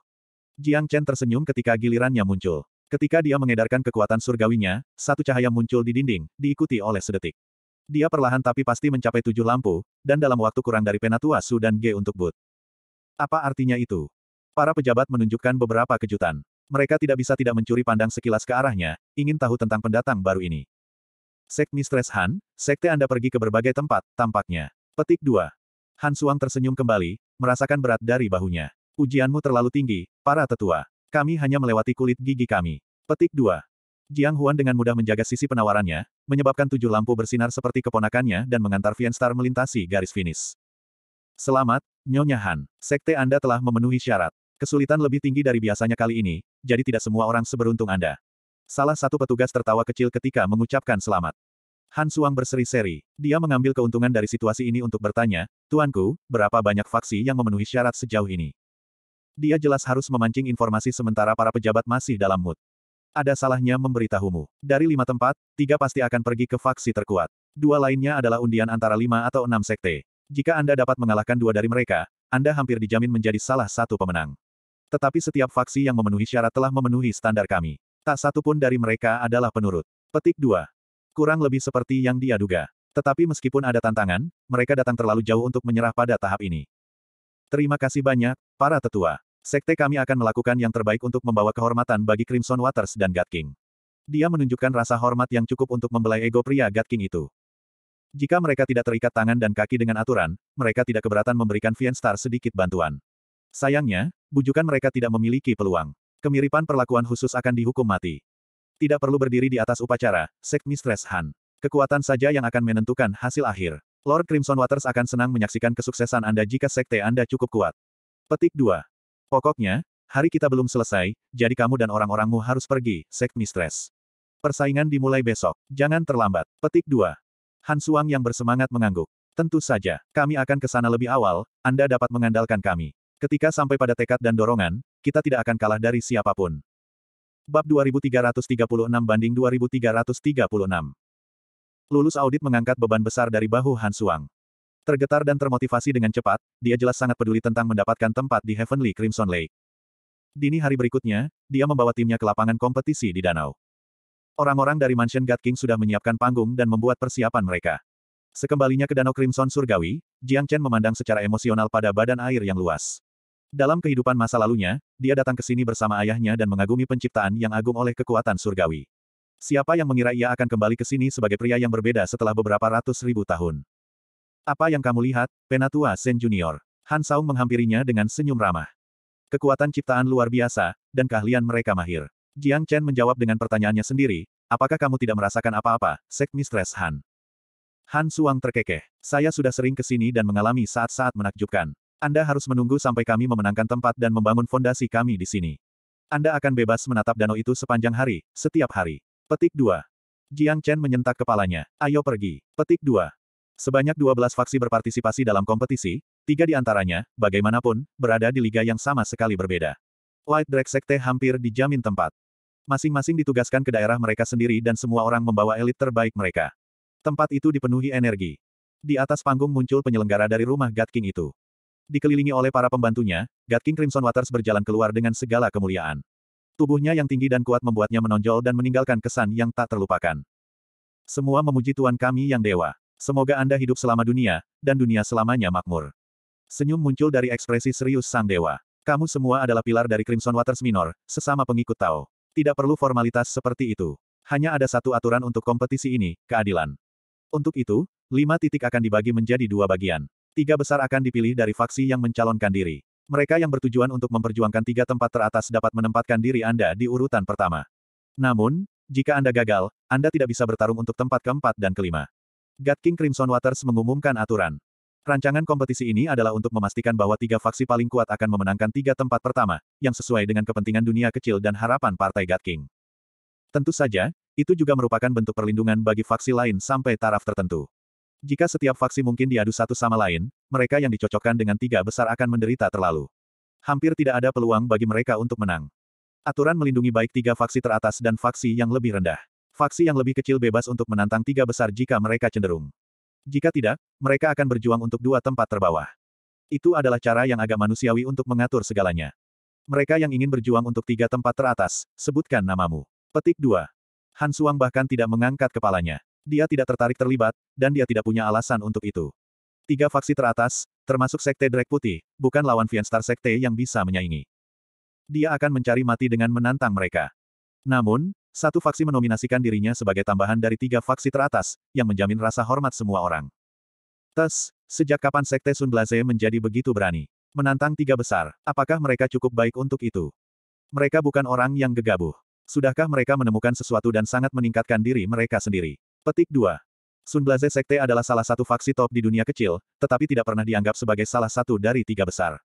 Jiang Chen tersenyum ketika gilirannya muncul. Ketika dia mengedarkan kekuatan surgawinya, satu cahaya muncul di dinding, diikuti oleh sedetik. Dia perlahan tapi pasti mencapai tujuh lampu, dan dalam waktu kurang dari Penatua Su dan G untuk but. Apa artinya itu? Para pejabat menunjukkan beberapa kejutan. Mereka tidak bisa tidak mencuri pandang sekilas ke arahnya, ingin tahu tentang pendatang baru ini. Sek Mistress Han, sekte Anda pergi ke berbagai tempat, tampaknya. Petik 2. Han Suang tersenyum kembali, merasakan berat dari bahunya. Ujianmu terlalu tinggi, para tetua. Kami hanya melewati kulit gigi kami. Petik 2. Jiang Huan dengan mudah menjaga sisi penawarannya, menyebabkan tujuh lampu bersinar seperti keponakannya dan mengantar Vianstar melintasi garis finish. Selamat, Nyonya Han. Sekte Anda telah memenuhi syarat. Kesulitan lebih tinggi dari biasanya kali ini, jadi tidak semua orang seberuntung Anda. Salah satu petugas tertawa kecil ketika mengucapkan selamat. Han Suang berseri-seri. Dia mengambil keuntungan dari situasi ini untuk bertanya, Tuanku, berapa banyak faksi yang memenuhi syarat sejauh ini? Dia jelas harus memancing informasi sementara para pejabat masih dalam mood. Ada salahnya memberitahumu. Dari lima tempat, tiga pasti akan pergi ke faksi terkuat. Dua lainnya adalah undian antara lima atau enam sekte. Jika Anda dapat mengalahkan dua dari mereka, Anda hampir dijamin menjadi salah satu pemenang. Tetapi setiap faksi yang memenuhi syarat telah memenuhi standar kami. Tak satu pun dari mereka adalah penurut. Petik 2. Kurang lebih seperti yang dia duga. Tetapi meskipun ada tantangan, mereka datang terlalu jauh untuk menyerah pada tahap ini. Terima kasih banyak, para tetua. Sekte kami akan melakukan yang terbaik untuk membawa kehormatan bagi Crimson Waters dan God King. Dia menunjukkan rasa hormat yang cukup untuk membelai ego pria God King itu. Jika mereka tidak terikat tangan dan kaki dengan aturan, mereka tidak keberatan memberikan Vienstar sedikit bantuan. Sayangnya, bujukan mereka tidak memiliki peluang. Kemiripan perlakuan khusus akan dihukum mati. Tidak perlu berdiri di atas upacara, Sek Mistress Han. Kekuatan saja yang akan menentukan hasil akhir. Lord Crimson Waters akan senang menyaksikan kesuksesan Anda jika sekte Anda cukup kuat. Petik 2. Pokoknya, hari kita belum selesai, jadi kamu dan orang-orangmu harus pergi, Sek Mistress. Persaingan dimulai besok. Jangan terlambat. Petik 2. Han Suang yang bersemangat mengangguk. Tentu saja, kami akan ke sana lebih awal, Anda dapat mengandalkan kami. Ketika sampai pada tekad dan dorongan, kita tidak akan kalah dari siapapun. Bab 2336 banding 2336. Lulus audit mengangkat beban besar dari bahu Han Suang. Tergetar dan termotivasi dengan cepat, dia jelas sangat peduli tentang mendapatkan tempat di Heavenly Crimson Lake. Dini hari berikutnya, dia membawa timnya ke lapangan kompetisi di danau. Orang-orang dari Mansion God King sudah menyiapkan panggung dan membuat persiapan mereka. Sekembalinya ke Danau Crimson Surgawi, Jiang Chen memandang secara emosional pada badan air yang luas. Dalam kehidupan masa lalunya, dia datang ke sini bersama ayahnya dan mengagumi penciptaan yang agung oleh kekuatan surgawi. Siapa yang mengira ia akan kembali ke sini sebagai pria yang berbeda setelah beberapa ratus ribu tahun? Apa yang kamu lihat, Penatua Sen Junior? Han Saung menghampirinya dengan senyum ramah. Kekuatan ciptaan luar biasa, dan keahlian mereka mahir. Jiang Chen menjawab dengan pertanyaannya sendiri, apakah kamu tidak merasakan apa-apa, Sek Mistress Han? Han Suang terkekeh. Saya sudah sering ke sini dan mengalami saat-saat menakjubkan. Anda harus menunggu sampai kami memenangkan tempat dan membangun fondasi kami di sini. Anda akan bebas menatap danau itu sepanjang hari, setiap hari. Petik 2. Jiang Chen menyentak kepalanya. Ayo pergi. Petik 2. Sebanyak 12 faksi berpartisipasi dalam kompetisi, tiga di antaranya, bagaimanapun, berada di liga yang sama sekali berbeda. White Drag Sekte hampir dijamin tempat. Masing-masing ditugaskan ke daerah mereka sendiri dan semua orang membawa elit terbaik mereka. Tempat itu dipenuhi energi. Di atas panggung muncul penyelenggara dari rumah God King itu. Dikelilingi oleh para pembantunya, God King Crimson Waters berjalan keluar dengan segala kemuliaan. Tubuhnya yang tinggi dan kuat membuatnya menonjol dan meninggalkan kesan yang tak terlupakan. Semua memuji Tuan kami yang dewa. Semoga Anda hidup selama dunia, dan dunia selamanya makmur. Senyum muncul dari ekspresi serius sang dewa. Kamu semua adalah pilar dari Crimson Waters Minor, sesama pengikut tahu. Tidak perlu formalitas seperti itu. Hanya ada satu aturan untuk kompetisi ini, keadilan. Untuk itu, lima titik akan dibagi menjadi dua bagian. Tiga besar akan dipilih dari faksi yang mencalonkan diri. Mereka yang bertujuan untuk memperjuangkan tiga tempat teratas dapat menempatkan diri Anda di urutan pertama. Namun, jika Anda gagal, Anda tidak bisa bertarung untuk tempat keempat dan kelima. God King Crimson Waters mengumumkan aturan. Rancangan kompetisi ini adalah untuk memastikan bahwa tiga faksi paling kuat akan memenangkan tiga tempat pertama, yang sesuai dengan kepentingan dunia kecil dan harapan partai God King. Tentu saja, itu juga merupakan bentuk perlindungan bagi faksi lain sampai taraf tertentu. Jika setiap faksi mungkin diadu satu sama lain, mereka yang dicocokkan dengan tiga besar akan menderita terlalu. Hampir tidak ada peluang bagi mereka untuk menang. Aturan melindungi baik tiga faksi teratas dan faksi yang lebih rendah. Faksi yang lebih kecil bebas untuk menantang tiga besar jika mereka cenderung. Jika tidak, mereka akan berjuang untuk dua tempat terbawah. Itu adalah cara yang agak manusiawi untuk mengatur segalanya. Mereka yang ingin berjuang untuk tiga tempat teratas, sebutkan namamu. Petik 2. Han Suang bahkan tidak mengangkat kepalanya. Dia tidak tertarik terlibat, dan dia tidak punya alasan untuk itu. Tiga faksi teratas, termasuk Sekte Drake Putih, bukan lawan Vianstar Sekte yang bisa menyaingi. Dia akan mencari mati dengan menantang mereka. Namun, satu faksi menominasikan dirinya sebagai tambahan dari tiga faksi teratas, yang menjamin rasa hormat semua orang. Tes, sejak kapan Sekte Sun Blaze menjadi begitu berani? Menantang tiga besar, apakah mereka cukup baik untuk itu? Mereka bukan orang yang gegabah. Sudahkah mereka menemukan sesuatu dan sangat meningkatkan diri mereka sendiri? Petik 2. Sunblaze Sekte adalah salah satu faksi top di dunia kecil, tetapi tidak pernah dianggap sebagai salah satu dari tiga besar.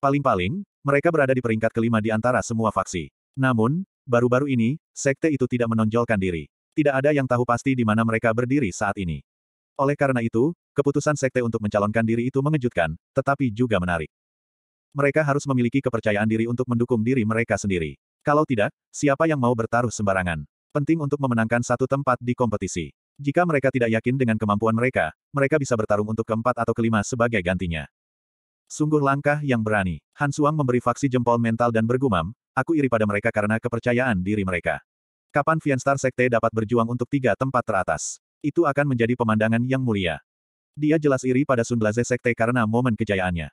Paling-paling, mereka berada di peringkat kelima di antara semua faksi. Namun, baru-baru ini, sekte itu tidak menonjolkan diri. Tidak ada yang tahu pasti di mana mereka berdiri saat ini. Oleh karena itu, keputusan sekte untuk mencalonkan diri itu mengejutkan, tetapi juga menarik. Mereka harus memiliki kepercayaan diri untuk mendukung diri mereka sendiri. Kalau tidak, siapa yang mau bertaruh sembarangan? Penting untuk memenangkan satu tempat di kompetisi. Jika mereka tidak yakin dengan kemampuan mereka, mereka bisa bertarung untuk keempat atau kelima sebagai gantinya. Sungguh langkah yang berani. Han Suang memberi faksi jempol mental dan bergumam, aku iri pada mereka karena kepercayaan diri mereka. Kapan Vianstar Sekte dapat berjuang untuk tiga tempat teratas? Itu akan menjadi pemandangan yang mulia. Dia jelas iri pada Sun Blaze Sekte karena momen kejayaannya.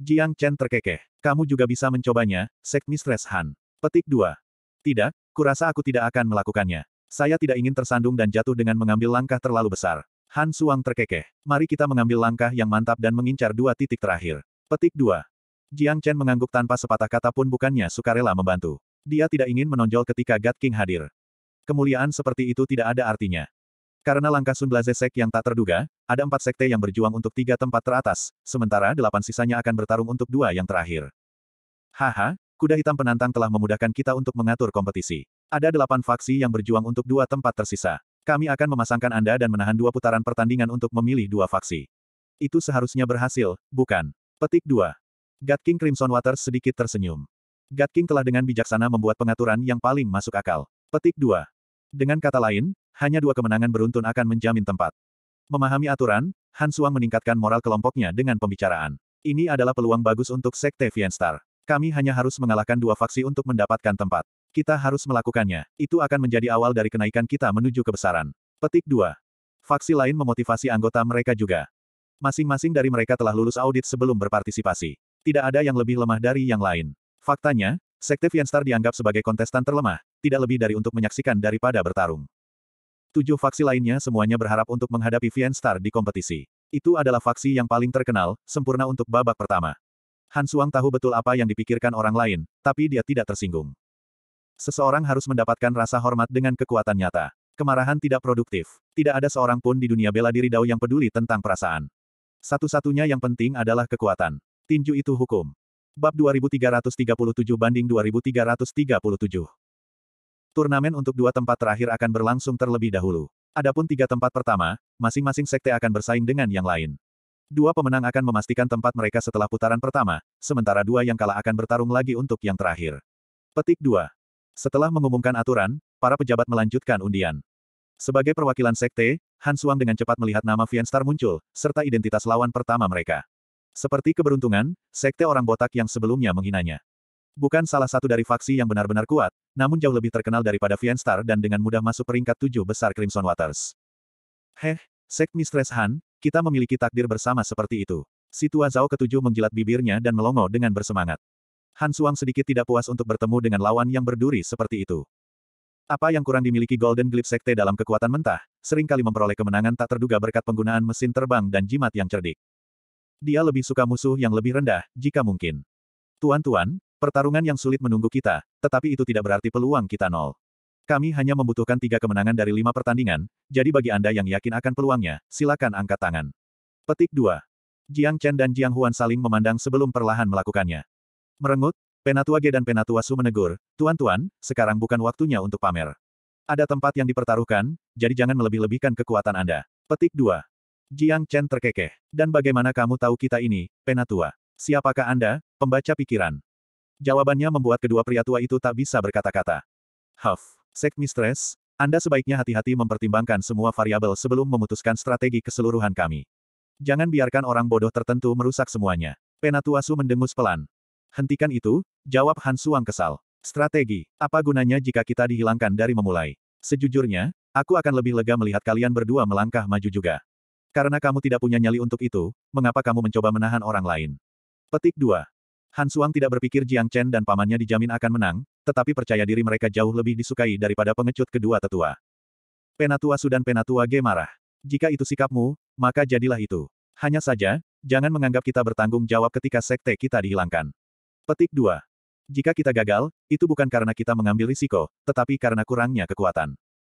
Jiang Chen terkekeh. Kamu juga bisa mencobanya, Sek Mistress Han. Petik 2. Tidak, kurasa aku tidak akan melakukannya. Saya tidak ingin tersandung dan jatuh dengan mengambil langkah terlalu besar. Han Suang terkekeh. Mari kita mengambil langkah yang mantap dan mengincar dua titik terakhir. Petik 2. Jiang Chen mengangguk tanpa sepatah kata pun bukannya sukarela membantu. Dia tidak ingin menonjol ketika God King hadir. Kemuliaan seperti itu tidak ada artinya. Karena langkah Sun Blaze Sek yang tak terduga, ada empat sekte yang berjuang untuk tiga tempat teratas, sementara delapan sisanya akan bertarung untuk dua yang terakhir. Haha, kuda hitam penantang telah memudahkan kita untuk mengatur kompetisi. Ada delapan faksi yang berjuang untuk dua tempat tersisa. Kami akan memasangkan Anda dan menahan dua putaran pertandingan untuk memilih dua faksi. Itu seharusnya berhasil, bukan? Petik 2. God King Crimson Waters sedikit tersenyum. God King telah dengan bijaksana membuat pengaturan yang paling masuk akal. Petik 2. Dengan kata lain, hanya dua kemenangan beruntun akan menjamin tempat. Memahami aturan, Han Suang meningkatkan moral kelompoknya dengan pembicaraan. Ini adalah peluang bagus untuk Sekte Vienstar. Kami hanya harus mengalahkan dua faksi untuk mendapatkan tempat. Kita harus melakukannya. Itu akan menjadi awal dari kenaikan kita menuju kebesaran. Petik 2. Faksi lain memotivasi anggota mereka juga. Masing-masing dari mereka telah lulus audit sebelum berpartisipasi. Tidak ada yang lebih lemah dari yang lain. Faktanya, Sekte Vianstar dianggap sebagai kontestan terlemah, tidak lebih dari untuk menyaksikan daripada bertarung. Tujuh faksi lainnya semuanya berharap untuk menghadapi Vianstar di kompetisi. Itu adalah faksi yang paling terkenal, sempurna untuk babak pertama. Han Suang tahu betul apa yang dipikirkan orang lain, tapi dia tidak tersinggung. Seseorang harus mendapatkan rasa hormat dengan kekuatan nyata. Kemarahan tidak produktif. Tidak ada seorang pun di dunia bela diri Dao yang peduli tentang perasaan. Satu-satunya yang penting adalah kekuatan. Tinju itu hukum. Bab 2337 banding 2337. Turnamen untuk dua tempat terakhir akan berlangsung terlebih dahulu. Adapun tiga tempat pertama, masing-masing sekte akan bersaing dengan yang lain. Dua pemenang akan memastikan tempat mereka setelah putaran pertama, sementara dua yang kalah akan bertarung lagi untuk yang terakhir. Petik 2. Setelah mengumumkan aturan, para pejabat melanjutkan undian. Sebagai perwakilan sekte, Han Suang dengan cepat melihat nama Vienstar muncul, serta identitas lawan pertama mereka. Seperti keberuntungan, sekte orang botak yang sebelumnya menghinanya. Bukan salah satu dari faksi yang benar-benar kuat, namun jauh lebih terkenal daripada Vienstar dan dengan mudah masuk peringkat tujuh besar Crimson Waters. Heh, Sek Mistress Han, kita memiliki takdir bersama seperti itu. Situa Zhao ketujuh menjilat bibirnya dan melongo dengan bersemangat. Han Suang sedikit tidak puas untuk bertemu dengan lawan yang berduri seperti itu. Apa yang kurang dimiliki Golden Glyph Sekte dalam kekuatan mentah, seringkali memperoleh kemenangan tak terduga berkat penggunaan mesin terbang dan jimat yang cerdik. Dia lebih suka musuh yang lebih rendah, jika mungkin. Tuan-tuan, pertarungan yang sulit menunggu kita, tetapi itu tidak berarti peluang kita nol. Kami hanya membutuhkan tiga kemenangan dari lima pertandingan, jadi bagi Anda yang yakin akan peluangnya, silakan angkat tangan. Petik 2. Jiang Chen dan Jiang Huan saling memandang sebelum perlahan melakukannya. Merengut, Penatua G dan Penatua Su menegur, Tuan-tuan, sekarang bukan waktunya untuk pamer. Ada tempat yang dipertaruhkan, jadi jangan melebih-lebihkan kekuatan Anda. Petik 2. Jiang Chen terkekeh. Dan bagaimana kamu tahu kita ini, Penatua? Siapakah Anda, pembaca pikiran? Jawabannya membuat kedua pria tua itu tak bisa berkata-kata. Huff, Sek Mistress, Anda sebaiknya hati-hati mempertimbangkan semua variabel sebelum memutuskan strategi keseluruhan kami. Jangan biarkan orang bodoh tertentu merusak semuanya. penatua su mendengus pelan. Hentikan itu, jawab Han Suang kesal. Strategi, apa gunanya jika kita dihilangkan dari memulai? Sejujurnya, aku akan lebih lega melihat kalian berdua melangkah maju juga. Karena kamu tidak punya nyali untuk itu, mengapa kamu mencoba menahan orang lain? Petik 2. Han Suang tidak berpikir Jiang Chen dan pamannya dijamin akan menang, tetapi percaya diri mereka jauh lebih disukai daripada pengecut kedua tetua. Penatua Sudan Penatua G marah. Jika itu sikapmu, maka jadilah itu. Hanya saja, jangan menganggap kita bertanggung jawab ketika sekte kita dihilangkan. Petik 2. Jika kita gagal, itu bukan karena kita mengambil risiko, tetapi karena kurangnya kekuatan.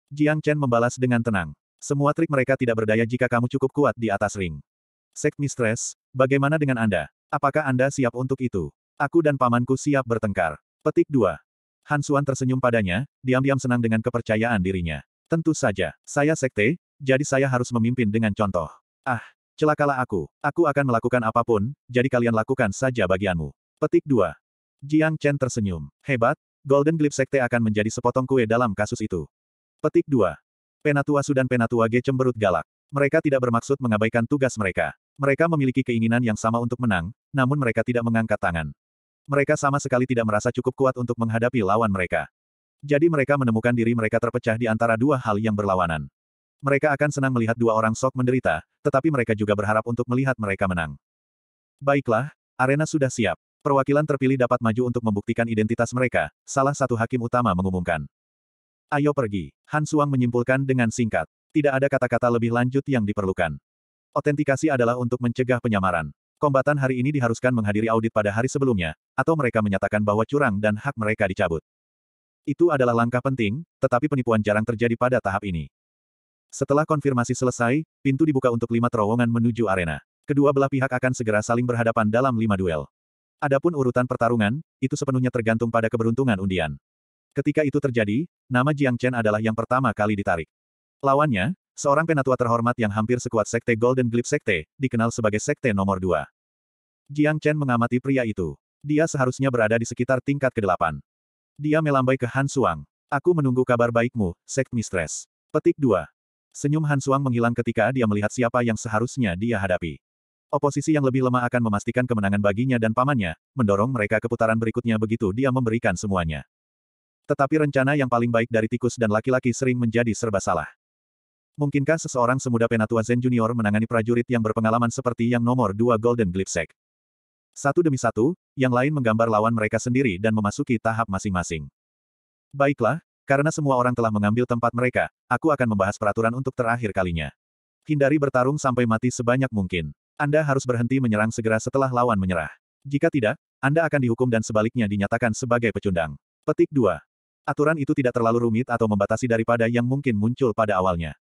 Jiang Chen membalas dengan tenang. Semua trik mereka tidak berdaya jika kamu cukup kuat di atas ring. Sek Mistress, bagaimana dengan Anda? Apakah Anda siap untuk itu? Aku dan pamanku siap bertengkar. Petik 2. Han Suan tersenyum padanya, diam-diam senang dengan kepercayaan dirinya. Tentu saja, saya sekte, jadi saya harus memimpin dengan contoh. Ah, celakalah aku, aku akan melakukan apapun, jadi kalian lakukan saja bagianmu. Petik 2. Jiang Chen tersenyum. Hebat, Golden Glip Sekte akan menjadi sepotong kue dalam kasus itu. Petik 2. Penatua Sudan Penatua Ge cemberut galak. Mereka tidak bermaksud mengabaikan tugas mereka. Mereka memiliki keinginan yang sama untuk menang, namun mereka tidak mengangkat tangan. Mereka sama sekali tidak merasa cukup kuat untuk menghadapi lawan mereka. Jadi mereka menemukan diri mereka terpecah di antara dua hal yang berlawanan. Mereka akan senang melihat dua orang sok menderita, tetapi mereka juga berharap untuk melihat mereka menang. Baiklah, arena sudah siap. Perwakilan terpilih dapat maju untuk membuktikan identitas mereka, salah satu hakim utama mengumumkan. Ayo pergi, Han Suang menyimpulkan dengan singkat. Tidak ada kata-kata lebih lanjut yang diperlukan. Otentikasi adalah untuk mencegah penyamaran. Kombatan hari ini diharuskan menghadiri audit pada hari sebelumnya, atau mereka menyatakan bahwa curang dan hak mereka dicabut. Itu adalah langkah penting, tetapi penipuan jarang terjadi pada tahap ini. Setelah konfirmasi selesai, pintu dibuka untuk lima terowongan menuju arena. Kedua belah pihak akan segera saling berhadapan dalam lima duel. Adapun urutan pertarungan, itu sepenuhnya tergantung pada keberuntungan undian. Ketika itu terjadi, nama Jiang Chen adalah yang pertama kali ditarik. Lawannya, seorang penatua terhormat yang hampir sekuat Sekte Golden Glip Sekte, dikenal sebagai Sekte nomor Dua. Jiang Chen mengamati pria itu. Dia seharusnya berada di sekitar tingkat ke-8. Dia melambai ke Han Suang. Aku menunggu kabar baikmu, Sekt Mistress. Petik 2. Senyum Han Suang menghilang ketika dia melihat siapa yang seharusnya dia hadapi oposisi yang lebih lemah akan memastikan kemenangan baginya dan pamannya, mendorong mereka ke putaran berikutnya begitu dia memberikan semuanya. Tetapi rencana yang paling baik dari tikus dan laki-laki sering menjadi serba salah. Mungkinkah seseorang semuda Penatua Zen Junior menangani prajurit yang berpengalaman seperti yang nomor dua Golden Glipsek? Satu demi satu, yang lain menggambar lawan mereka sendiri dan memasuki tahap masing-masing. Baiklah, karena semua orang telah mengambil tempat mereka, aku akan membahas peraturan untuk terakhir kalinya. Hindari bertarung sampai mati sebanyak mungkin. Anda harus berhenti menyerang segera setelah lawan menyerah. Jika tidak, Anda akan dihukum dan sebaliknya dinyatakan sebagai pecundang. Petik 2. Aturan itu tidak terlalu rumit atau membatasi daripada yang mungkin muncul pada awalnya.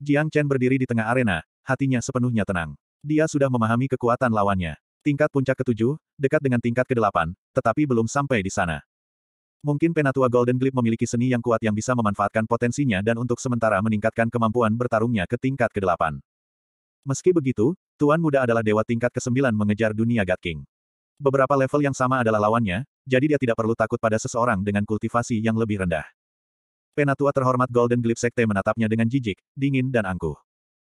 Jiang Chen berdiri di tengah arena, hatinya sepenuhnya tenang. Dia sudah memahami kekuatan lawannya. Tingkat puncak ketujuh, dekat dengan tingkat kedelapan, tetapi belum sampai di sana. Mungkin Penatua Golden Glip memiliki seni yang kuat yang bisa memanfaatkan potensinya dan untuk sementara meningkatkan kemampuan bertarungnya ke tingkat kedelapan. Meski begitu, Tuan Muda adalah dewa tingkat ke-9 mengejar dunia God King. Beberapa level yang sama adalah lawannya, jadi dia tidak perlu takut pada seseorang dengan kultivasi yang lebih rendah. Penatua terhormat Golden Glyph Sekte menatapnya dengan jijik, dingin dan angkuh.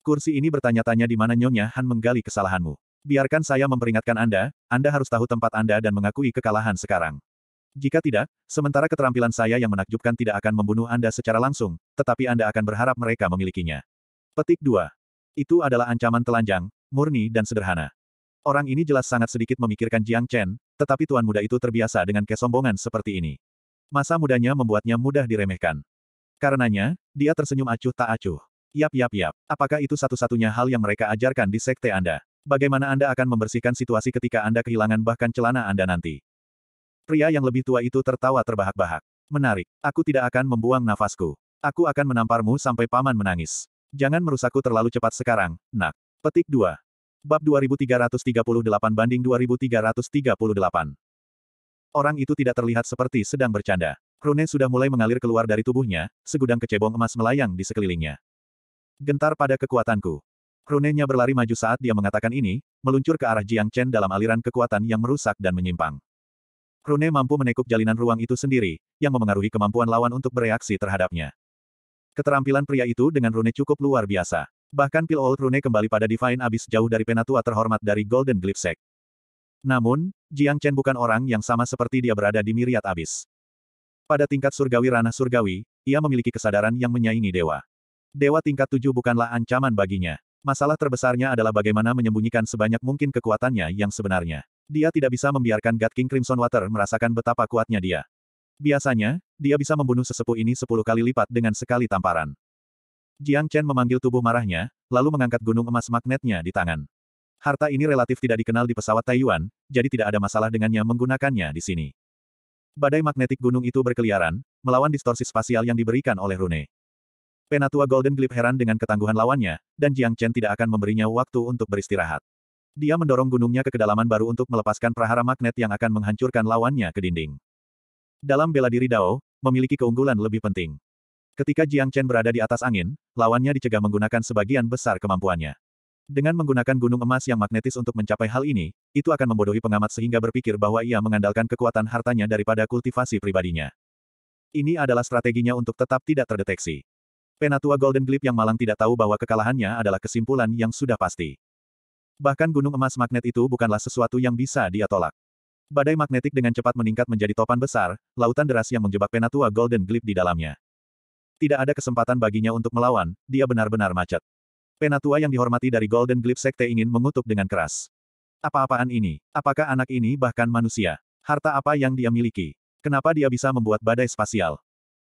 Kursi ini bertanya-tanya di mana Nyonya Han menggali kesalahanmu. Biarkan saya memperingatkan Anda, Anda harus tahu tempat Anda dan mengakui kekalahan sekarang. Jika tidak, sementara keterampilan saya yang menakjubkan tidak akan membunuh Anda secara langsung, tetapi Anda akan berharap mereka memilikinya. Petik 2. Itu adalah ancaman telanjang, murni dan sederhana. Orang ini jelas sangat sedikit memikirkan Jiang Chen, tetapi tuan muda itu terbiasa dengan kesombongan seperti ini. Masa mudanya membuatnya mudah diremehkan. Karenanya, dia tersenyum acuh tak acuh. Yap yap yap, apakah itu satu-satunya hal yang mereka ajarkan di sekte Anda? Bagaimana Anda akan membersihkan situasi ketika Anda kehilangan bahkan celana Anda nanti? Pria yang lebih tua itu tertawa terbahak-bahak. Menarik, aku tidak akan membuang nafasku. Aku akan menamparmu sampai paman menangis. Jangan merusakku terlalu cepat sekarang, nak. Petik 2. Bab 2338 banding 2338. Orang itu tidak terlihat seperti sedang bercanda. Rune sudah mulai mengalir keluar dari tubuhnya, segudang kecebong emas melayang di sekelilingnya. Gentar pada kekuatanku. Runenya berlari maju saat dia mengatakan ini, meluncur ke arah Jiang Chen dalam aliran kekuatan yang merusak dan menyimpang. Rune mampu menekuk jalinan ruang itu sendiri, yang memengaruhi kemampuan lawan untuk bereaksi terhadapnya. Keterampilan pria itu dengan rune cukup luar biasa. Bahkan Pil Old Rune kembali pada Divine Abyss jauh dari penatua terhormat dari Golden Glipsek. Namun, Jiang Chen bukan orang yang sama seperti dia berada di Miriat Abyss. Pada tingkat surgawi ranah surgawi, ia memiliki kesadaran yang menyaingi dewa. Dewa tingkat tujuh bukanlah ancaman baginya. Masalah terbesarnya adalah bagaimana menyembunyikan sebanyak mungkin kekuatannya yang sebenarnya. Dia tidak bisa membiarkan God King Crimson Water merasakan betapa kuatnya dia. Biasanya, dia bisa membunuh sesepuh ini sepuluh kali lipat dengan sekali tamparan. Jiang Chen memanggil tubuh marahnya, lalu mengangkat gunung emas magnetnya di tangan. Harta ini relatif tidak dikenal di pesawat Taiwan, jadi tidak ada masalah dengannya menggunakannya di sini. Badai magnetik gunung itu berkeliaran, melawan distorsi spasial yang diberikan oleh Rune. Penatua Golden Glip heran dengan ketangguhan lawannya, dan Jiang Chen tidak akan memberinya waktu untuk beristirahat. Dia mendorong gunungnya ke kedalaman baru untuk melepaskan prahara magnet yang akan menghancurkan lawannya ke dinding. Dalam bela diri Dao, memiliki keunggulan lebih penting. Ketika Jiang Chen berada di atas angin, lawannya dicegah menggunakan sebagian besar kemampuannya. Dengan menggunakan gunung emas yang magnetis untuk mencapai hal ini, itu akan membodohi pengamat sehingga berpikir bahwa ia mengandalkan kekuatan hartanya daripada kultivasi pribadinya. Ini adalah strateginya untuk tetap tidak terdeteksi. Penatua Golden Glip yang malang tidak tahu bahwa kekalahannya adalah kesimpulan yang sudah pasti. Bahkan gunung emas magnet itu bukanlah sesuatu yang bisa dia tolak. Badai magnetik dengan cepat meningkat menjadi topan besar, lautan deras yang menjebak penatua Golden Glip di dalamnya. Tidak ada kesempatan baginya untuk melawan, dia benar-benar macet. Penatua yang dihormati dari Golden Glip Sekte ingin mengutuk dengan keras. Apa-apaan ini? Apakah anak ini bahkan manusia? Harta apa yang dia miliki? Kenapa dia bisa membuat badai spasial?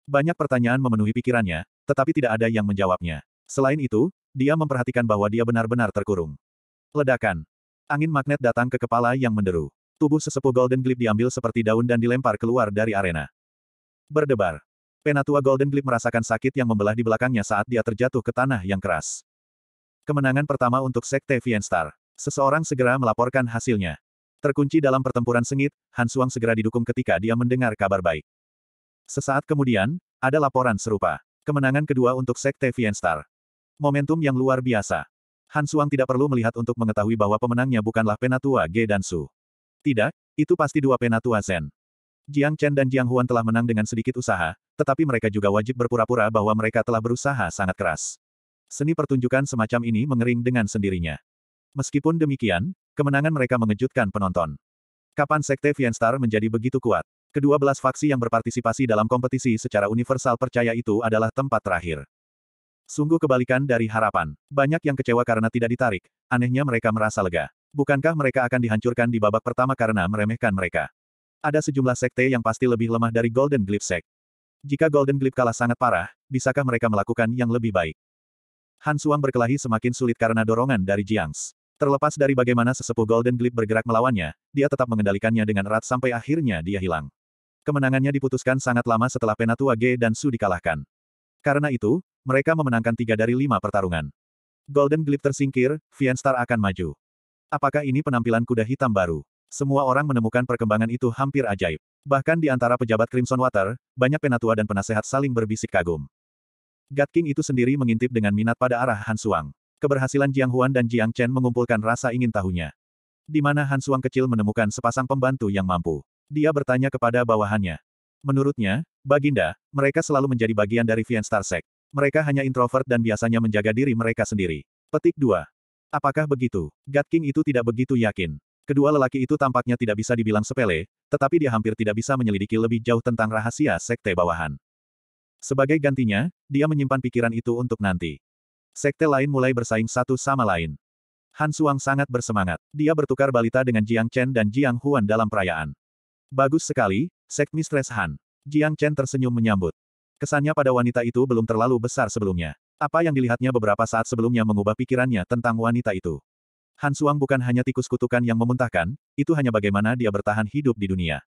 Banyak pertanyaan memenuhi pikirannya, tetapi tidak ada yang menjawabnya. Selain itu, dia memperhatikan bahwa dia benar-benar terkurung. Ledakan. Angin magnet datang ke kepala yang menderu. Tubuh sesepuh Golden Glip diambil seperti daun dan dilempar keluar dari arena. Berdebar. Penatua Golden Glip merasakan sakit yang membelah di belakangnya saat dia terjatuh ke tanah yang keras. Kemenangan pertama untuk Sekte Vienstar. Seseorang segera melaporkan hasilnya. Terkunci dalam pertempuran sengit, Han Suang segera didukung ketika dia mendengar kabar baik. Sesaat kemudian, ada laporan serupa. Kemenangan kedua untuk Sekte Vienstar. Momentum yang luar biasa. Han Suang tidak perlu melihat untuk mengetahui bahwa pemenangnya bukanlah Penatua G dan Su. Tidak, itu pasti dua penatua Zen. Jiang Chen dan Jiang Huan telah menang dengan sedikit usaha, tetapi mereka juga wajib berpura-pura bahwa mereka telah berusaha sangat keras. Seni pertunjukan semacam ini mengering dengan sendirinya. Meskipun demikian, kemenangan mereka mengejutkan penonton. Kapan Sekte Vianstar menjadi begitu kuat? Kedua belas faksi yang berpartisipasi dalam kompetisi secara universal percaya itu adalah tempat terakhir. Sungguh kebalikan dari harapan. Banyak yang kecewa karena tidak ditarik. Anehnya mereka merasa lega. Bukankah mereka akan dihancurkan di babak pertama karena meremehkan mereka? Ada sejumlah sekte yang pasti lebih lemah dari Golden Glip Sect. Jika Golden Glip kalah sangat parah, bisakah mereka melakukan yang lebih baik? Han Suang berkelahi semakin sulit karena dorongan dari Jiangs. Terlepas dari bagaimana sesepuh Golden Glip bergerak melawannya, dia tetap mengendalikannya dengan erat sampai akhirnya dia hilang. Kemenangannya diputuskan sangat lama setelah Penatua G dan Su dikalahkan. Karena itu, mereka memenangkan tiga dari lima pertarungan. Golden Glip tersingkir, Vianstar akan maju. Apakah ini penampilan kuda hitam baru? Semua orang menemukan perkembangan itu hampir ajaib. Bahkan di antara pejabat Crimson Water, banyak penatua dan penasehat saling berbisik kagum. God King itu sendiri mengintip dengan minat pada arah Han Suang. Keberhasilan Jiang Huan dan Jiang Chen mengumpulkan rasa ingin tahunya. Di mana Han Suang kecil menemukan sepasang pembantu yang mampu. Dia bertanya kepada bawahannya. Menurutnya, Baginda, mereka selalu menjadi bagian dari Vianstar Star Sect. Mereka hanya introvert dan biasanya menjaga diri mereka sendiri. Petik 2. Apakah begitu? God King itu tidak begitu yakin. Kedua lelaki itu tampaknya tidak bisa dibilang sepele, tetapi dia hampir tidak bisa menyelidiki lebih jauh tentang rahasia sekte bawahan. Sebagai gantinya, dia menyimpan pikiran itu untuk nanti. Sekte lain mulai bersaing satu sama lain. Han Suang sangat bersemangat. Dia bertukar balita dengan Jiang Chen dan Jiang Huan dalam perayaan. Bagus sekali, Sek Mistress Han. Jiang Chen tersenyum menyambut. Kesannya pada wanita itu belum terlalu besar sebelumnya. Apa yang dilihatnya beberapa saat sebelumnya mengubah pikirannya tentang wanita itu. Han Suang bukan hanya tikus kutukan yang memuntahkan, itu hanya bagaimana dia bertahan hidup di dunia.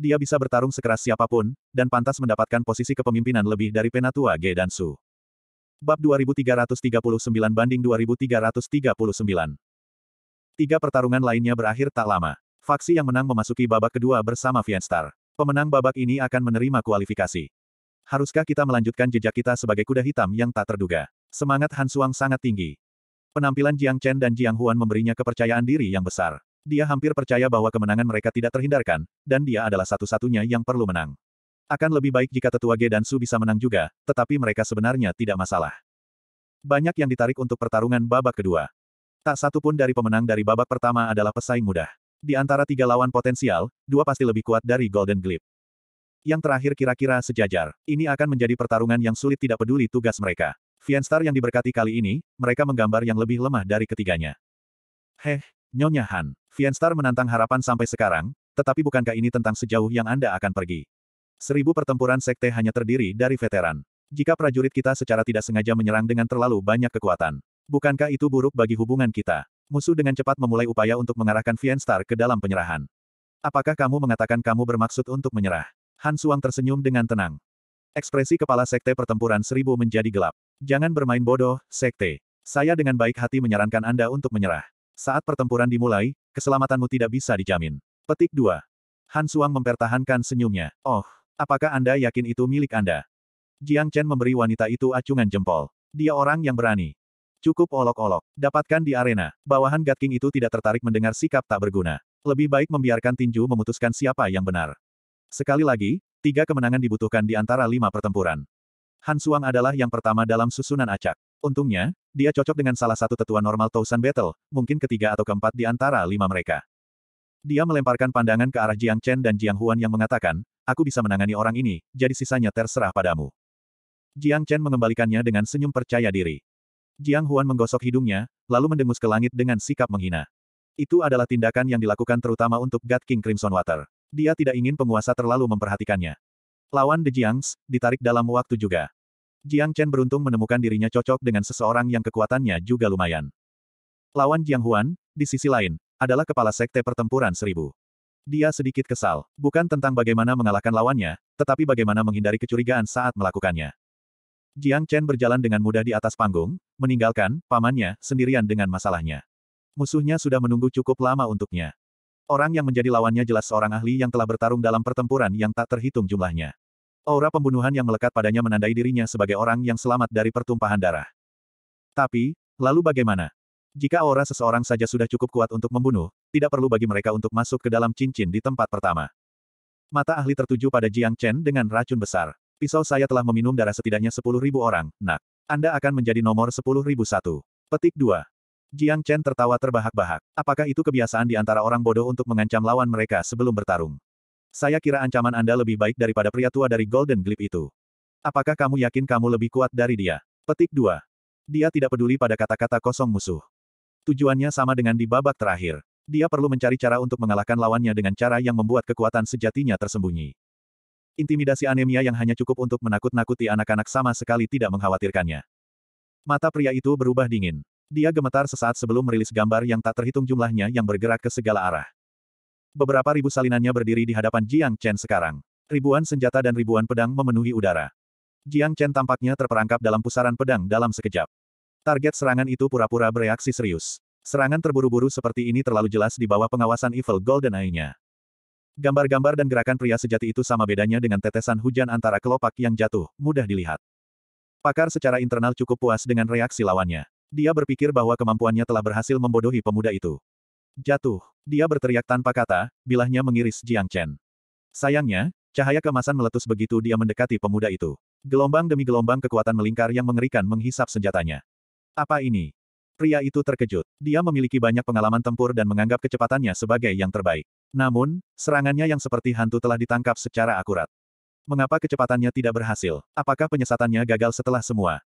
Dia bisa bertarung sekeras siapapun, dan pantas mendapatkan posisi kepemimpinan lebih dari Penatua G dan Su. Bab 2339 banding 2339 Tiga pertarungan lainnya berakhir tak lama. Faksi yang menang memasuki babak kedua bersama Vienstar. Pemenang babak ini akan menerima kualifikasi. Haruskah kita melanjutkan jejak kita sebagai kuda hitam yang tak terduga? Semangat Han Suang sangat tinggi. Penampilan Jiang Chen dan Jiang Huan memberinya kepercayaan diri yang besar. Dia hampir percaya bahwa kemenangan mereka tidak terhindarkan, dan dia adalah satu-satunya yang perlu menang. Akan lebih baik jika tetua Ge dan Su bisa menang juga, tetapi mereka sebenarnya tidak masalah. Banyak yang ditarik untuk pertarungan babak kedua. Tak satu pun dari pemenang dari babak pertama adalah pesaing mudah. Di antara tiga lawan potensial, dua pasti lebih kuat dari Golden Glib. Yang terakhir kira-kira sejajar. Ini akan menjadi pertarungan yang sulit tidak peduli tugas mereka. Fianstar yang diberkati kali ini, mereka menggambar yang lebih lemah dari ketiganya. Heh, Nyonya Han. Fianstar menantang harapan sampai sekarang, tetapi bukankah ini tentang sejauh yang Anda akan pergi? Seribu pertempuran sekte hanya terdiri dari veteran. Jika prajurit kita secara tidak sengaja menyerang dengan terlalu banyak kekuatan, bukankah itu buruk bagi hubungan kita? Musuh dengan cepat memulai upaya untuk mengarahkan Fianstar ke dalam penyerahan. Apakah kamu mengatakan kamu bermaksud untuk menyerah? Han Suang tersenyum dengan tenang. Ekspresi kepala Sekte Pertempuran Seribu menjadi gelap. Jangan bermain bodoh, Sekte. Saya dengan baik hati menyarankan Anda untuk menyerah. Saat pertempuran dimulai, keselamatanmu tidak bisa dijamin. Petik 2. Han Suang mempertahankan senyumnya. Oh, apakah Anda yakin itu milik Anda? Jiang Chen memberi wanita itu acungan jempol. Dia orang yang berani. Cukup olok-olok. Dapatkan di arena. Bawahan Gat King itu tidak tertarik mendengar sikap tak berguna. Lebih baik membiarkan tinju memutuskan siapa yang benar. Sekali lagi, tiga kemenangan dibutuhkan di antara lima pertempuran. Han Suang adalah yang pertama dalam susunan acak. Untungnya, dia cocok dengan salah satu tetua normal Tausan Battle, mungkin ketiga atau keempat di antara lima mereka. Dia melemparkan pandangan ke arah Jiang Chen dan Jiang Huan yang mengatakan, aku bisa menangani orang ini, jadi sisanya terserah padamu. Jiang Chen mengembalikannya dengan senyum percaya diri. Jiang Huan menggosok hidungnya, lalu mendengus ke langit dengan sikap menghina. Itu adalah tindakan yang dilakukan terutama untuk God King Crimson Water. Dia tidak ingin penguasa terlalu memperhatikannya. Lawan De Jiangs, ditarik dalam waktu juga. Jiang Chen beruntung menemukan dirinya cocok dengan seseorang yang kekuatannya juga lumayan. Lawan Jiang Huan, di sisi lain, adalah kepala sekte pertempuran seribu. Dia sedikit kesal, bukan tentang bagaimana mengalahkan lawannya, tetapi bagaimana menghindari kecurigaan saat melakukannya. Jiang Chen berjalan dengan mudah di atas panggung, meninggalkan pamannya sendirian dengan masalahnya. Musuhnya sudah menunggu cukup lama untuknya. Orang yang menjadi lawannya jelas seorang ahli yang telah bertarung dalam pertempuran yang tak terhitung jumlahnya. Aura pembunuhan yang melekat padanya menandai dirinya sebagai orang yang selamat dari pertumpahan darah. Tapi, lalu bagaimana? Jika aura seseorang saja sudah cukup kuat untuk membunuh, tidak perlu bagi mereka untuk masuk ke dalam cincin di tempat pertama. Mata ahli tertuju pada Jiang Chen dengan racun besar. Pisau saya telah meminum darah setidaknya 10.000 orang, nak. Anda akan menjadi nomor 10.001. Petik 2. Jiang Chen tertawa terbahak-bahak. Apakah itu kebiasaan di antara orang bodoh untuk mengancam lawan mereka sebelum bertarung? Saya kira ancaman Anda lebih baik daripada pria tua dari Golden Glip itu. Apakah kamu yakin kamu lebih kuat dari dia? Petik 2. Dia tidak peduli pada kata-kata kosong musuh. Tujuannya sama dengan di babak terakhir. Dia perlu mencari cara untuk mengalahkan lawannya dengan cara yang membuat kekuatan sejatinya tersembunyi. Intimidasi anemia yang hanya cukup untuk menakut-nakuti anak-anak sama sekali tidak mengkhawatirkannya. Mata pria itu berubah dingin. Dia gemetar sesaat sebelum merilis gambar yang tak terhitung jumlahnya yang bergerak ke segala arah. Beberapa ribu salinannya berdiri di hadapan Jiang Chen sekarang. Ribuan senjata dan ribuan pedang memenuhi udara. Jiang Chen tampaknya terperangkap dalam pusaran pedang dalam sekejap. Target serangan itu pura-pura bereaksi serius. Serangan terburu-buru seperti ini terlalu jelas di bawah pengawasan Evil Golden Eye-nya. Gambar-gambar dan gerakan pria sejati itu sama bedanya dengan tetesan hujan antara kelopak yang jatuh, mudah dilihat. Pakar secara internal cukup puas dengan reaksi lawannya. Dia berpikir bahwa kemampuannya telah berhasil membodohi pemuda itu. Jatuh. Dia berteriak tanpa kata, bilahnya mengiris Jiang Chen. Sayangnya, cahaya kemasan meletus begitu dia mendekati pemuda itu. Gelombang demi gelombang kekuatan melingkar yang mengerikan menghisap senjatanya. Apa ini? Pria itu terkejut. Dia memiliki banyak pengalaman tempur dan menganggap kecepatannya sebagai yang terbaik. Namun, serangannya yang seperti hantu telah ditangkap secara akurat. Mengapa kecepatannya tidak berhasil? Apakah penyesatannya gagal setelah semua?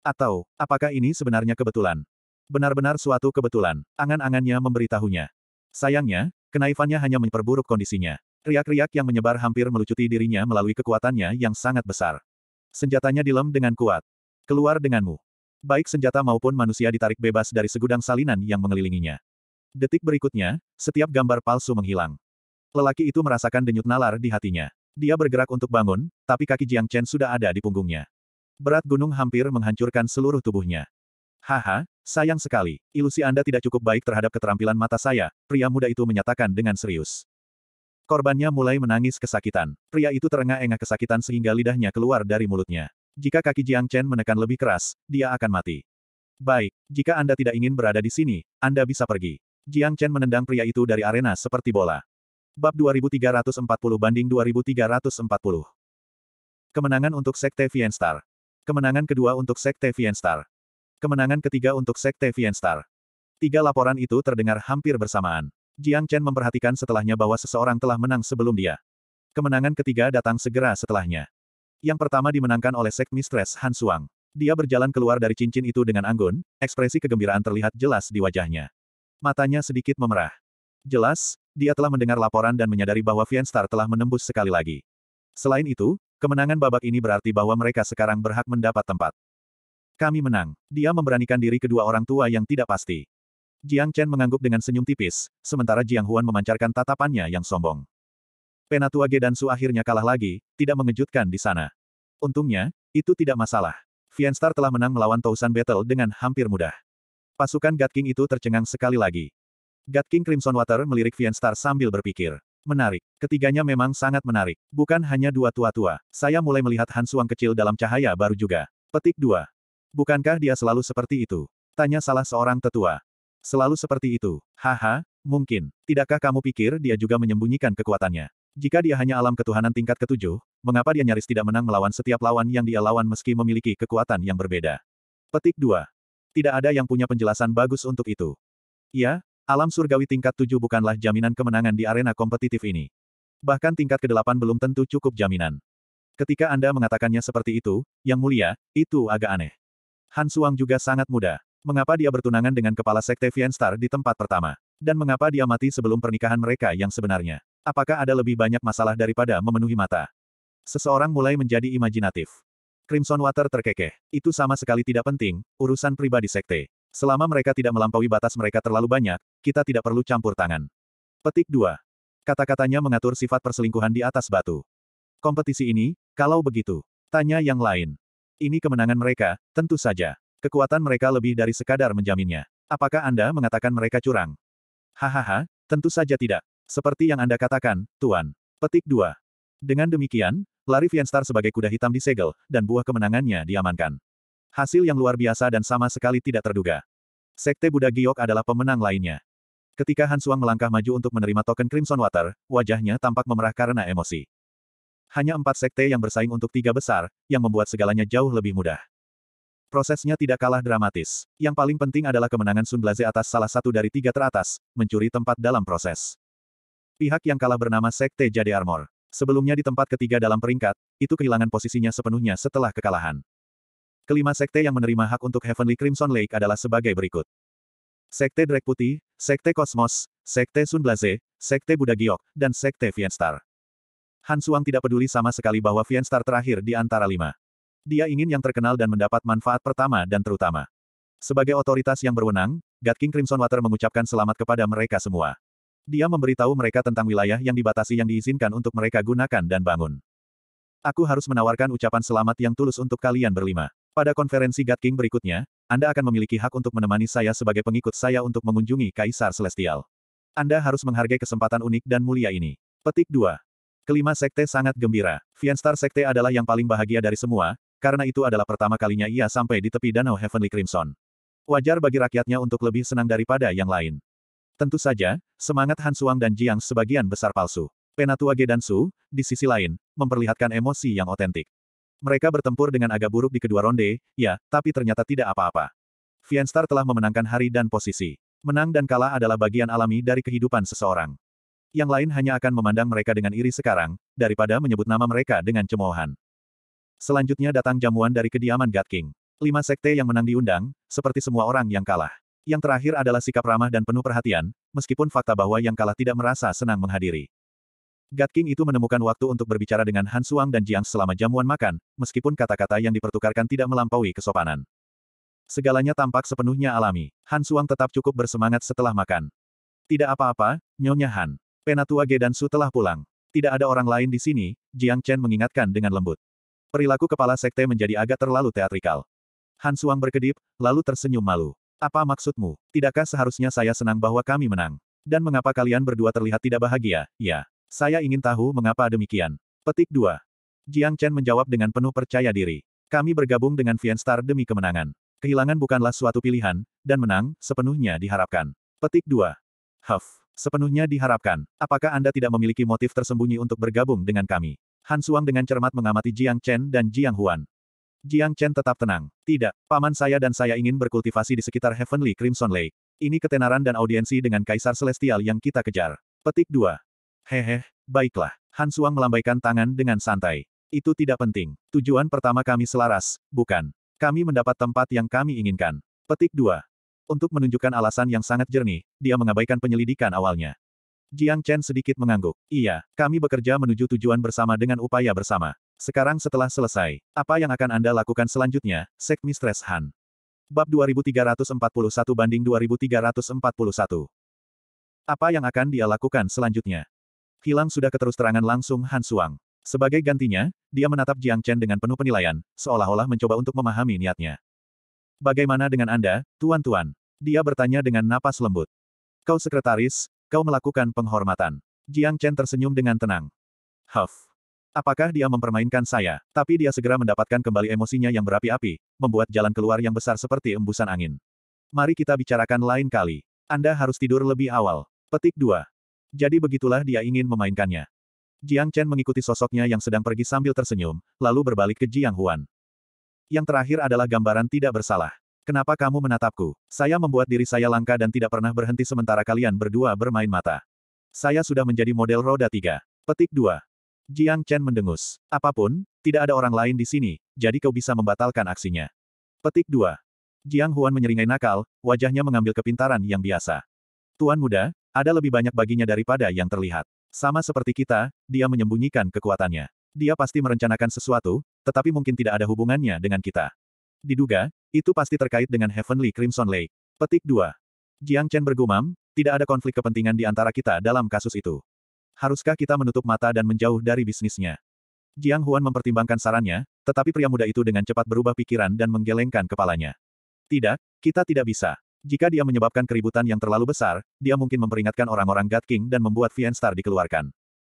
Atau, apakah ini sebenarnya kebetulan? Benar-benar suatu kebetulan, angan-angannya memberitahunya. Sayangnya, kenaifannya hanya memperburuk kondisinya. Riak-riak yang menyebar hampir melucuti dirinya melalui kekuatannya yang sangat besar. Senjatanya dilem dengan kuat. Keluar denganmu. Baik senjata maupun manusia ditarik bebas dari segudang salinan yang mengelilinginya. Detik berikutnya, setiap gambar palsu menghilang. Lelaki itu merasakan denyut nalar di hatinya. Dia bergerak untuk bangun, tapi kaki Jiang Chen sudah ada di punggungnya. Berat gunung hampir menghancurkan seluruh tubuhnya. Haha, sayang sekali, ilusi Anda tidak cukup baik terhadap keterampilan mata saya, pria muda itu menyatakan dengan serius. Korbannya mulai menangis kesakitan. Pria itu terengah-engah kesakitan sehingga lidahnya keluar dari mulutnya. Jika kaki Jiang Chen menekan lebih keras, dia akan mati. Baik, jika Anda tidak ingin berada di sini, Anda bisa pergi. Jiang Chen menendang pria itu dari arena seperti bola. Bab 2340 banding 2340. Kemenangan untuk Sekte Vienstar. Kemenangan kedua untuk Sekte Vienstar. Kemenangan ketiga untuk Sekte Vienstar. Tiga laporan itu terdengar hampir bersamaan. Jiang Chen memperhatikan setelahnya bahwa seseorang telah menang sebelum dia. Kemenangan ketiga datang segera setelahnya. Yang pertama dimenangkan oleh Sek Mistress Han Suang. Dia berjalan keluar dari cincin itu dengan anggun, ekspresi kegembiraan terlihat jelas di wajahnya. Matanya sedikit memerah. Jelas, dia telah mendengar laporan dan menyadari bahwa Vienstar telah menembus sekali lagi. Selain itu, Kemenangan babak ini berarti bahwa mereka sekarang berhak mendapat tempat. Kami menang. Dia memberanikan diri kedua orang tua yang tidak pasti. Jiang Chen mengangguk dengan senyum tipis, sementara Jiang Huan memancarkan tatapannya yang sombong. Penatua dan Su akhirnya kalah lagi, tidak mengejutkan di sana. Untungnya, itu tidak masalah. Fianstar telah menang melawan Tausan Battle dengan hampir mudah. Pasukan God King itu tercengang sekali lagi. God King Crimson Water melirik Fianstar sambil berpikir. Menarik. Ketiganya memang sangat menarik. Bukan hanya dua tua-tua. Saya mulai melihat Hansuang kecil dalam cahaya baru juga. Petik 2. Bukankah dia selalu seperti itu? Tanya salah seorang tetua. Selalu seperti itu. Haha, mungkin. Tidakkah kamu pikir dia juga menyembunyikan kekuatannya? Jika dia hanya alam ketuhanan tingkat ketujuh, mengapa dia nyaris tidak menang melawan setiap lawan yang dia lawan meski memiliki kekuatan yang berbeda? Petik 2. Tidak ada yang punya penjelasan bagus untuk itu. Ya. Alam surgawi tingkat 7 bukanlah jaminan kemenangan di arena kompetitif ini. Bahkan tingkat ke-8 belum tentu cukup jaminan. Ketika Anda mengatakannya seperti itu, yang mulia, itu agak aneh. Han Suang juga sangat muda. Mengapa dia bertunangan dengan kepala sekte Vianstar di tempat pertama? Dan mengapa dia mati sebelum pernikahan mereka yang sebenarnya? Apakah ada lebih banyak masalah daripada memenuhi mata? Seseorang mulai menjadi imajinatif. Crimson Water terkekeh. Itu sama sekali tidak penting, urusan pribadi sekte. Selama mereka tidak melampaui batas mereka terlalu banyak, kita tidak perlu campur tangan. Petik 2. Kata-katanya mengatur sifat perselingkuhan di atas batu. Kompetisi ini, kalau begitu. Tanya yang lain. Ini kemenangan mereka, tentu saja. Kekuatan mereka lebih dari sekadar menjaminnya. Apakah Anda mengatakan mereka curang? Hahaha, tentu saja tidak. Seperti yang Anda katakan, Tuan. Petik 2. Dengan demikian, Larry Fienstar sebagai kuda hitam disegel, dan buah kemenangannya diamankan. Hasil yang luar biasa dan sama sekali tidak terduga. Sekte Buddha Giok adalah pemenang lainnya. Ketika Han Suang melangkah maju untuk menerima token Crimson Water, wajahnya tampak memerah karena emosi. Hanya empat sekte yang bersaing untuk tiga besar, yang membuat segalanya jauh lebih mudah. Prosesnya tidak kalah dramatis. Yang paling penting adalah kemenangan Sun Blaze atas salah satu dari tiga teratas, mencuri tempat dalam proses. Pihak yang kalah bernama Sekte Jade Armor. Sebelumnya di tempat ketiga dalam peringkat, itu kehilangan posisinya sepenuhnya setelah kekalahan. Kelima sekte yang menerima hak untuk Heavenly Crimson Lake adalah sebagai berikut. Sekte Drake Putih, Sekte Kosmos, Sekte Sunblaze, Sekte Buddha Giok, dan Sekte Vienstar. Han Suang tidak peduli sama sekali bahwa Vienstar terakhir di antara lima. Dia ingin yang terkenal dan mendapat manfaat pertama dan terutama. Sebagai otoritas yang berwenang, God King Crimson Water mengucapkan selamat kepada mereka semua. Dia memberitahu mereka tentang wilayah yang dibatasi yang diizinkan untuk mereka gunakan dan bangun. Aku harus menawarkan ucapan selamat yang tulus untuk kalian berlima. Pada konferensi God King berikutnya, Anda akan memiliki hak untuk menemani saya sebagai pengikut saya untuk mengunjungi Kaisar Celestial. Anda harus menghargai kesempatan unik dan mulia ini. Petik 2. Kelima sekte sangat gembira. Fianstar sekte adalah yang paling bahagia dari semua, karena itu adalah pertama kalinya ia sampai di tepi danau Heavenly Crimson. Wajar bagi rakyatnya untuk lebih senang daripada yang lain. Tentu saja, semangat Han Suang dan Jiang sebagian besar palsu. Penatua Gedansu, di sisi lain, memperlihatkan emosi yang otentik. Mereka bertempur dengan agak buruk di kedua ronde, ya, tapi ternyata tidak apa-apa. Fianstar telah memenangkan hari dan posisi. Menang dan kalah adalah bagian alami dari kehidupan seseorang. Yang lain hanya akan memandang mereka dengan iri sekarang, daripada menyebut nama mereka dengan cemoohan. Selanjutnya datang jamuan dari kediaman God King. Lima sekte yang menang diundang, seperti semua orang yang kalah. Yang terakhir adalah sikap ramah dan penuh perhatian, meskipun fakta bahwa yang kalah tidak merasa senang menghadiri. God King itu menemukan waktu untuk berbicara dengan Han Suang dan Jiang selama jamuan makan, meskipun kata-kata yang dipertukarkan tidak melampaui kesopanan. Segalanya tampak sepenuhnya alami. Han Suang tetap cukup bersemangat setelah makan. Tidak apa-apa, Nyonya Han. Penatua dan Su telah pulang. Tidak ada orang lain di sini, Jiang Chen mengingatkan dengan lembut. Perilaku kepala sekte menjadi agak terlalu teatrikal. Han Suang berkedip, lalu tersenyum malu. Apa maksudmu? Tidakkah seharusnya saya senang bahwa kami menang? Dan mengapa kalian berdua terlihat tidak bahagia, ya? Saya ingin tahu mengapa demikian. Petik 2. Jiang Chen menjawab dengan penuh percaya diri. Kami bergabung dengan Vianstar demi kemenangan. Kehilangan bukanlah suatu pilihan, dan menang, sepenuhnya diharapkan. Petik 2. Huff. Sepenuhnya diharapkan. Apakah Anda tidak memiliki motif tersembunyi untuk bergabung dengan kami? Han Suang dengan cermat mengamati Jiang Chen dan Jiang Huan. Jiang Chen tetap tenang. Tidak, paman saya dan saya ingin berkultivasi di sekitar Heavenly Crimson Lake. Ini ketenaran dan audiensi dengan Kaisar Celestial yang kita kejar. Petik 2. Hehe, baiklah. Han Suang melambaikan tangan dengan santai. Itu tidak penting. Tujuan pertama kami selaras, bukan. Kami mendapat tempat yang kami inginkan. Petik 2. Untuk menunjukkan alasan yang sangat jernih, dia mengabaikan penyelidikan awalnya. Jiang Chen sedikit mengangguk. Iya, kami bekerja menuju tujuan bersama dengan upaya bersama. Sekarang setelah selesai, apa yang akan Anda lakukan selanjutnya, Sek Mistress Han? Bab 2341 banding 2341. Apa yang akan dia lakukan selanjutnya? Hilang sudah keterus terangan langsung Han Suang. Sebagai gantinya, dia menatap Jiang Chen dengan penuh penilaian, seolah-olah mencoba untuk memahami niatnya. Bagaimana dengan Anda, Tuan-Tuan? Dia bertanya dengan napas lembut. Kau sekretaris, kau melakukan penghormatan. Jiang Chen tersenyum dengan tenang. Huff. Apakah dia mempermainkan saya? Tapi dia segera mendapatkan kembali emosinya yang berapi-api, membuat jalan keluar yang besar seperti embusan angin. Mari kita bicarakan lain kali. Anda harus tidur lebih awal. Petik 2. Jadi begitulah dia ingin memainkannya. Jiang Chen mengikuti sosoknya yang sedang pergi sambil tersenyum, lalu berbalik ke Jiang Huan. Yang terakhir adalah gambaran tidak bersalah. Kenapa kamu menatapku? Saya membuat diri saya langka dan tidak pernah berhenti sementara kalian berdua bermain mata. Saya sudah menjadi model roda tiga. Petik dua. Jiang Chen mendengus. Apapun, tidak ada orang lain di sini, jadi kau bisa membatalkan aksinya. Petik dua. Jiang Huan menyeringai nakal, wajahnya mengambil kepintaran yang biasa. Tuan muda, ada lebih banyak baginya daripada yang terlihat. Sama seperti kita, dia menyembunyikan kekuatannya. Dia pasti merencanakan sesuatu, tetapi mungkin tidak ada hubungannya dengan kita. Diduga, itu pasti terkait dengan Heavenly Crimson Lake. Petik 2. Jiang Chen bergumam, tidak ada konflik kepentingan di antara kita dalam kasus itu. Haruskah kita menutup mata dan menjauh dari bisnisnya? Jiang Huan mempertimbangkan sarannya, tetapi pria muda itu dengan cepat berubah pikiran dan menggelengkan kepalanya. Tidak, kita tidak bisa. Jika dia menyebabkan keributan yang terlalu besar, dia mungkin memperingatkan orang-orang God King dan membuat Vienstar dikeluarkan.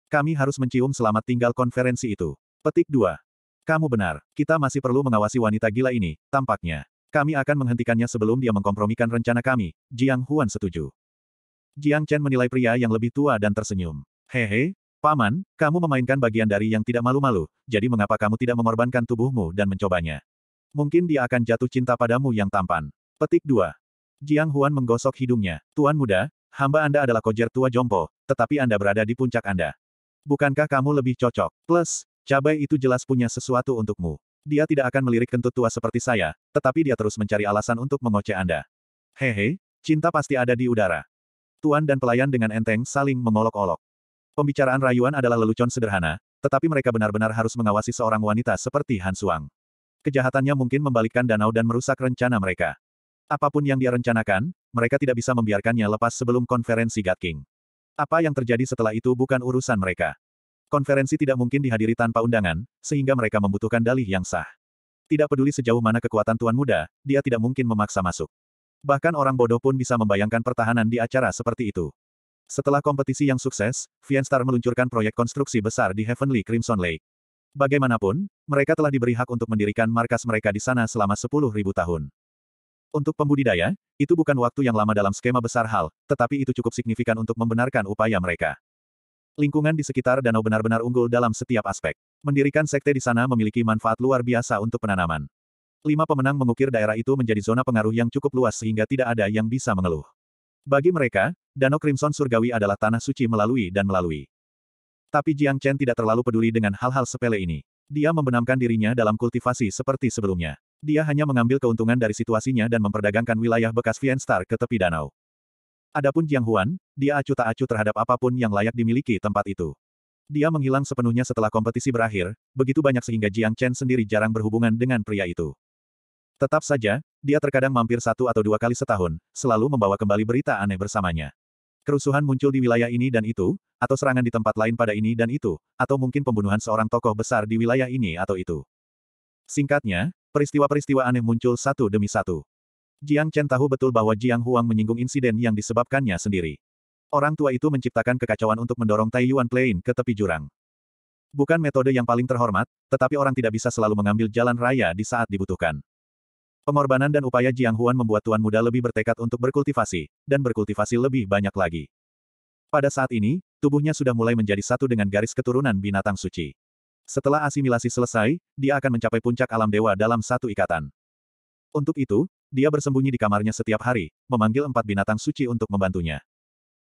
Kami harus mencium selamat tinggal konferensi itu. Petik 2. Kamu benar, kita masih perlu mengawasi wanita gila ini, tampaknya. Kami akan menghentikannya sebelum dia mengkompromikan rencana kami, Jiang Huan setuju. Jiang Chen menilai pria yang lebih tua dan tersenyum. Hehe, paman, kamu memainkan bagian dari yang tidak malu-malu, jadi mengapa kamu tidak mengorbankan tubuhmu dan mencobanya? Mungkin dia akan jatuh cinta padamu yang tampan. Petik 2. Jiang Huan menggosok hidungnya. Tuan muda, hamba Anda adalah kojer tua jompo, tetapi Anda berada di puncak Anda. Bukankah kamu lebih cocok? Plus, cabai itu jelas punya sesuatu untukmu. Dia tidak akan melirik kentut tua seperti saya, tetapi dia terus mencari alasan untuk mengoceh Anda. Hehe, cinta pasti ada di udara. Tuan dan pelayan dengan enteng saling mengolok-olok. Pembicaraan rayuan adalah lelucon sederhana, tetapi mereka benar-benar harus mengawasi seorang wanita seperti Han Suang. Kejahatannya mungkin membalikkan danau dan merusak rencana mereka. Apapun yang dia rencanakan, mereka tidak bisa membiarkannya lepas sebelum konferensi God King. Apa yang terjadi setelah itu bukan urusan mereka. Konferensi tidak mungkin dihadiri tanpa undangan, sehingga mereka membutuhkan dalih yang sah. Tidak peduli sejauh mana kekuatan Tuan Muda, dia tidak mungkin memaksa masuk. Bahkan orang bodoh pun bisa membayangkan pertahanan di acara seperti itu. Setelah kompetisi yang sukses, Vienstar meluncurkan proyek konstruksi besar di Heavenly Crimson Lake. Bagaimanapun, mereka telah diberi hak untuk mendirikan markas mereka di sana selama 10.000 tahun. Untuk pembudidaya, itu bukan waktu yang lama dalam skema besar hal, tetapi itu cukup signifikan untuk membenarkan upaya mereka. Lingkungan di sekitar danau benar-benar unggul dalam setiap aspek. Mendirikan sekte di sana memiliki manfaat luar biasa untuk penanaman. Lima pemenang mengukir daerah itu menjadi zona pengaruh yang cukup luas sehingga tidak ada yang bisa mengeluh. Bagi mereka, Danau Crimson Surgawi adalah tanah suci melalui dan melalui. Tapi Jiang Chen tidak terlalu peduli dengan hal-hal sepele ini. Dia membenamkan dirinya dalam kultivasi seperti sebelumnya. Dia hanya mengambil keuntungan dari situasinya dan memperdagangkan wilayah bekas Vienstar ke tepi danau. Adapun Jiang Huan, dia acuh tak acuh terhadap apapun yang layak dimiliki tempat itu. Dia menghilang sepenuhnya setelah kompetisi berakhir, begitu banyak sehingga Jiang Chen sendiri jarang berhubungan dengan pria itu. Tetap saja, dia terkadang mampir satu atau dua kali setahun, selalu membawa kembali berita aneh bersamanya. Kerusuhan muncul di wilayah ini dan itu, atau serangan di tempat lain pada ini dan itu, atau mungkin pembunuhan seorang tokoh besar di wilayah ini atau itu. Singkatnya, peristiwa-peristiwa aneh muncul satu demi satu. Jiang Chen tahu betul bahwa Jiang Huang menyinggung insiden yang disebabkannya sendiri. Orang tua itu menciptakan kekacauan untuk mendorong Tai Yuan Plain ke tepi jurang. Bukan metode yang paling terhormat, tetapi orang tidak bisa selalu mengambil jalan raya di saat dibutuhkan. Pengorbanan dan upaya Jiang Huan membuat tuan muda lebih bertekad untuk berkultivasi, dan berkultivasi lebih banyak lagi. Pada saat ini, tubuhnya sudah mulai menjadi satu dengan garis keturunan binatang suci. Setelah asimilasi selesai, dia akan mencapai puncak alam dewa dalam satu ikatan. Untuk itu, dia bersembunyi di kamarnya setiap hari, memanggil empat binatang suci untuk membantunya.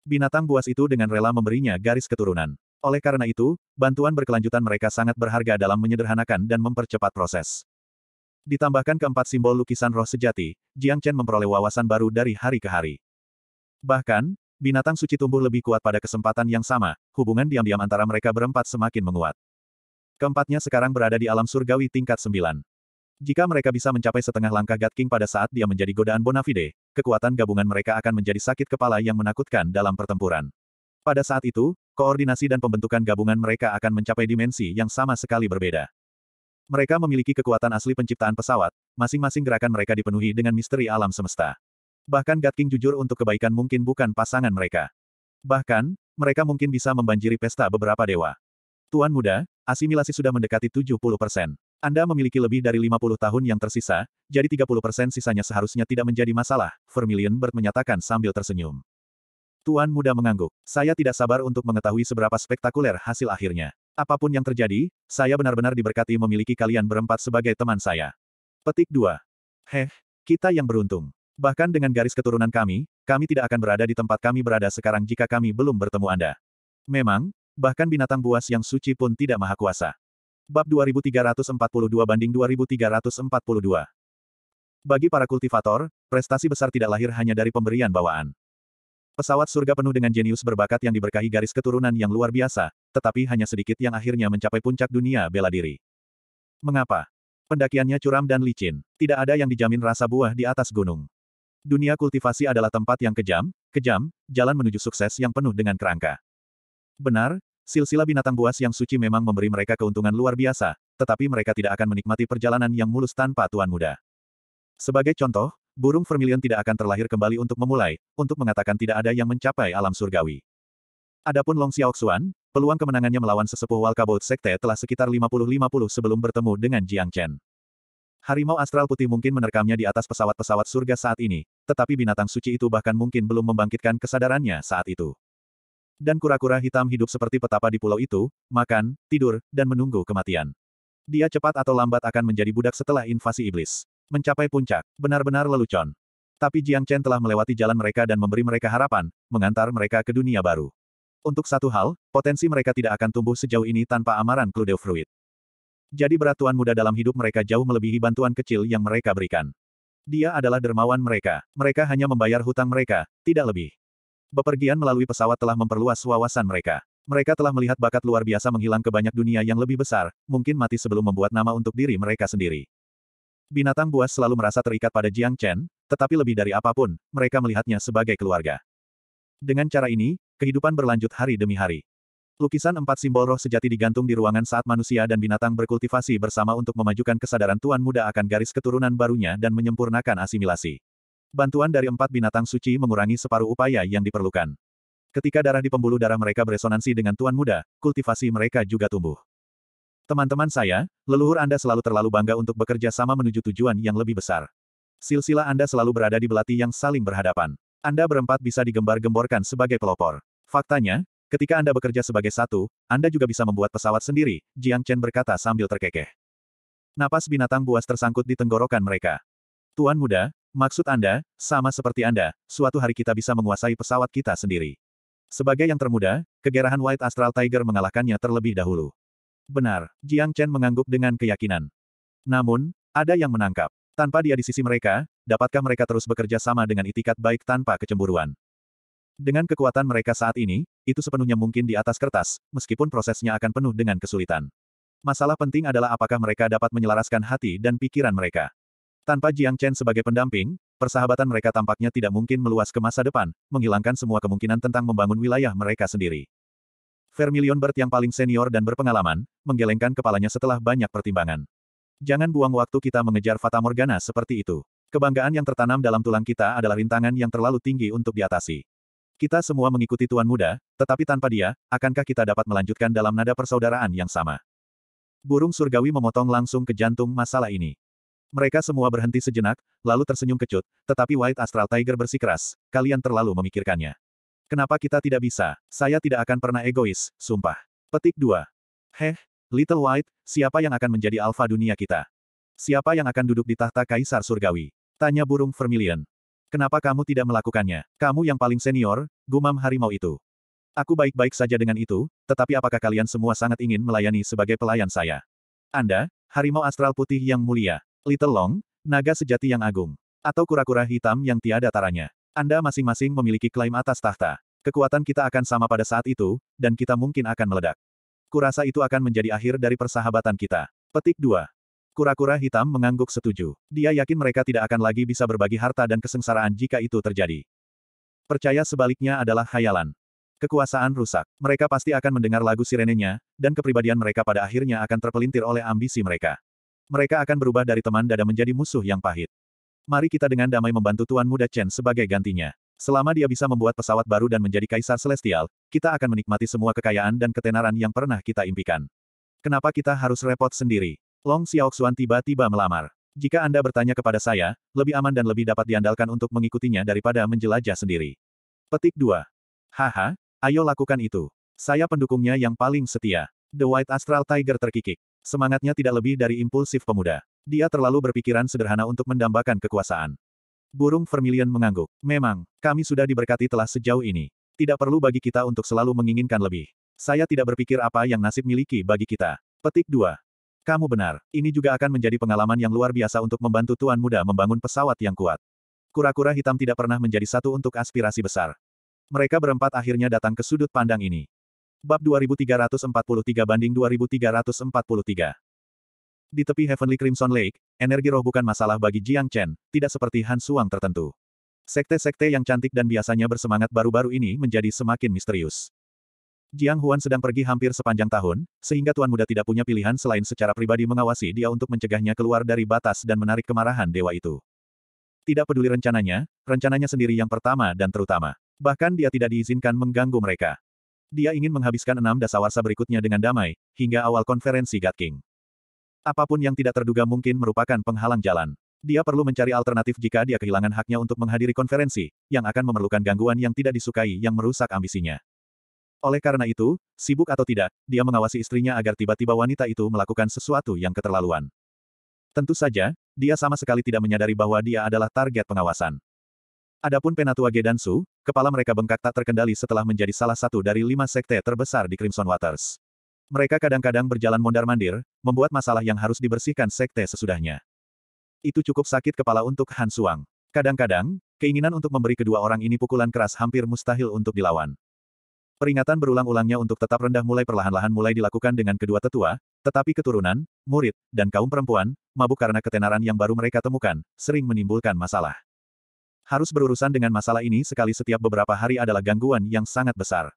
Binatang buas itu dengan rela memberinya garis keturunan. Oleh karena itu, bantuan berkelanjutan mereka sangat berharga dalam menyederhanakan dan mempercepat proses. Ditambahkan keempat simbol lukisan roh sejati, Jiang Chen memperoleh wawasan baru dari hari ke hari. Bahkan, binatang suci tumbuh lebih kuat pada kesempatan yang sama, hubungan diam-diam antara mereka berempat semakin menguat. Keempatnya sekarang berada di alam surgawi tingkat sembilan. Jika mereka bisa mencapai setengah langkah God King pada saat dia menjadi godaan Bonafide, kekuatan gabungan mereka akan menjadi sakit kepala yang menakutkan dalam pertempuran. Pada saat itu, koordinasi dan pembentukan gabungan mereka akan mencapai dimensi yang sama sekali berbeda. Mereka memiliki kekuatan asli penciptaan pesawat, masing-masing gerakan mereka dipenuhi dengan misteri alam semesta. Bahkan God King jujur untuk kebaikan mungkin bukan pasangan mereka. Bahkan, mereka mungkin bisa membanjiri pesta beberapa dewa. Tuan muda, asimilasi sudah mendekati 70 persen. Anda memiliki lebih dari 50 tahun yang tersisa, jadi 30 persen sisanya seharusnya tidak menjadi masalah, Vermilion Bird menyatakan sambil tersenyum. Tuan muda mengangguk. Saya tidak sabar untuk mengetahui seberapa spektakuler hasil akhirnya. Apapun yang terjadi, saya benar-benar diberkati memiliki kalian berempat sebagai teman saya. Petik 2. Heh, kita yang beruntung. Bahkan dengan garis keturunan kami, kami tidak akan berada di tempat kami berada sekarang jika kami belum bertemu Anda. Memang, bahkan binatang buas yang suci pun tidak maha kuasa. Bab 2342 banding 2342 Bagi para kultivator, prestasi besar tidak lahir hanya dari pemberian bawaan. Pesawat surga penuh dengan jenius berbakat yang diberkahi garis keturunan yang luar biasa, tetapi hanya sedikit yang akhirnya mencapai puncak dunia bela diri. Mengapa? Pendakiannya curam dan licin. Tidak ada yang dijamin rasa buah di atas gunung. Dunia kultivasi adalah tempat yang kejam, kejam, jalan menuju sukses yang penuh dengan kerangka. Benar, silsilah binatang buas yang suci memang memberi mereka keuntungan luar biasa, tetapi mereka tidak akan menikmati perjalanan yang mulus tanpa tuan muda. Sebagai contoh, burung vermilion tidak akan terlahir kembali untuk memulai, untuk mengatakan tidak ada yang mencapai alam surgawi. Adapun Long Xiaoxuan, peluang kemenangannya melawan sesepuh Walkabout Sekte telah sekitar 50-50 sebelum bertemu dengan Jiang Chen. Harimau astral putih mungkin menerkamnya di atas pesawat-pesawat surga saat ini, tetapi binatang suci itu bahkan mungkin belum membangkitkan kesadarannya saat itu dan kura-kura hitam hidup seperti petapa di pulau itu, makan, tidur, dan menunggu kematian. Dia cepat atau lambat akan menjadi budak setelah invasi iblis. Mencapai puncak, benar-benar lelucon. Tapi Jiang Chen telah melewati jalan mereka dan memberi mereka harapan, mengantar mereka ke dunia baru. Untuk satu hal, potensi mereka tidak akan tumbuh sejauh ini tanpa amaran Cluedo Fruit. Jadi berat tuan muda dalam hidup mereka jauh melebihi bantuan kecil yang mereka berikan. Dia adalah dermawan mereka. Mereka hanya membayar hutang mereka, tidak lebih. Bepergian melalui pesawat telah memperluas wawasan mereka. Mereka telah melihat bakat luar biasa menghilang ke banyak dunia yang lebih besar, mungkin mati sebelum membuat nama untuk diri mereka sendiri. Binatang buas selalu merasa terikat pada Jiang Chen, tetapi lebih dari apapun, mereka melihatnya sebagai keluarga. Dengan cara ini, kehidupan berlanjut hari demi hari. Lukisan empat simbol roh sejati digantung di ruangan saat manusia dan binatang berkultivasi bersama untuk memajukan kesadaran tuan muda akan garis keturunan barunya dan menyempurnakan asimilasi. Bantuan dari empat binatang suci mengurangi separuh upaya yang diperlukan. Ketika darah di pembuluh darah mereka beresonansi dengan Tuan Muda, kultivasi mereka juga tumbuh. Teman-teman saya, leluhur Anda selalu terlalu bangga untuk bekerja sama menuju tujuan yang lebih besar. Silsilah Anda selalu berada di belati yang saling berhadapan. Anda berempat bisa digembar-gemborkan sebagai pelopor. Faktanya, ketika Anda bekerja sebagai satu, Anda juga bisa membuat pesawat sendiri, Jiang Chen berkata sambil terkekeh. Napas binatang buas tersangkut di tenggorokan mereka. Tuan muda, Maksud Anda, sama seperti Anda, suatu hari kita bisa menguasai pesawat kita sendiri. Sebagai yang termuda, kegerahan White Astral Tiger mengalahkannya terlebih dahulu. Benar, Jiang Chen mengangguk dengan keyakinan. Namun, ada yang menangkap. Tanpa dia di sisi mereka, dapatkah mereka terus bekerja sama dengan itikat baik tanpa kecemburuan? Dengan kekuatan mereka saat ini, itu sepenuhnya mungkin di atas kertas, meskipun prosesnya akan penuh dengan kesulitan. Masalah penting adalah apakah mereka dapat menyelaraskan hati dan pikiran mereka. Tanpa Jiang Chen sebagai pendamping, persahabatan mereka tampaknya tidak mungkin meluas ke masa depan, menghilangkan semua kemungkinan tentang membangun wilayah mereka sendiri. Vermilion bertiang yang paling senior dan berpengalaman, menggelengkan kepalanya setelah banyak pertimbangan. Jangan buang waktu kita mengejar Fata Morgana seperti itu. Kebanggaan yang tertanam dalam tulang kita adalah rintangan yang terlalu tinggi untuk diatasi. Kita semua mengikuti Tuan Muda, tetapi tanpa dia, akankah kita dapat melanjutkan dalam nada persaudaraan yang sama? Burung surgawi memotong langsung ke jantung masalah ini. Mereka semua berhenti sejenak, lalu tersenyum kecut, tetapi White Astral Tiger bersikeras, kalian terlalu memikirkannya. Kenapa kita tidak bisa? Saya tidak akan pernah egois, sumpah. Petik 2. Heh, Little White, siapa yang akan menjadi alfa dunia kita? Siapa yang akan duduk di tahta kaisar surgawi? Tanya burung vermilion. Kenapa kamu tidak melakukannya? Kamu yang paling senior, gumam harimau itu. Aku baik-baik saja dengan itu, tetapi apakah kalian semua sangat ingin melayani sebagai pelayan saya? Anda, harimau astral putih yang mulia, Little Long, naga sejati yang agung. Atau kura-kura hitam yang tiada taranya. Anda masing-masing memiliki klaim atas tahta. Kekuatan kita akan sama pada saat itu, dan kita mungkin akan meledak. Kurasa itu akan menjadi akhir dari persahabatan kita. Petik 2. Kura-kura hitam mengangguk setuju. Dia yakin mereka tidak akan lagi bisa berbagi harta dan kesengsaraan jika itu terjadi. Percaya sebaliknya adalah khayalan. Kekuasaan rusak. Mereka pasti akan mendengar lagu sirenenya, dan kepribadian mereka pada akhirnya akan terpelintir oleh ambisi mereka. Mereka akan berubah dari teman dada menjadi musuh yang pahit. Mari kita dengan damai membantu Tuan Muda Chen sebagai gantinya. Selama dia bisa membuat pesawat baru dan menjadi kaisar celestial, kita akan menikmati semua kekayaan dan ketenaran yang pernah kita impikan. Kenapa kita harus repot sendiri? Long Xiaoxuan tiba-tiba melamar. Jika Anda bertanya kepada saya, lebih aman dan lebih dapat diandalkan untuk mengikutinya daripada menjelajah sendiri. Petik 2. Haha, ayo lakukan itu. Saya pendukungnya yang paling setia. The White Astral Tiger terkikik. Semangatnya tidak lebih dari impulsif pemuda. Dia terlalu berpikiran sederhana untuk mendambakan kekuasaan. Burung Vermilion mengangguk. Memang, kami sudah diberkati telah sejauh ini. Tidak perlu bagi kita untuk selalu menginginkan lebih. Saya tidak berpikir apa yang nasib miliki bagi kita. Petik 2. Kamu benar, ini juga akan menjadi pengalaman yang luar biasa untuk membantu Tuan Muda membangun pesawat yang kuat. Kura-kura hitam tidak pernah menjadi satu untuk aspirasi besar. Mereka berempat akhirnya datang ke sudut pandang ini. Bab 2343 banding 2343. Di tepi Heavenly Crimson Lake, energi roh bukan masalah bagi Jiang Chen, tidak seperti Han Suang tertentu. Sekte-sekte yang cantik dan biasanya bersemangat baru-baru ini menjadi semakin misterius. Jiang Huan sedang pergi hampir sepanjang tahun, sehingga Tuan Muda tidak punya pilihan selain secara pribadi mengawasi dia untuk mencegahnya keluar dari batas dan menarik kemarahan dewa itu. Tidak peduli rencananya, rencananya sendiri yang pertama dan terutama. Bahkan dia tidak diizinkan mengganggu mereka. Dia ingin menghabiskan enam dasawarsa berikutnya dengan damai, hingga awal konferensi God King. Apapun yang tidak terduga mungkin merupakan penghalang jalan. Dia perlu mencari alternatif jika dia kehilangan haknya untuk menghadiri konferensi, yang akan memerlukan gangguan yang tidak disukai yang merusak ambisinya. Oleh karena itu, sibuk atau tidak, dia mengawasi istrinya agar tiba-tiba wanita itu melakukan sesuatu yang keterlaluan. Tentu saja, dia sama sekali tidak menyadari bahwa dia adalah target pengawasan. Adapun Penatua Gedansu, kepala mereka bengkak tak terkendali setelah menjadi salah satu dari lima sekte terbesar di Crimson Waters. Mereka kadang-kadang berjalan mondar-mandir, membuat masalah yang harus dibersihkan sekte sesudahnya. Itu cukup sakit kepala untuk Han Suang. Kadang-kadang, keinginan untuk memberi kedua orang ini pukulan keras hampir mustahil untuk dilawan. Peringatan berulang-ulangnya untuk tetap rendah mulai perlahan-lahan mulai dilakukan dengan kedua tetua, tetapi keturunan, murid, dan kaum perempuan, mabuk karena ketenaran yang baru mereka temukan, sering menimbulkan masalah. Harus berurusan dengan masalah ini sekali setiap beberapa hari adalah gangguan yang sangat besar.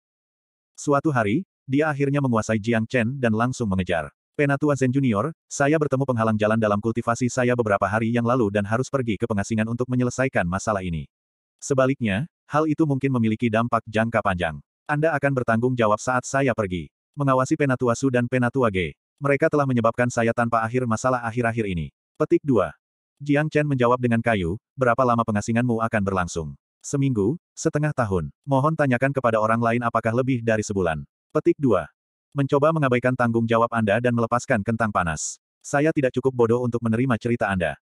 Suatu hari, dia akhirnya menguasai Jiang Chen dan langsung mengejar. Penatua Zen Junior, saya bertemu penghalang jalan dalam kultivasi saya beberapa hari yang lalu dan harus pergi ke pengasingan untuk menyelesaikan masalah ini. Sebaliknya, hal itu mungkin memiliki dampak jangka panjang. Anda akan bertanggung jawab saat saya pergi. Mengawasi Penatua Su dan Penatua G. Mereka telah menyebabkan saya tanpa akhir masalah akhir-akhir ini. Petik 2. Jiang Chen menjawab dengan kayu, berapa lama pengasinganmu akan berlangsung? Seminggu, setengah tahun. Mohon tanyakan kepada orang lain apakah lebih dari sebulan. Petik 2. Mencoba mengabaikan tanggung jawab Anda dan melepaskan kentang panas. Saya tidak cukup bodoh untuk menerima cerita Anda.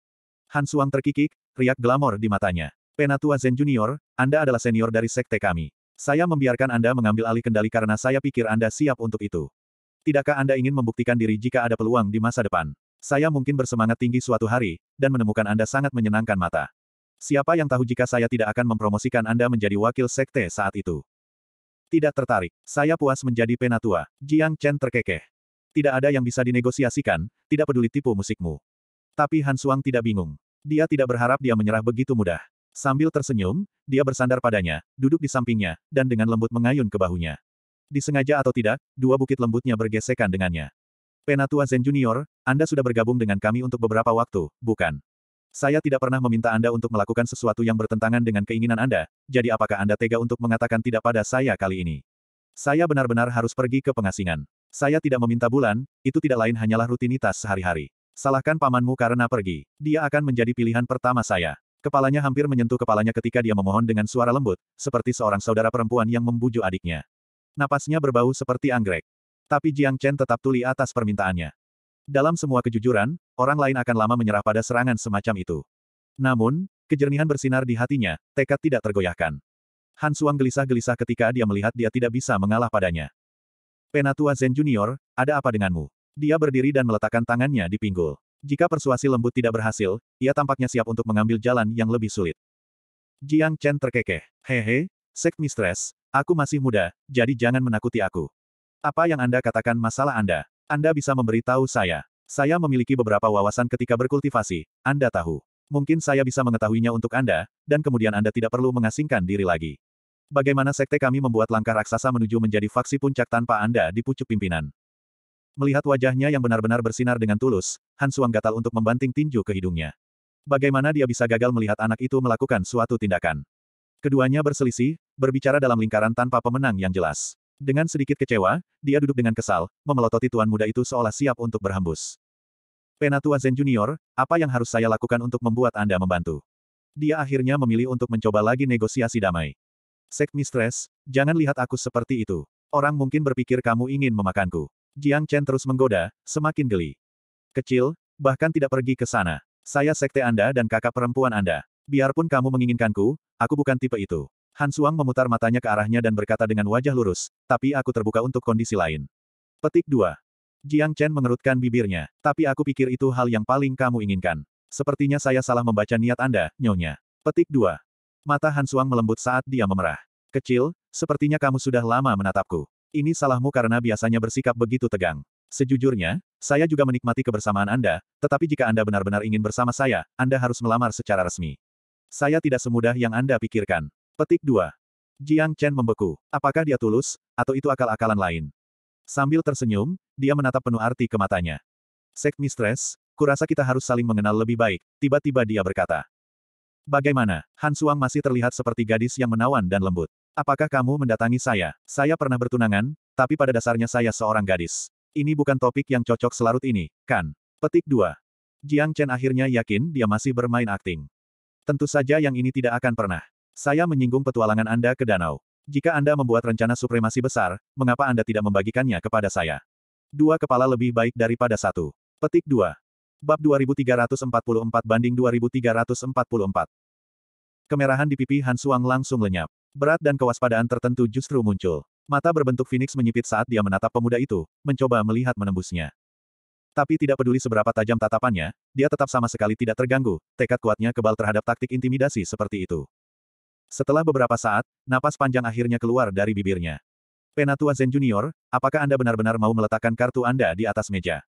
Han Suang terkikik, riak glamor di matanya. Penatua Zen Junior, Anda adalah senior dari sekte kami. Saya membiarkan Anda mengambil alih kendali karena saya pikir Anda siap untuk itu. Tidakkah Anda ingin membuktikan diri jika ada peluang di masa depan? Saya mungkin bersemangat tinggi suatu hari, dan menemukan Anda sangat menyenangkan mata. Siapa yang tahu jika saya tidak akan mempromosikan Anda menjadi wakil sekte saat itu? Tidak tertarik. Saya puas menjadi penatua. Jiang Chen terkekeh. Tidak ada yang bisa dinegosiasikan, tidak peduli tipu musikmu. Tapi Han Suang tidak bingung. Dia tidak berharap dia menyerah begitu mudah. Sambil tersenyum, dia bersandar padanya, duduk di sampingnya, dan dengan lembut mengayun ke bahunya. Disengaja atau tidak, dua bukit lembutnya bergesekan dengannya. Penatua Zen Junior, Anda sudah bergabung dengan kami untuk beberapa waktu, bukan? Saya tidak pernah meminta Anda untuk melakukan sesuatu yang bertentangan dengan keinginan Anda, jadi apakah Anda tega untuk mengatakan tidak pada saya kali ini? Saya benar-benar harus pergi ke pengasingan. Saya tidak meminta bulan, itu tidak lain hanyalah rutinitas sehari-hari. Salahkan pamanmu karena pergi. Dia akan menjadi pilihan pertama saya. Kepalanya hampir menyentuh kepalanya ketika dia memohon dengan suara lembut, seperti seorang saudara perempuan yang membujuk adiknya. Napasnya berbau seperti anggrek. Tapi Jiang Chen tetap tuli atas permintaannya. Dalam semua kejujuran, orang lain akan lama menyerah pada serangan semacam itu. Namun, kejernihan bersinar di hatinya, tekad tidak tergoyahkan. Han Suang gelisah-gelisah ketika dia melihat dia tidak bisa mengalah padanya. Penatua Zen Junior, ada apa denganmu? Dia berdiri dan meletakkan tangannya di pinggul. Jika persuasi lembut tidak berhasil, ia tampaknya siap untuk mengambil jalan yang lebih sulit. Jiang Chen terkekeh. Hehe, sek mistress, aku masih muda, jadi jangan menakuti aku. Apa yang Anda katakan masalah Anda? Anda bisa memberitahu saya. Saya memiliki beberapa wawasan ketika berkultivasi, Anda tahu. Mungkin saya bisa mengetahuinya untuk Anda, dan kemudian Anda tidak perlu mengasingkan diri lagi. Bagaimana sekte kami membuat langkah raksasa menuju menjadi faksi puncak tanpa Anda di pucuk pimpinan? Melihat wajahnya yang benar-benar bersinar dengan tulus, Han Suang gatal untuk membanting tinju ke hidungnya. Bagaimana dia bisa gagal melihat anak itu melakukan suatu tindakan? Keduanya berselisih, berbicara dalam lingkaran tanpa pemenang yang jelas. Dengan sedikit kecewa, dia duduk dengan kesal, memelototi tuan muda itu seolah siap untuk berhembus. Penatua Zen Junior, apa yang harus saya lakukan untuk membuat Anda membantu? Dia akhirnya memilih untuk mencoba lagi negosiasi damai. Sek Mistress, jangan lihat aku seperti itu. Orang mungkin berpikir kamu ingin memakanku. Jiang Chen terus menggoda, semakin geli. Kecil, bahkan tidak pergi ke sana. Saya sekte Anda dan kakak perempuan Anda. Biarpun kamu menginginkanku, aku bukan tipe itu. Han Suang memutar matanya ke arahnya dan berkata dengan wajah lurus, tapi aku terbuka untuk kondisi lain. Petik 2. Jiang Chen mengerutkan bibirnya, tapi aku pikir itu hal yang paling kamu inginkan. Sepertinya saya salah membaca niat Anda, Nyonya. Petik 2. Mata Han Suang melembut saat dia memerah. Kecil, sepertinya kamu sudah lama menatapku. Ini salahmu karena biasanya bersikap begitu tegang. Sejujurnya, saya juga menikmati kebersamaan Anda, tetapi jika Anda benar-benar ingin bersama saya, Anda harus melamar secara resmi. Saya tidak semudah yang Anda pikirkan. Petik 2. Jiang Chen membeku. Apakah dia tulus, atau itu akal-akalan lain? Sambil tersenyum, dia menatap penuh arti ke matanya. Sek Mistress, kurasa kita harus saling mengenal lebih baik, tiba-tiba dia berkata. Bagaimana, Han Suang masih terlihat seperti gadis yang menawan dan lembut. Apakah kamu mendatangi saya? Saya pernah bertunangan, tapi pada dasarnya saya seorang gadis. Ini bukan topik yang cocok selarut ini, kan? Petik 2. Jiang Chen akhirnya yakin dia masih bermain akting. Tentu saja yang ini tidak akan pernah. Saya menyinggung petualangan Anda ke danau. Jika Anda membuat rencana supremasi besar, mengapa Anda tidak membagikannya kepada saya? Dua kepala lebih baik daripada satu. Petik 2. Bab 2344 banding 2344. Kemerahan di pipi Han Suang langsung lenyap. Berat dan kewaspadaan tertentu justru muncul. Mata berbentuk Phoenix menyipit saat dia menatap pemuda itu, mencoba melihat menembusnya. Tapi tidak peduli seberapa tajam tatapannya, dia tetap sama sekali tidak terganggu, tekad kuatnya kebal terhadap taktik intimidasi seperti itu. Setelah beberapa saat, napas panjang akhirnya keluar dari bibirnya. Penatua Zen Junior, apakah Anda benar-benar mau meletakkan kartu Anda di atas meja?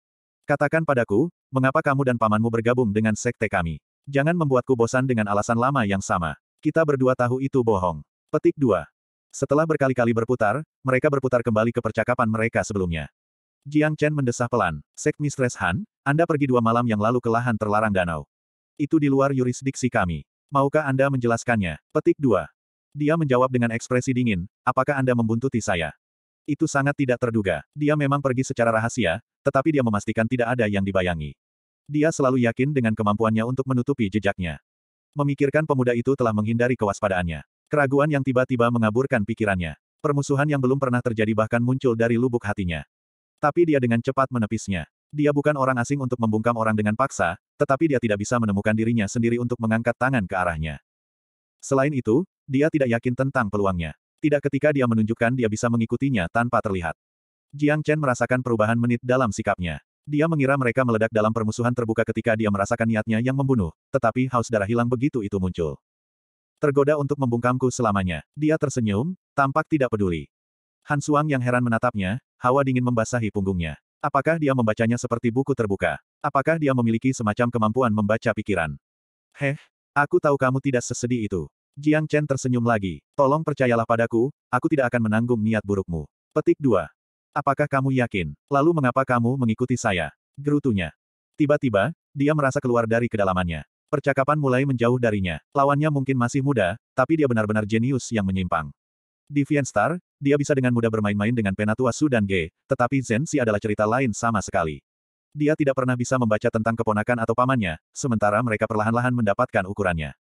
Katakan padaku, mengapa kamu dan pamanmu bergabung dengan sekte kami? Jangan membuatku bosan dengan alasan lama yang sama. Kita berdua tahu itu bohong. Petik 2. Setelah berkali-kali berputar, mereka berputar kembali ke percakapan mereka sebelumnya. Jiang Chen mendesah pelan. Sek Mistress Han, Anda pergi dua malam yang lalu ke lahan terlarang danau. Itu di luar yurisdiksi kami. Maukah Anda menjelaskannya? Petik 2. Dia menjawab dengan ekspresi dingin, apakah Anda membuntuti saya? Itu sangat tidak terduga. Dia memang pergi secara rahasia, tetapi dia memastikan tidak ada yang dibayangi. Dia selalu yakin dengan kemampuannya untuk menutupi jejaknya. Memikirkan pemuda itu telah menghindari kewaspadaannya. Keraguan yang tiba-tiba mengaburkan pikirannya. Permusuhan yang belum pernah terjadi bahkan muncul dari lubuk hatinya. Tapi dia dengan cepat menepisnya. Dia bukan orang asing untuk membungkam orang dengan paksa, tetapi dia tidak bisa menemukan dirinya sendiri untuk mengangkat tangan ke arahnya. Selain itu, dia tidak yakin tentang peluangnya. Tidak ketika dia menunjukkan dia bisa mengikutinya tanpa terlihat. Jiang Chen merasakan perubahan menit dalam sikapnya. Dia mengira mereka meledak dalam permusuhan terbuka ketika dia merasakan niatnya yang membunuh, tetapi haus darah hilang begitu itu muncul. Tergoda untuk membungkamku selamanya. Dia tersenyum, tampak tidak peduli. Han Suang yang heran menatapnya, hawa dingin membasahi punggungnya. Apakah dia membacanya seperti buku terbuka? Apakah dia memiliki semacam kemampuan membaca pikiran? Heh, aku tahu kamu tidak sesedih itu. Jiang Chen tersenyum lagi. Tolong percayalah padaku, aku tidak akan menanggung niat burukmu. Petik 2. Apakah kamu yakin? Lalu mengapa kamu mengikuti saya? Gerutunya. Tiba-tiba, dia merasa keluar dari kedalamannya. Percakapan mulai menjauh darinya. Lawannya mungkin masih muda, tapi dia benar-benar jenius yang menyimpang. Di Vienstar, dia bisa dengan mudah bermain-main dengan Penatua Su dan Ge, tetapi Zenzi adalah cerita lain sama sekali. Dia tidak pernah bisa membaca tentang keponakan atau pamannya, sementara mereka perlahan-lahan mendapatkan ukurannya.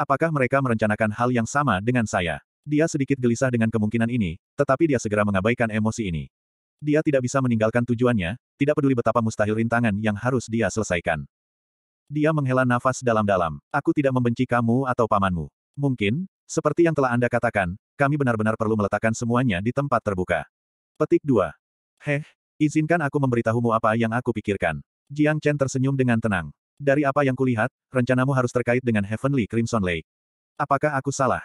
Apakah mereka merencanakan hal yang sama dengan saya? Dia sedikit gelisah dengan kemungkinan ini, tetapi dia segera mengabaikan emosi ini. Dia tidak bisa meninggalkan tujuannya, tidak peduli betapa mustahil rintangan yang harus dia selesaikan. Dia menghela nafas dalam-dalam. Aku tidak membenci kamu atau pamanmu. Mungkin, seperti yang telah Anda katakan, kami benar-benar perlu meletakkan semuanya di tempat terbuka. Petik 2. Heh, izinkan aku memberitahumu apa yang aku pikirkan. Jiang Chen tersenyum dengan tenang. Dari apa yang kulihat, rencanamu harus terkait dengan Heavenly Crimson Lake. Apakah aku salah?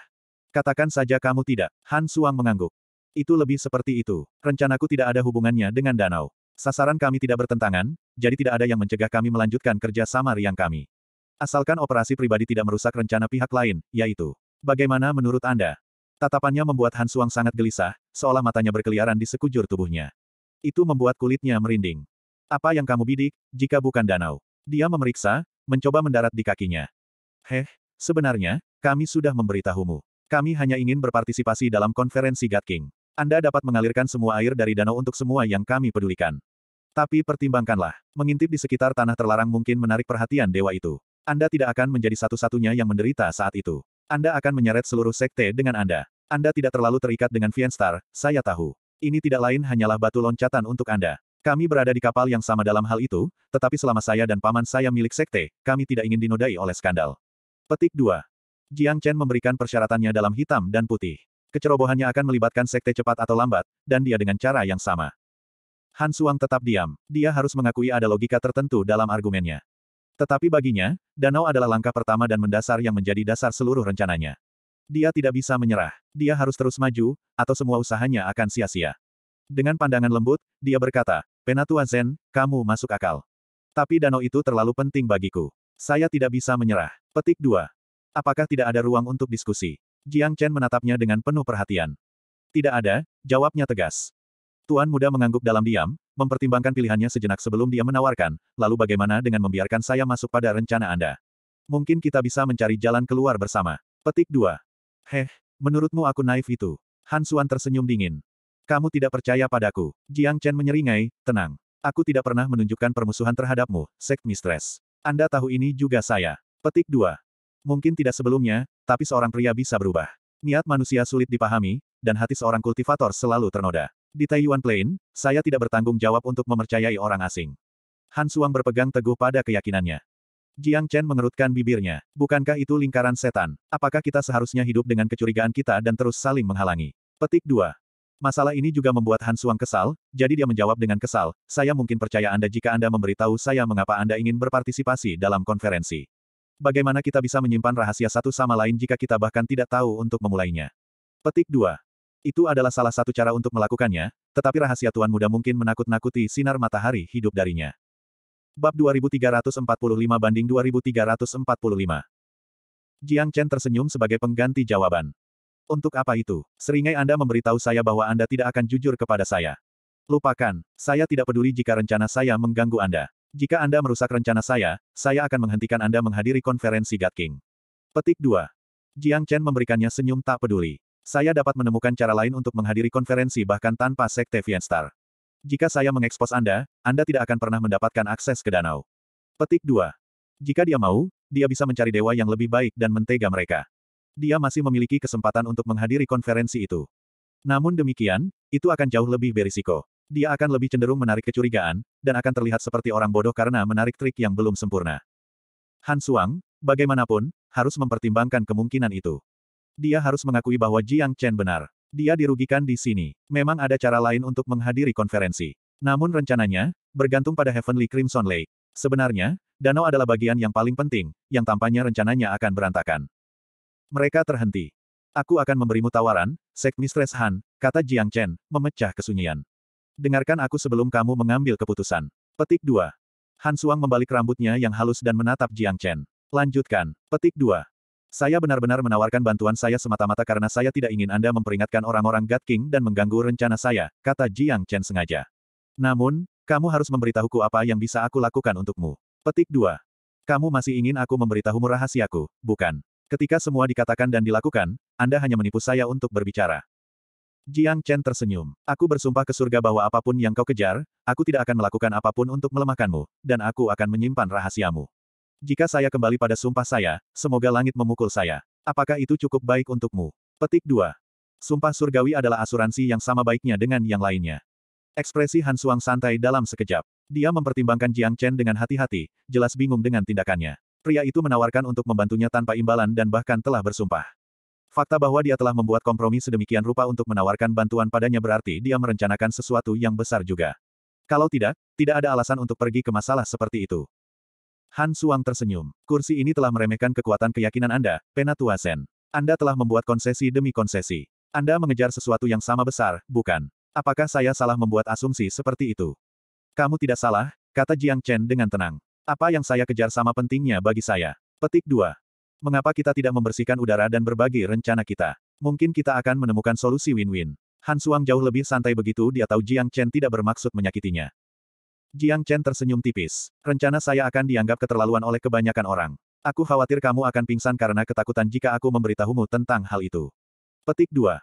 Katakan saja kamu tidak. Han Suang mengangguk. Itu lebih seperti itu. Rencanaku tidak ada hubungannya dengan danau. Sasaran kami tidak bertentangan, jadi tidak ada yang mencegah kami melanjutkan kerja sama riang kami. Asalkan operasi pribadi tidak merusak rencana pihak lain, yaitu. Bagaimana menurut Anda? Tatapannya membuat Han Suang sangat gelisah, seolah matanya berkeliaran di sekujur tubuhnya. Itu membuat kulitnya merinding. Apa yang kamu bidik, jika bukan danau? Dia memeriksa, mencoba mendarat di kakinya. Heh, sebenarnya, kami sudah memberitahumu. Kami hanya ingin berpartisipasi dalam konferensi God King. Anda dapat mengalirkan semua air dari danau untuk semua yang kami pedulikan. Tapi pertimbangkanlah, mengintip di sekitar tanah terlarang mungkin menarik perhatian dewa itu. Anda tidak akan menjadi satu-satunya yang menderita saat itu. Anda akan menyeret seluruh sekte dengan Anda. Anda tidak terlalu terikat dengan Vienstar, saya tahu. Ini tidak lain hanyalah batu loncatan untuk Anda. Kami berada di kapal yang sama dalam hal itu, tetapi selama saya dan paman saya milik sekte, kami tidak ingin dinodai oleh skandal. Petik 2. Jiang Chen memberikan persyaratannya dalam hitam dan putih. Kecerobohannya akan melibatkan sekte cepat atau lambat, dan dia dengan cara yang sama. Han Suang tetap diam. Dia harus mengakui ada logika tertentu dalam argumennya. Tetapi baginya, danau adalah langkah pertama dan mendasar yang menjadi dasar seluruh rencananya. Dia tidak bisa menyerah. Dia harus terus maju, atau semua usahanya akan sia-sia. Dengan pandangan lembut, dia berkata, Penatua Zen, kamu masuk akal. Tapi danau itu terlalu penting bagiku. Saya tidak bisa menyerah. Petik 2. Apakah tidak ada ruang untuk diskusi? Jiang Chen menatapnya dengan penuh perhatian. Tidak ada, jawabnya tegas. Tuan muda mengangguk dalam diam, mempertimbangkan pilihannya sejenak sebelum dia menawarkan, lalu bagaimana dengan membiarkan saya masuk pada rencana Anda? Mungkin kita bisa mencari jalan keluar bersama. Petik 2. Heh, menurutmu aku naif itu? Han Suan tersenyum dingin. Kamu tidak percaya padaku. Jiang Chen menyeringai, tenang. Aku tidak pernah menunjukkan permusuhan terhadapmu, sek mistress. Anda tahu ini juga saya. Petik 2. Mungkin tidak sebelumnya, tapi seorang pria bisa berubah. Niat manusia sulit dipahami, dan hati seorang kultivator selalu ternoda. Di Taiyuan Plain, saya tidak bertanggung jawab untuk memercayai orang asing. Han Suang berpegang teguh pada keyakinannya. Jiang Chen mengerutkan bibirnya. Bukankah itu lingkaran setan? Apakah kita seharusnya hidup dengan kecurigaan kita dan terus saling menghalangi? Petik 2. Masalah ini juga membuat Han Suang kesal, jadi dia menjawab dengan kesal, saya mungkin percaya Anda jika Anda memberitahu saya mengapa Anda ingin berpartisipasi dalam konferensi. Bagaimana kita bisa menyimpan rahasia satu sama lain jika kita bahkan tidak tahu untuk memulainya? Petik 2. Itu adalah salah satu cara untuk melakukannya, tetapi rahasia Tuan Muda mungkin menakut-nakuti sinar matahari hidup darinya. Bab 2345 banding 2345 Jiang Chen tersenyum sebagai pengganti jawaban. Untuk apa itu? Seringai Anda memberitahu saya bahwa Anda tidak akan jujur kepada saya. Lupakan, saya tidak peduli jika rencana saya mengganggu Anda. Jika Anda merusak rencana saya, saya akan menghentikan Anda menghadiri konferensi God King. Petik 2. Jiang Chen memberikannya senyum tak peduli. Saya dapat menemukan cara lain untuk menghadiri konferensi bahkan tanpa Sekte Vienstar. Jika saya mengekspos Anda, Anda tidak akan pernah mendapatkan akses ke danau. Petik 2. Jika dia mau, dia bisa mencari dewa yang lebih baik dan mentega mereka. Dia masih memiliki kesempatan untuk menghadiri konferensi itu. Namun demikian, itu akan jauh lebih berisiko. Dia akan lebih cenderung menarik kecurigaan, dan akan terlihat seperti orang bodoh karena menarik trik yang belum sempurna. Han Suang, bagaimanapun, harus mempertimbangkan kemungkinan itu. Dia harus mengakui bahwa Jiang Chen benar. Dia dirugikan di sini. Memang ada cara lain untuk menghadiri konferensi. Namun rencananya, bergantung pada Heavenly Crimson Lake. Sebenarnya, danau adalah bagian yang paling penting, yang tampaknya rencananya akan berantakan. Mereka terhenti. Aku akan memberimu tawaran, Sek Mistress Han, kata Jiang Chen, memecah kesunyian. Dengarkan aku sebelum kamu mengambil keputusan. Petik 2. Han Suang membalik rambutnya yang halus dan menatap Jiang Chen. Lanjutkan. Petik 2. Saya benar-benar menawarkan bantuan saya semata-mata karena saya tidak ingin Anda memperingatkan orang-orang God King dan mengganggu rencana saya, kata Jiang Chen sengaja. Namun, kamu harus memberitahuku apa yang bisa aku lakukan untukmu. Petik 2. Kamu masih ingin aku memberitahumu rahasiaku, bukan? Ketika semua dikatakan dan dilakukan, Anda hanya menipu saya untuk berbicara. Jiang Chen tersenyum. Aku bersumpah ke surga bahwa apapun yang kau kejar, aku tidak akan melakukan apapun untuk melemahkanmu, dan aku akan menyimpan rahasiamu. Jika saya kembali pada sumpah saya, semoga langit memukul saya. Apakah itu cukup baik untukmu? Petik 2. Sumpah surgawi adalah asuransi yang sama baiknya dengan yang lainnya. Ekspresi Han Suang santai dalam sekejap. Dia mempertimbangkan Jiang Chen dengan hati-hati, jelas bingung dengan tindakannya. Pria itu menawarkan untuk membantunya tanpa imbalan dan bahkan telah bersumpah. Fakta bahwa dia telah membuat kompromi sedemikian rupa untuk menawarkan bantuan padanya berarti dia merencanakan sesuatu yang besar juga. Kalau tidak, tidak ada alasan untuk pergi ke masalah seperti itu. Han Suang tersenyum. Kursi ini telah meremehkan kekuatan keyakinan Anda, Penatua Sen. Anda telah membuat konsesi demi konsesi. Anda mengejar sesuatu yang sama besar, bukan? Apakah saya salah membuat asumsi seperti itu? Kamu tidak salah, kata Jiang Chen dengan tenang. Apa yang saya kejar sama pentingnya bagi saya. Petik 2. Mengapa kita tidak membersihkan udara dan berbagi rencana kita? Mungkin kita akan menemukan solusi win-win. Han Suang jauh lebih santai begitu dia tahu Jiang Chen tidak bermaksud menyakitinya. Jiang Chen tersenyum tipis. Rencana saya akan dianggap keterlaluan oleh kebanyakan orang. Aku khawatir kamu akan pingsan karena ketakutan jika aku memberitahumu tentang hal itu. Petik 2.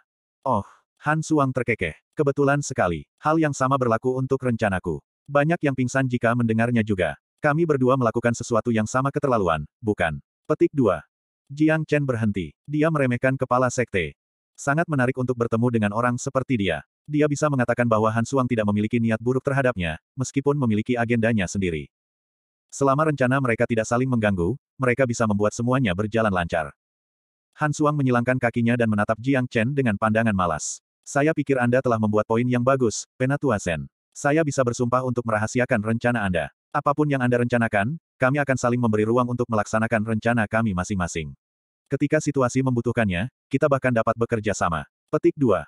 Oh, Han Suang terkekeh. Kebetulan sekali. Hal yang sama berlaku untuk rencanaku. Banyak yang pingsan jika mendengarnya juga. Kami berdua melakukan sesuatu yang sama keterlaluan, bukan? Petik 2. Jiang Chen berhenti. Dia meremehkan kepala sekte. Sangat menarik untuk bertemu dengan orang seperti dia. Dia bisa mengatakan bahwa Han Suang tidak memiliki niat buruk terhadapnya, meskipun memiliki agendanya sendiri. Selama rencana mereka tidak saling mengganggu, mereka bisa membuat semuanya berjalan lancar. Han Suang menyilangkan kakinya dan menatap Jiang Chen dengan pandangan malas. Saya pikir Anda telah membuat poin yang bagus, Penatua Sen. Saya bisa bersumpah untuk merahasiakan rencana Anda. Apapun yang Anda rencanakan, kami akan saling memberi ruang untuk melaksanakan rencana kami masing-masing. Ketika situasi membutuhkannya, kita bahkan dapat bekerja sama. Petik 2.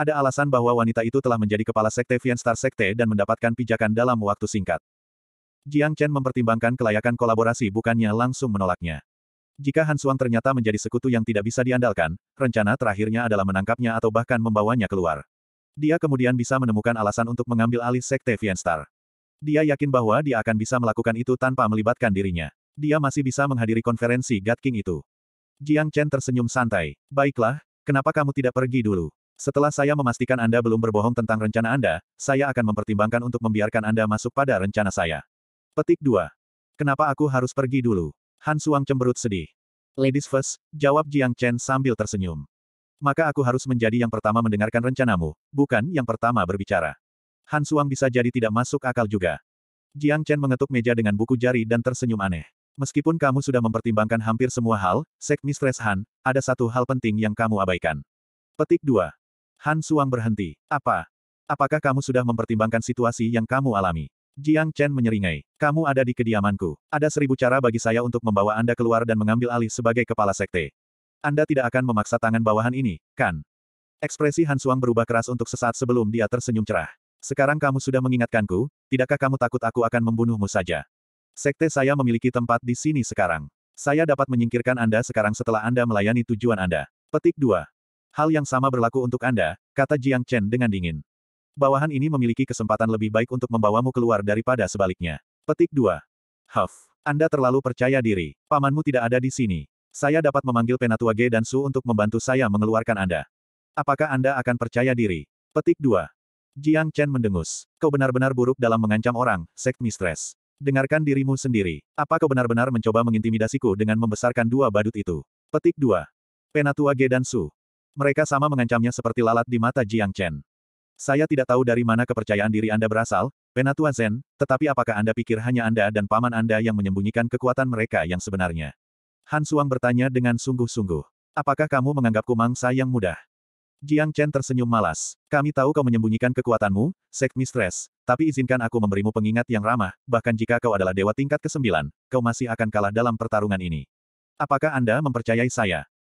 Ada alasan bahwa wanita itu telah menjadi kepala sekte Vian Sekte dan mendapatkan pijakan dalam waktu singkat. Jiang Chen mempertimbangkan kelayakan kolaborasi bukannya langsung menolaknya. Jika Han Suang ternyata menjadi sekutu yang tidak bisa diandalkan, rencana terakhirnya adalah menangkapnya atau bahkan membawanya keluar. Dia kemudian bisa menemukan alasan untuk mengambil alih sekte Vian Dia yakin bahwa dia akan bisa melakukan itu tanpa melibatkan dirinya. Dia masih bisa menghadiri konferensi God King itu. Jiang Chen tersenyum santai. Baiklah, kenapa kamu tidak pergi dulu? Setelah saya memastikan Anda belum berbohong tentang rencana Anda, saya akan mempertimbangkan untuk membiarkan Anda masuk pada rencana saya. Petik 2. Kenapa aku harus pergi dulu? Han Suang cemberut sedih. Ladies first, jawab Jiang Chen sambil tersenyum. Maka aku harus menjadi yang pertama mendengarkan rencanamu, bukan yang pertama berbicara. Han Suang bisa jadi tidak masuk akal juga. Jiang Chen mengetuk meja dengan buku jari dan tersenyum aneh. Meskipun kamu sudah mempertimbangkan hampir semua hal, Sek Mistress Han, ada satu hal penting yang kamu abaikan. Petik 2. Han Suang berhenti. Apa? Apakah kamu sudah mempertimbangkan situasi yang kamu alami? Jiang Chen menyeringai. Kamu ada di kediamanku. Ada seribu cara bagi saya untuk membawa Anda keluar dan mengambil alih sebagai kepala sekte. Anda tidak akan memaksa tangan bawahan ini, kan? Ekspresi Han Suang berubah keras untuk sesaat sebelum dia tersenyum cerah. Sekarang kamu sudah mengingatkanku, tidakkah kamu takut aku akan membunuhmu saja? Sekte saya memiliki tempat di sini sekarang. Saya dapat menyingkirkan Anda sekarang setelah Anda melayani tujuan Anda. Petik 2. Hal yang sama berlaku untuk Anda, kata Jiang Chen dengan dingin. Bawahan ini memiliki kesempatan lebih baik untuk membawamu keluar daripada sebaliknya. Petik 2. Huff. Anda terlalu percaya diri. Pamanmu tidak ada di sini. Saya dapat memanggil Penatua Ge dan Su untuk membantu saya mengeluarkan Anda. Apakah Anda akan percaya diri? Petik 2. Jiang Chen mendengus. Kau benar-benar buruk dalam mengancam orang, Sek mistress. Dengarkan dirimu sendiri. Apa kau benar-benar mencoba mengintimidasiku dengan membesarkan dua badut itu? Petik 2. Penatua Ge dan Su. Mereka sama mengancamnya seperti lalat di mata Jiang Chen. Saya tidak tahu dari mana kepercayaan diri Anda berasal, Penatua Zen, tetapi apakah Anda pikir hanya Anda dan paman Anda yang menyembunyikan kekuatan mereka yang sebenarnya? Han Suang bertanya dengan sungguh-sungguh. Apakah kamu menganggapku mangsa yang mudah? Jiang Chen tersenyum malas. Kami tahu kau menyembunyikan kekuatanmu, Sek Mistress, tapi izinkan aku memberimu pengingat yang ramah, bahkan jika kau adalah dewa tingkat ke-9, kau masih akan kalah dalam pertarungan ini. Apakah Anda mempercayai saya?